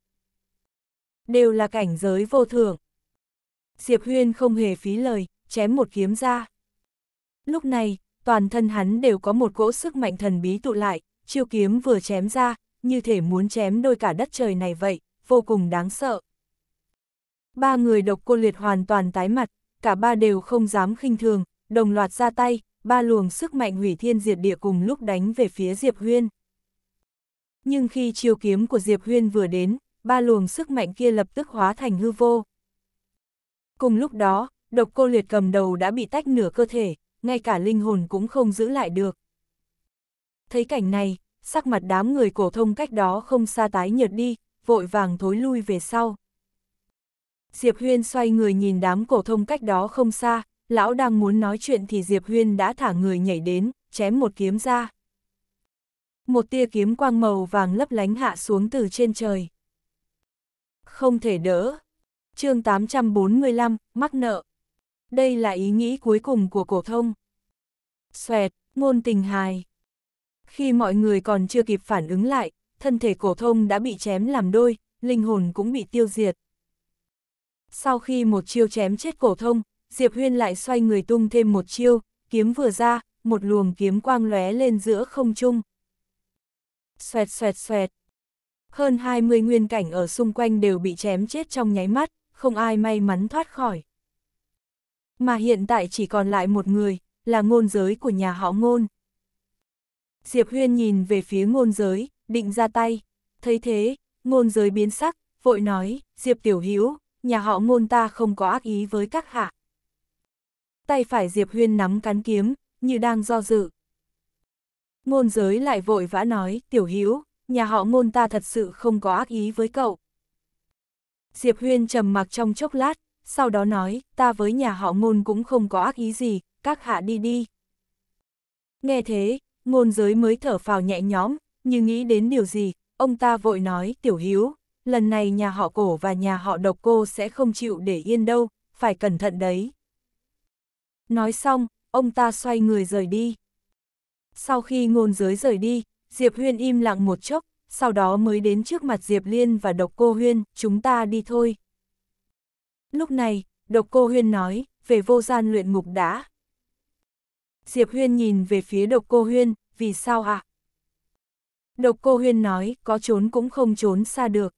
Đều là cảnh giới vô thường. Diệp Huyên không hề phí lời, chém một kiếm ra. Lúc này, toàn thân hắn đều có một cỗ sức mạnh thần bí tụ lại, chiêu kiếm vừa chém ra, như thể muốn chém đôi cả đất trời này vậy, vô cùng đáng sợ. Ba người độc cô liệt hoàn toàn tái mặt, cả ba đều không dám khinh thường, đồng loạt ra tay, ba luồng sức mạnh hủy thiên diệt địa cùng lúc đánh về phía Diệp Huyên. Nhưng khi chiêu kiếm của Diệp Huyên vừa đến, ba luồng sức mạnh kia lập tức hóa thành hư vô. Cùng lúc đó, độc cô liệt cầm đầu đã bị tách nửa cơ thể, ngay cả linh hồn cũng không giữ lại được. Thấy cảnh này, sắc mặt đám người cổ thông cách đó không xa tái nhợt đi, vội vàng thối lui về sau. Diệp Huyên xoay người nhìn đám cổ thông cách đó không xa, lão đang muốn nói chuyện thì Diệp Huyên đã thả người nhảy đến, chém một kiếm ra. Một tia kiếm quang màu vàng lấp lánh hạ xuống từ trên trời. Không thể đỡ. chương 845, mắc nợ. Đây là ý nghĩ cuối cùng của cổ thông. Xoẹt, ngôn tình hài, khi mọi người còn chưa kịp phản ứng lại, thân thể cổ thông đã bị chém làm đôi, linh hồn cũng bị tiêu diệt. Sau khi một chiêu chém chết cổ thông, Diệp Huyên lại xoay người tung thêm một chiêu, kiếm vừa ra, một luồng kiếm quang lóe lên giữa không trung. Xoẹt xoẹt xoẹt. Hơn 20 nguyên cảnh ở xung quanh đều bị chém chết trong nháy mắt, không ai may mắn thoát khỏi. Mà hiện tại chỉ còn lại một người, là ngôn giới của nhà họ ngôn. Diệp Huyên nhìn về phía ngôn giới, định ra tay. Thấy thế, ngôn giới biến sắc, vội nói, Diệp Tiểu Hữu nhà họ ngôn ta không có ác ý với các hạ. Tay phải Diệp Huyên nắm cán kiếm, như đang do dự. Ngôn giới lại vội vã nói, Tiểu Hữu nhà họ ngôn ta thật sự không có ác ý với cậu. Diệp Huyên trầm mặc trong chốc lát, sau đó nói, ta với nhà họ ngôn cũng không có ác ý gì, các hạ đi đi. Nghe thế, ngôn giới mới thở phào nhẹ nhõm, như nghĩ đến điều gì, ông ta vội nói, tiểu hiếu, lần này nhà họ cổ và nhà họ độc cô sẽ không chịu để yên đâu, phải cẩn thận đấy. Nói xong, ông ta xoay người rời đi. Sau khi ngôn giới rời đi, Diệp Huyên im lặng một chốc, sau đó mới đến trước mặt Diệp Liên và độc cô Huyên, chúng ta đi thôi. Lúc này, độc cô Huyên nói, về vô gian luyện ngục đã, Diệp Huyên nhìn về phía độc cô Huyên, vì sao ạ? À? Độc cô Huyên nói, có trốn cũng không trốn xa được.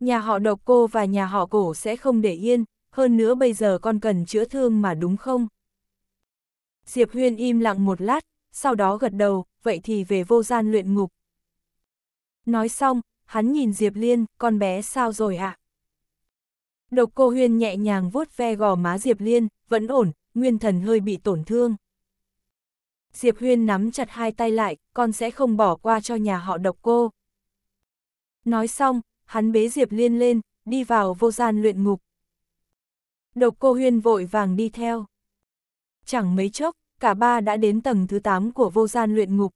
Nhà họ độc cô và nhà họ cổ sẽ không để yên, hơn nữa bây giờ con cần chữa thương mà đúng không? Diệp Huyên im lặng một lát, sau đó gật đầu, vậy thì về vô gian luyện ngục. Nói xong, hắn nhìn Diệp Liên, con bé sao rồi ạ? À? Độc cô Huyên nhẹ nhàng vuốt ve gò má Diệp Liên, vẫn ổn, nguyên thần hơi bị tổn thương. Diệp Huyên nắm chặt hai tay lại, con sẽ không bỏ qua cho nhà họ độc cô. Nói xong, hắn bế Diệp Liên lên, đi vào vô gian luyện ngục. Độc cô Huyên vội vàng đi theo. Chẳng mấy chốc, cả ba đã đến tầng thứ 8 của vô gian luyện ngục.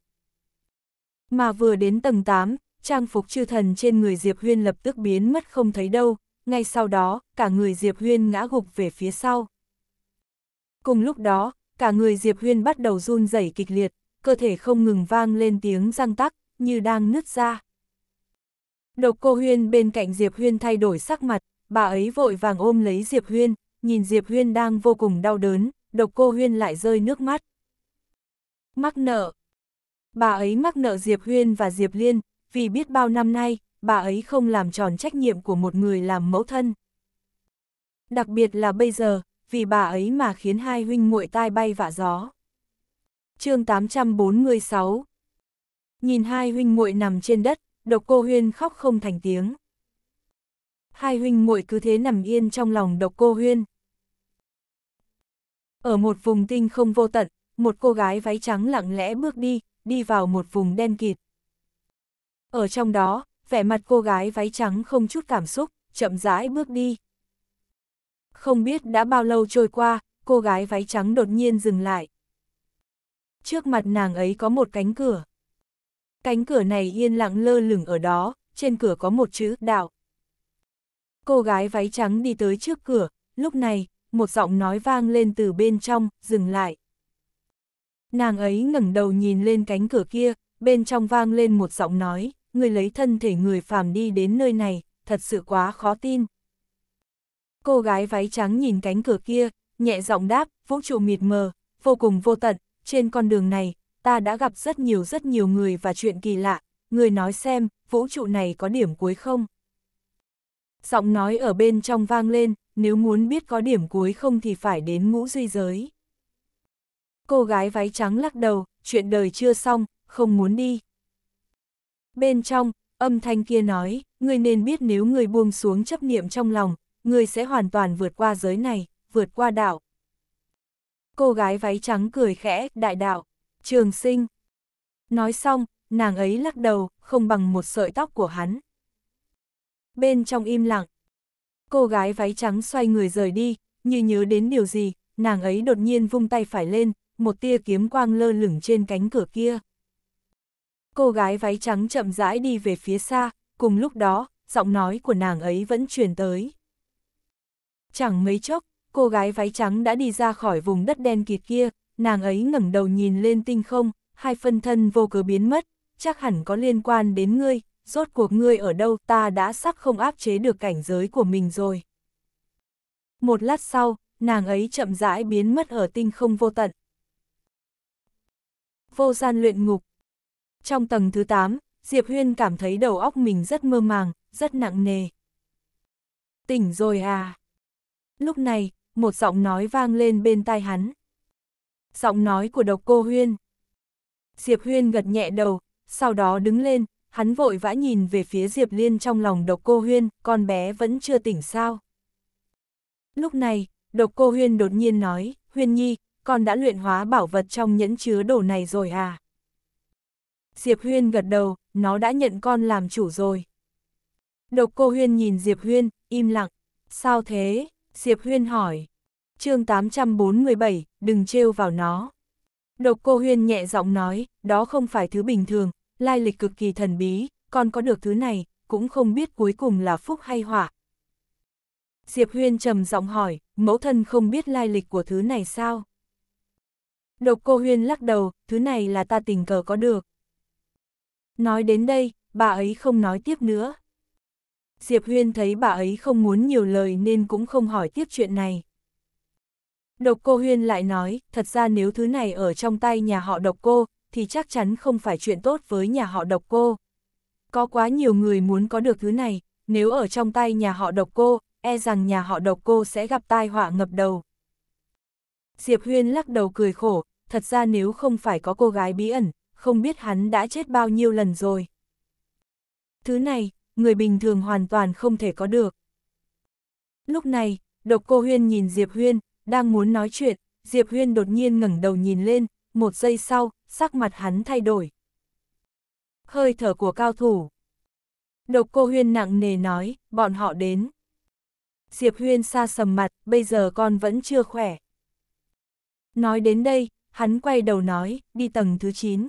Mà vừa đến tầng 8, trang phục chư thần trên người Diệp Huyên lập tức biến mất không thấy đâu, ngay sau đó, cả người Diệp Huyên ngã gục về phía sau. Cùng lúc đó, cả người Diệp Huyên bắt đầu run rẩy kịch liệt, cơ thể không ngừng vang lên tiếng răng tắc, như đang nứt ra. Độc cô Huyên bên cạnh Diệp Huyên thay đổi sắc mặt, bà ấy vội vàng ôm lấy Diệp Huyên, nhìn Diệp Huyên đang vô cùng đau đớn, độc cô Huyên lại rơi nước mắt. Mắc nợ Bà ấy mắc nợ Diệp Huyên và Diệp Liên, vì biết bao năm nay, bà ấy không làm tròn trách nhiệm của một người làm mẫu thân. Đặc biệt là bây giờ, vì bà ấy mà khiến hai huynh muội tai bay vạ gió. chương 846 Nhìn hai huynh muội nằm trên đất, độc cô huyên khóc không thành tiếng. Hai huynh muội cứ thế nằm yên trong lòng độc cô huyên. Ở một vùng tinh không vô tận, một cô gái váy trắng lặng lẽ bước đi, đi vào một vùng đen kịt. Ở trong đó, vẻ mặt cô gái váy trắng không chút cảm xúc, chậm rãi bước đi. Không biết đã bao lâu trôi qua, cô gái váy trắng đột nhiên dừng lại. Trước mặt nàng ấy có một cánh cửa. Cánh cửa này yên lặng lơ lửng ở đó, trên cửa có một chữ đạo. Cô gái váy trắng đi tới trước cửa, lúc này, một giọng nói vang lên từ bên trong, dừng lại. Nàng ấy ngẩng đầu nhìn lên cánh cửa kia, bên trong vang lên một giọng nói, người lấy thân thể người phàm đi đến nơi này, thật sự quá khó tin. Cô gái váy trắng nhìn cánh cửa kia, nhẹ giọng đáp, vũ trụ mịt mờ, vô cùng vô tận, trên con đường này, ta đã gặp rất nhiều rất nhiều người và chuyện kỳ lạ, người nói xem, vũ trụ này có điểm cuối không? Giọng nói ở bên trong vang lên, nếu muốn biết có điểm cuối không thì phải đến ngũ duy giới. Cô gái váy trắng lắc đầu, chuyện đời chưa xong, không muốn đi. Bên trong, âm thanh kia nói, ngươi nên biết nếu ngươi buông xuống chấp niệm trong lòng, ngươi sẽ hoàn toàn vượt qua giới này, vượt qua đạo. Cô gái váy trắng cười khẽ, đại đạo, trường sinh. Nói xong, nàng ấy lắc đầu, không bằng một sợi tóc của hắn. Bên trong im lặng, cô gái váy trắng xoay người rời đi, như nhớ đến điều gì, nàng ấy đột nhiên vung tay phải lên, một tia kiếm quang lơ lửng trên cánh cửa kia. Cô gái váy trắng chậm rãi đi về phía xa, cùng lúc đó, giọng nói của nàng ấy vẫn truyền tới. Chẳng mấy chốc, cô gái váy trắng đã đi ra khỏi vùng đất đen kịt kia, nàng ấy ngẩng đầu nhìn lên tinh không, hai phân thân vô cớ biến mất, chắc hẳn có liên quan đến ngươi, rốt cuộc ngươi ở đâu ta đã sắp không áp chế được cảnh giới của mình rồi. Một lát sau, nàng ấy chậm rãi biến mất ở tinh không vô tận. Vô gian luyện ngục Trong tầng thứ 8, Diệp Huyên cảm thấy đầu óc mình rất mơ màng, rất nặng nề. Tỉnh rồi à? Lúc này, một giọng nói vang lên bên tai hắn. Giọng nói của độc cô Huyên. Diệp Huyên gật nhẹ đầu, sau đó đứng lên, hắn vội vã nhìn về phía Diệp Liên trong lòng độc cô Huyên, con bé vẫn chưa tỉnh sao. Lúc này, độc cô Huyên đột nhiên nói, Huyên Nhi, con đã luyện hóa bảo vật trong nhẫn chứa đồ này rồi à? Diệp Huyên gật đầu, nó đã nhận con làm chủ rồi. Độc cô Huyên nhìn Diệp Huyên, im lặng, sao thế? Diệp Huyên hỏi. chương 847, đừng trêu vào nó. Độc cô Huyên nhẹ giọng nói, đó không phải thứ bình thường, lai lịch cực kỳ thần bí, còn có được thứ này, cũng không biết cuối cùng là phúc hay họa. Diệp Huyên trầm giọng hỏi, mẫu thân không biết lai lịch của thứ này sao? Độc cô Huyên lắc đầu, thứ này là ta tình cờ có được. Nói đến đây, bà ấy không nói tiếp nữa. Diệp Huyên thấy bà ấy không muốn nhiều lời nên cũng không hỏi tiếp chuyện này. Độc cô Huyên lại nói, thật ra nếu thứ này ở trong tay nhà họ độc cô, thì chắc chắn không phải chuyện tốt với nhà họ độc cô. Có quá nhiều người muốn có được thứ này, nếu ở trong tay nhà họ độc cô, e rằng nhà họ độc cô sẽ gặp tai họa ngập đầu. Diệp Huyên lắc đầu cười khổ, thật ra nếu không phải có cô gái bí ẩn, không biết hắn đã chết bao nhiêu lần rồi. Thứ này, người bình thường hoàn toàn không thể có được. Lúc này, độc cô Huyên nhìn Diệp Huyên, đang muốn nói chuyện, Diệp Huyên đột nhiên ngẩng đầu nhìn lên, một giây sau, sắc mặt hắn thay đổi. Hơi thở của cao thủ. Độc cô Huyên nặng nề nói, bọn họ đến. Diệp Huyên xa sầm mặt, bây giờ con vẫn chưa khỏe. Nói đến đây, hắn quay đầu nói, đi tầng thứ 9.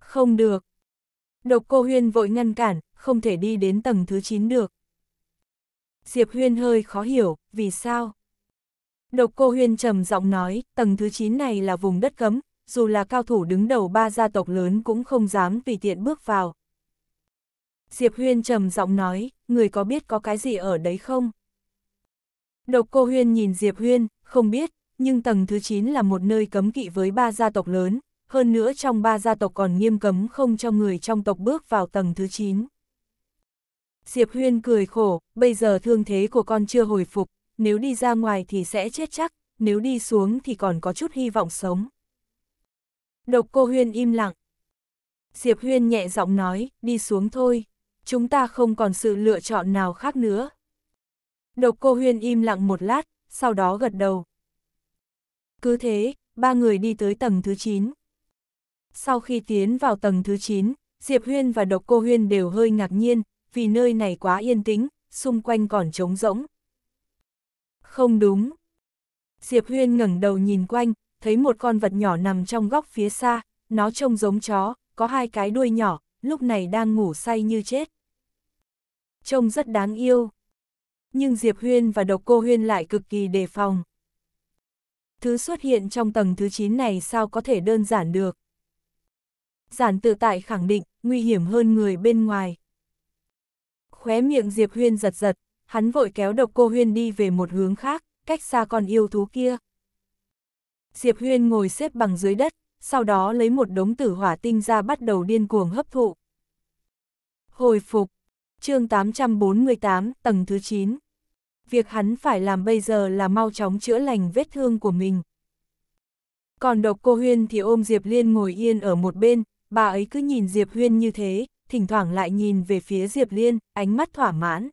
Không được. Độc cô Huyên vội ngăn cản, không thể đi đến tầng thứ 9 được. Diệp Huyên hơi khó hiểu, vì sao? Độc cô Huyên trầm giọng nói, tầng thứ 9 này là vùng đất cấm, dù là cao thủ đứng đầu ba gia tộc lớn cũng không dám vì tiện bước vào. Diệp Huyên trầm giọng nói, người có biết có cái gì ở đấy không? Độc cô Huyên nhìn Diệp Huyên, không biết, nhưng tầng thứ 9 là một nơi cấm kỵ với ba gia tộc lớn, hơn nữa trong ba gia tộc còn nghiêm cấm không cho người trong tộc bước vào tầng thứ 9. Diệp Huyên cười khổ, bây giờ thương thế của con chưa hồi phục, nếu đi ra ngoài thì sẽ chết chắc, nếu đi xuống thì còn có chút hy vọng sống. Độc cô Huyên im lặng. Diệp Huyên nhẹ giọng nói, đi xuống thôi, chúng ta không còn sự lựa chọn nào khác nữa. Độc cô Huyên im lặng một lát, sau đó gật đầu. Cứ thế, ba người đi tới tầng thứ 9 sau khi tiến vào tầng thứ 9, Diệp Huyên và Độc Cô Huyên đều hơi ngạc nhiên, vì nơi này quá yên tĩnh, xung quanh còn trống rỗng. Không đúng. Diệp Huyên ngẩng đầu nhìn quanh, thấy một con vật nhỏ nằm trong góc phía xa, nó trông giống chó, có hai cái đuôi nhỏ, lúc này đang ngủ say như chết. Trông rất đáng yêu. Nhưng Diệp Huyên và Độc Cô Huyên lại cực kỳ đề phòng. Thứ xuất hiện trong tầng thứ 9 này sao có thể đơn giản được giản tự tại khẳng định, nguy hiểm hơn người bên ngoài. Khóe miệng Diệp Huyên giật giật, hắn vội kéo độc cô Huyên đi về một hướng khác, cách xa con yêu thú kia. Diệp Huyên ngồi xếp bằng dưới đất, sau đó lấy một đống tử hỏa tinh ra bắt đầu điên cuồng hấp thụ. Hồi phục, chương 848, tầng thứ 9. Việc hắn phải làm bây giờ là mau chóng chữa lành vết thương của mình. Còn độc cô Huyên thì ôm Diệp Liên ngồi yên ở một bên, bà ấy cứ nhìn Diệp Huyên như thế, thỉnh thoảng lại nhìn về phía Diệp Liên, ánh mắt thỏa mãn.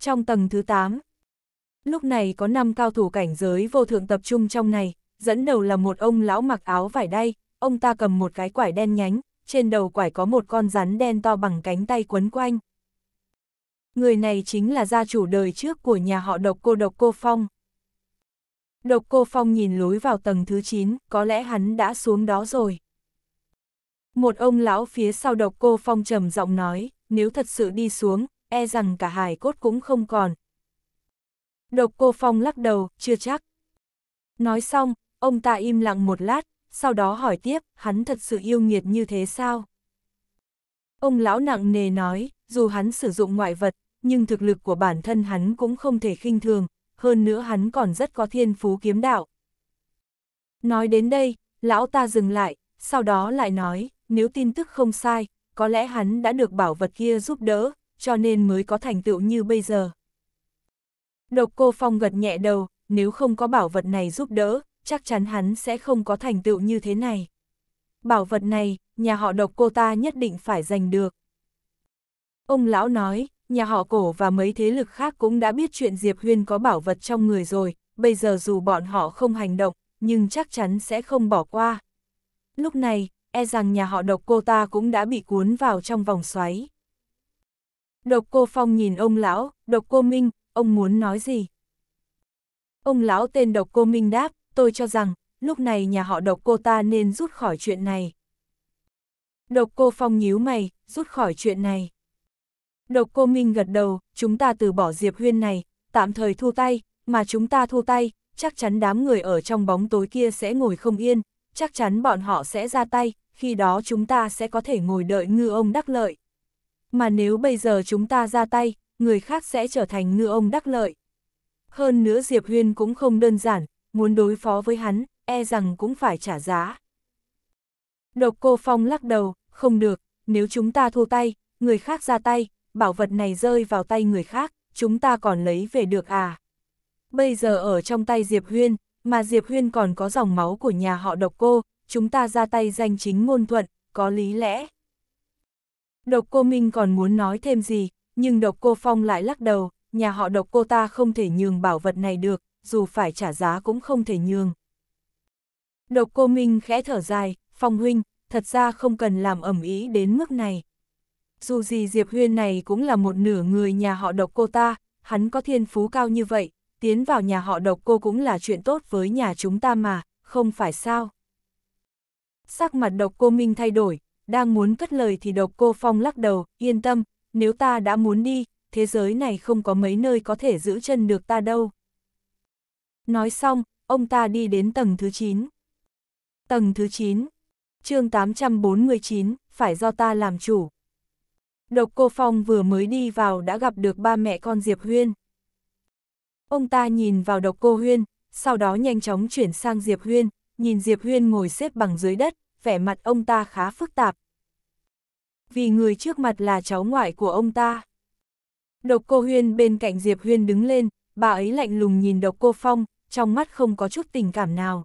Trong tầng thứ 8, lúc này có 5 cao thủ cảnh giới vô thượng tập trung trong này, dẫn đầu là một ông lão mặc áo vải đay, ông ta cầm một cái quải đen nhánh, trên đầu quải có một con rắn đen to bằng cánh tay quấn quanh. Người này chính là gia chủ đời trước của nhà họ độc cô độc cô Phong. Độc cô Phong nhìn lối vào tầng thứ 9, có lẽ hắn đã xuống đó rồi. Một ông lão phía sau độc cô phong trầm giọng nói, nếu thật sự đi xuống, e rằng cả hài cốt cũng không còn. Độc cô phong lắc đầu, chưa chắc. Nói xong, ông ta im lặng một lát, sau đó hỏi tiếp, hắn thật sự yêu nghiệt như thế sao? Ông lão nặng nề nói, dù hắn sử dụng ngoại vật, nhưng thực lực của bản thân hắn cũng không thể khinh thường, hơn nữa hắn còn rất có thiên phú kiếm đạo. Nói đến đây, lão ta dừng lại, sau đó lại nói, nếu tin tức không sai, có lẽ hắn đã được bảo vật kia giúp đỡ, cho nên mới có thành tựu như bây giờ. Độc cô Phong gật nhẹ đầu, nếu không có bảo vật này giúp đỡ, chắc chắn hắn sẽ không có thành tựu như thế này. Bảo vật này, nhà họ độc cô ta nhất định phải giành được. Ông lão nói, nhà họ cổ và mấy thế lực khác cũng đã biết chuyện Diệp Huyên có bảo vật trong người rồi, bây giờ dù bọn họ không hành động, nhưng chắc chắn sẽ không bỏ qua. Lúc này, e rằng nhà họ độc cô ta cũng đã bị cuốn vào trong vòng xoáy. Độc cô Phong nhìn ông lão, độc cô Minh, ông muốn nói gì? Ông lão tên độc cô Minh đáp, tôi cho rằng, lúc này nhà họ độc cô ta nên rút khỏi chuyện này. Độc cô Phong nhíu mày, rút khỏi chuyện này. Độc cô Minh gật đầu, chúng ta từ bỏ Diệp Huyên này, tạm thời thu tay, mà chúng ta thu tay, chắc chắn đám người ở trong bóng tối kia sẽ ngồi không yên, chắc chắn bọn họ sẽ ra tay, khi đó chúng ta sẽ có thể ngồi đợi ngư ông đắc lợi. Mà nếu bây giờ chúng ta ra tay, người khác sẽ trở thành ngư ông đắc lợi. Hơn nữa Diệp Huyên cũng không đơn giản, muốn đối phó với hắn, e rằng cũng phải trả giá. Độc cô Phong lắc đầu, không được, nếu chúng ta thua tay, người khác ra tay, bảo vật này rơi vào tay người khác, chúng ta còn lấy về được à. Bây giờ ở trong tay Diệp Huyên, mà Diệp Huyên còn có dòng máu của nhà họ độc cô, chúng ta ra tay danh chính ngôn thuận, có lý lẽ. Độc cô Minh còn muốn nói thêm gì, nhưng độc cô Phong lại lắc đầu, nhà họ độc cô ta không thể nhường bảo vật này được, dù phải trả giá cũng không thể nhường. Độc cô Minh khẽ thở dài, Phong huynh, thật ra không cần làm ẩm ý đến mức này. Dù gì Diệp Huyên này cũng là một nửa người nhà họ độc cô ta, hắn có thiên phú cao như vậy, tiến vào nhà họ độc cô cũng là chuyện tốt với nhà chúng ta mà, không phải sao. Sắc mặt độc cô Minh thay đổi, đang muốn cất lời thì độc cô Phong lắc đầu, yên tâm, nếu ta đã muốn đi, thế giới này không có mấy nơi có thể giữ chân được ta đâu. Nói xong, ông ta đi đến tầng thứ 9. Tầng thứ 9, chương 849, phải do ta làm chủ. Độc cô Phong vừa mới đi vào đã gặp được ba mẹ con Diệp Huyên. Ông ta nhìn vào độc cô Huyên, sau đó nhanh chóng chuyển sang Diệp Huyên, nhìn Diệp Huyên ngồi xếp bằng dưới đất, vẻ mặt ông ta khá phức tạp. Vì người trước mặt là cháu ngoại của ông ta. Độc cô Huyên bên cạnh Diệp Huyên đứng lên, bà ấy lạnh lùng nhìn độc cô Phong, trong mắt không có chút tình cảm nào.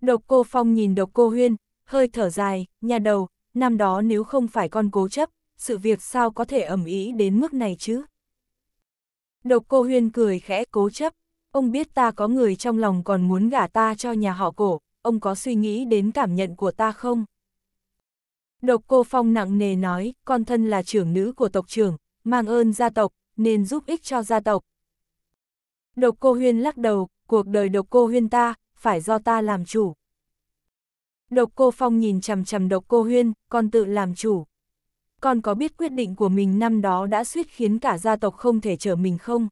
Độc cô Phong nhìn độc cô Huyên, hơi thở dài, nhà đầu, năm đó nếu không phải con cố chấp, sự việc sao có thể ẩm ý đến mức này chứ? Độc cô Huyên cười khẽ cố chấp ông biết ta có người trong lòng còn muốn gả ta cho nhà họ cổ, ông có suy nghĩ đến cảm nhận của ta không? Độc cô Phong nặng nề nói, con thân là trưởng nữ của tộc trưởng, mang ơn gia tộc, nên giúp ích cho gia tộc. Độc cô Huyên lắc đầu, cuộc đời độc cô Huyên ta, phải do ta làm chủ. Độc cô Phong nhìn chằm chằm độc cô Huyên, con tự làm chủ. Con có biết quyết định của mình năm đó đã suýt khiến cả gia tộc không thể trở mình không?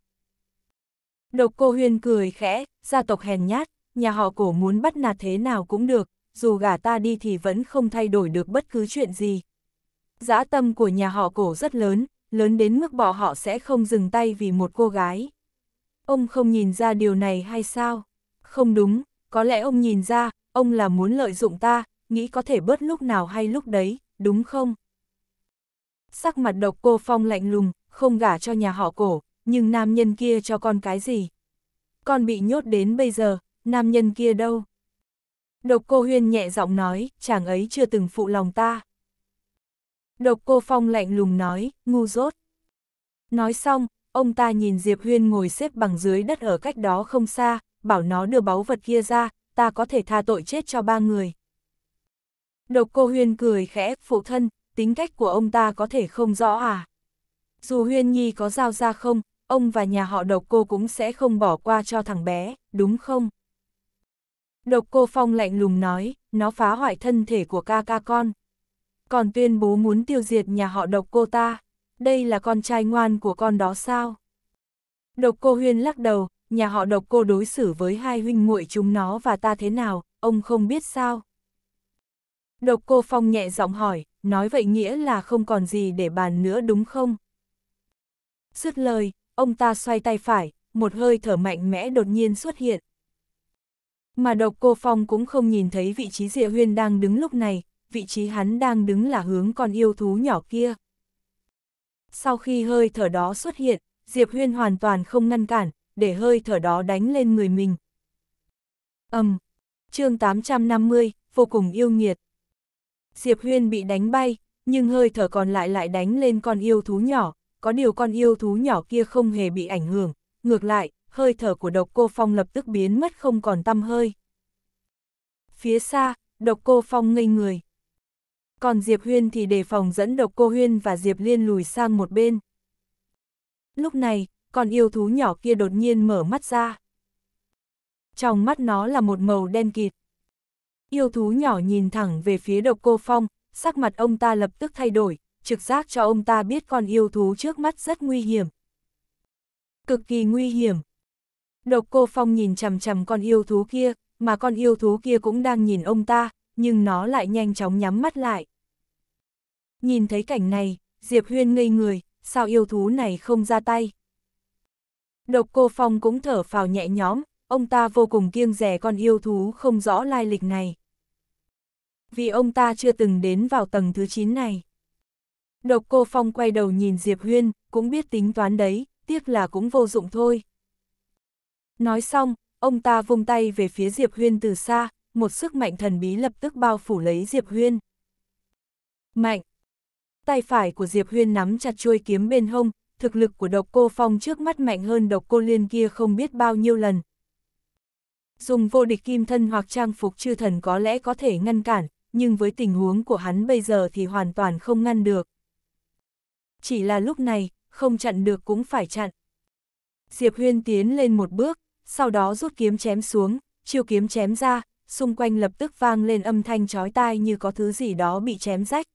Độc cô huyên cười khẽ, gia tộc hèn nhát, nhà họ cổ muốn bắt nạt thế nào cũng được, dù gả ta đi thì vẫn không thay đổi được bất cứ chuyện gì. Dã tâm của nhà họ cổ rất lớn, lớn đến mức bỏ họ sẽ không dừng tay vì một cô gái. Ông không nhìn ra điều này hay sao? Không đúng, có lẽ ông nhìn ra, ông là muốn lợi dụng ta, nghĩ có thể bớt lúc nào hay lúc đấy, đúng không? Sắc mặt độc cô phong lạnh lùng, không gả cho nhà họ cổ, nhưng nam nhân kia cho con cái gì? Con bị nhốt đến bây giờ, nam nhân kia đâu? Độc cô huyên nhẹ giọng nói, chàng ấy chưa từng phụ lòng ta. Độc cô phong lạnh lùng nói, ngu dốt. Nói xong, ông ta nhìn Diệp Huyên ngồi xếp bằng dưới đất ở cách đó không xa, bảo nó đưa báu vật kia ra, ta có thể tha tội chết cho ba người. Độc cô Huyên cười khẽ, phụ thân, tính cách của ông ta có thể không rõ à? Dù Huyên Nhi có giao ra không, ông và nhà họ độc cô cũng sẽ không bỏ qua cho thằng bé, đúng không? Độc cô Phong lạnh lùng nói, nó phá hoại thân thể của ca ca con. Còn tuyên bố muốn tiêu diệt nhà họ độc cô ta, đây là con trai ngoan của con đó sao? Độc cô Huyên lắc đầu, nhà họ độc cô đối xử với hai huynh muội chúng nó và ta thế nào, ông không biết sao? Độc cô Phong nhẹ giọng hỏi, nói vậy nghĩa là không còn gì để bàn nữa đúng không? Dứt lời, ông ta xoay tay phải, một hơi thở mạnh mẽ đột nhiên xuất hiện. Mà độc cô Phong cũng không nhìn thấy vị trí Diệp Huyên đang đứng lúc này, vị trí hắn đang đứng là hướng con yêu thú nhỏ kia. Sau khi hơi thở đó xuất hiện, Diệp Huyên hoàn toàn không ngăn cản, để hơi thở đó đánh lên người mình. Âm, um, chương 850, vô cùng yêu nghiệt. Diệp Huyên bị đánh bay, nhưng hơi thở còn lại lại đánh lên con yêu thú nhỏ, có điều con yêu thú nhỏ kia không hề bị ảnh hưởng, ngược lại, hơi thở của độc cô phong lập tức biến mất không còn tăm hơi. Phía xa, độc cô phong ngây người. Còn Diệp Huyên thì đề phòng dẫn độc cô Huyên và Diệp Liên lùi sang một bên. Lúc này, con yêu thú nhỏ kia đột nhiên mở mắt ra. Trong mắt nó là một màu đen kịt. Yêu thú nhỏ nhìn thẳng về phía độc cô phong, sắc mặt ông ta lập tức thay đổi, trực giác cho ông ta biết con yêu thú trước mắt rất nguy hiểm. Cực kỳ nguy hiểm. Độc cô Phong nhìn chằm chằm con yêu thú kia, mà con yêu thú kia cũng đang nhìn ông ta, nhưng nó lại nhanh chóng nhắm mắt lại. Nhìn thấy cảnh này, Diệp Huyên ngây người, sao yêu thú này không ra tay. Độc cô Phong cũng thở phào nhẹ nhõm, ông ta vô cùng kiêng rẻ con yêu thú không rõ lai lịch này. Vì ông ta chưa từng đến vào tầng thứ 9 này. Độc cô Phong quay đầu nhìn Diệp Huyên, cũng biết tính toán đấy, tiếc là cũng vô dụng thôi. Nói xong, ông ta vung tay về phía Diệp Huyên từ xa, một sức mạnh thần bí lập tức bao phủ lấy Diệp Huyên. Mạnh! Tay phải của Diệp Huyên nắm chặt chuôi kiếm bên hông, thực lực của độc cô Phong trước mắt mạnh hơn độc cô Liên kia không biết bao nhiêu lần. Dùng vô địch kim thân hoặc trang phục chư thần có lẽ có thể ngăn cản, nhưng với tình huống của hắn bây giờ thì hoàn toàn không ngăn được chỉ là lúc này, không chặn được cũng phải chặn. Diệp Huyên tiến lên một bước, sau đó rút kiếm chém xuống, chiêu kiếm chém ra, xung quanh lập tức vang lên âm thanh chói tai như có thứ gì đó bị chém rách.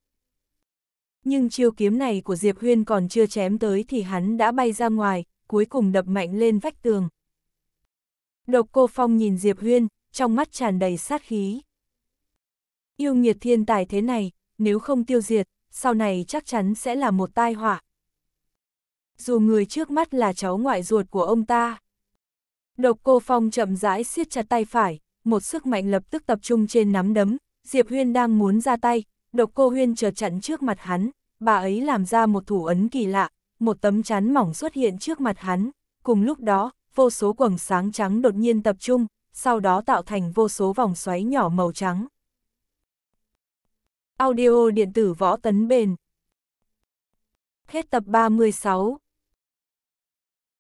Nhưng chiêu kiếm này của Diệp Huyên còn chưa chém tới thì hắn đã bay ra ngoài, cuối cùng đập mạnh lên vách tường. Độc cô Phong nhìn Diệp Huyên, trong mắt tràn đầy sát khí. Yêu nghiệt thiên tài thế này, nếu không tiêu diệt, sau này chắc chắn sẽ là một tai họa. Dù người trước mắt là cháu ngoại ruột của ông ta. Độc cô Phong chậm rãi siết chặt tay phải, một sức mạnh lập tức tập trung trên nắm đấm, Diệp Huyên đang muốn ra tay, độc cô Huyên chợt chặn trước mặt hắn, bà ấy làm ra một thủ ấn kỳ lạ, một tấm chắn mỏng xuất hiện trước mặt hắn, cùng lúc đó, vô số quầng sáng trắng đột nhiên tập trung, sau đó tạo thành vô số vòng xoáy nhỏ màu trắng. Audio điện tử võ tấn bền. Hết tập 36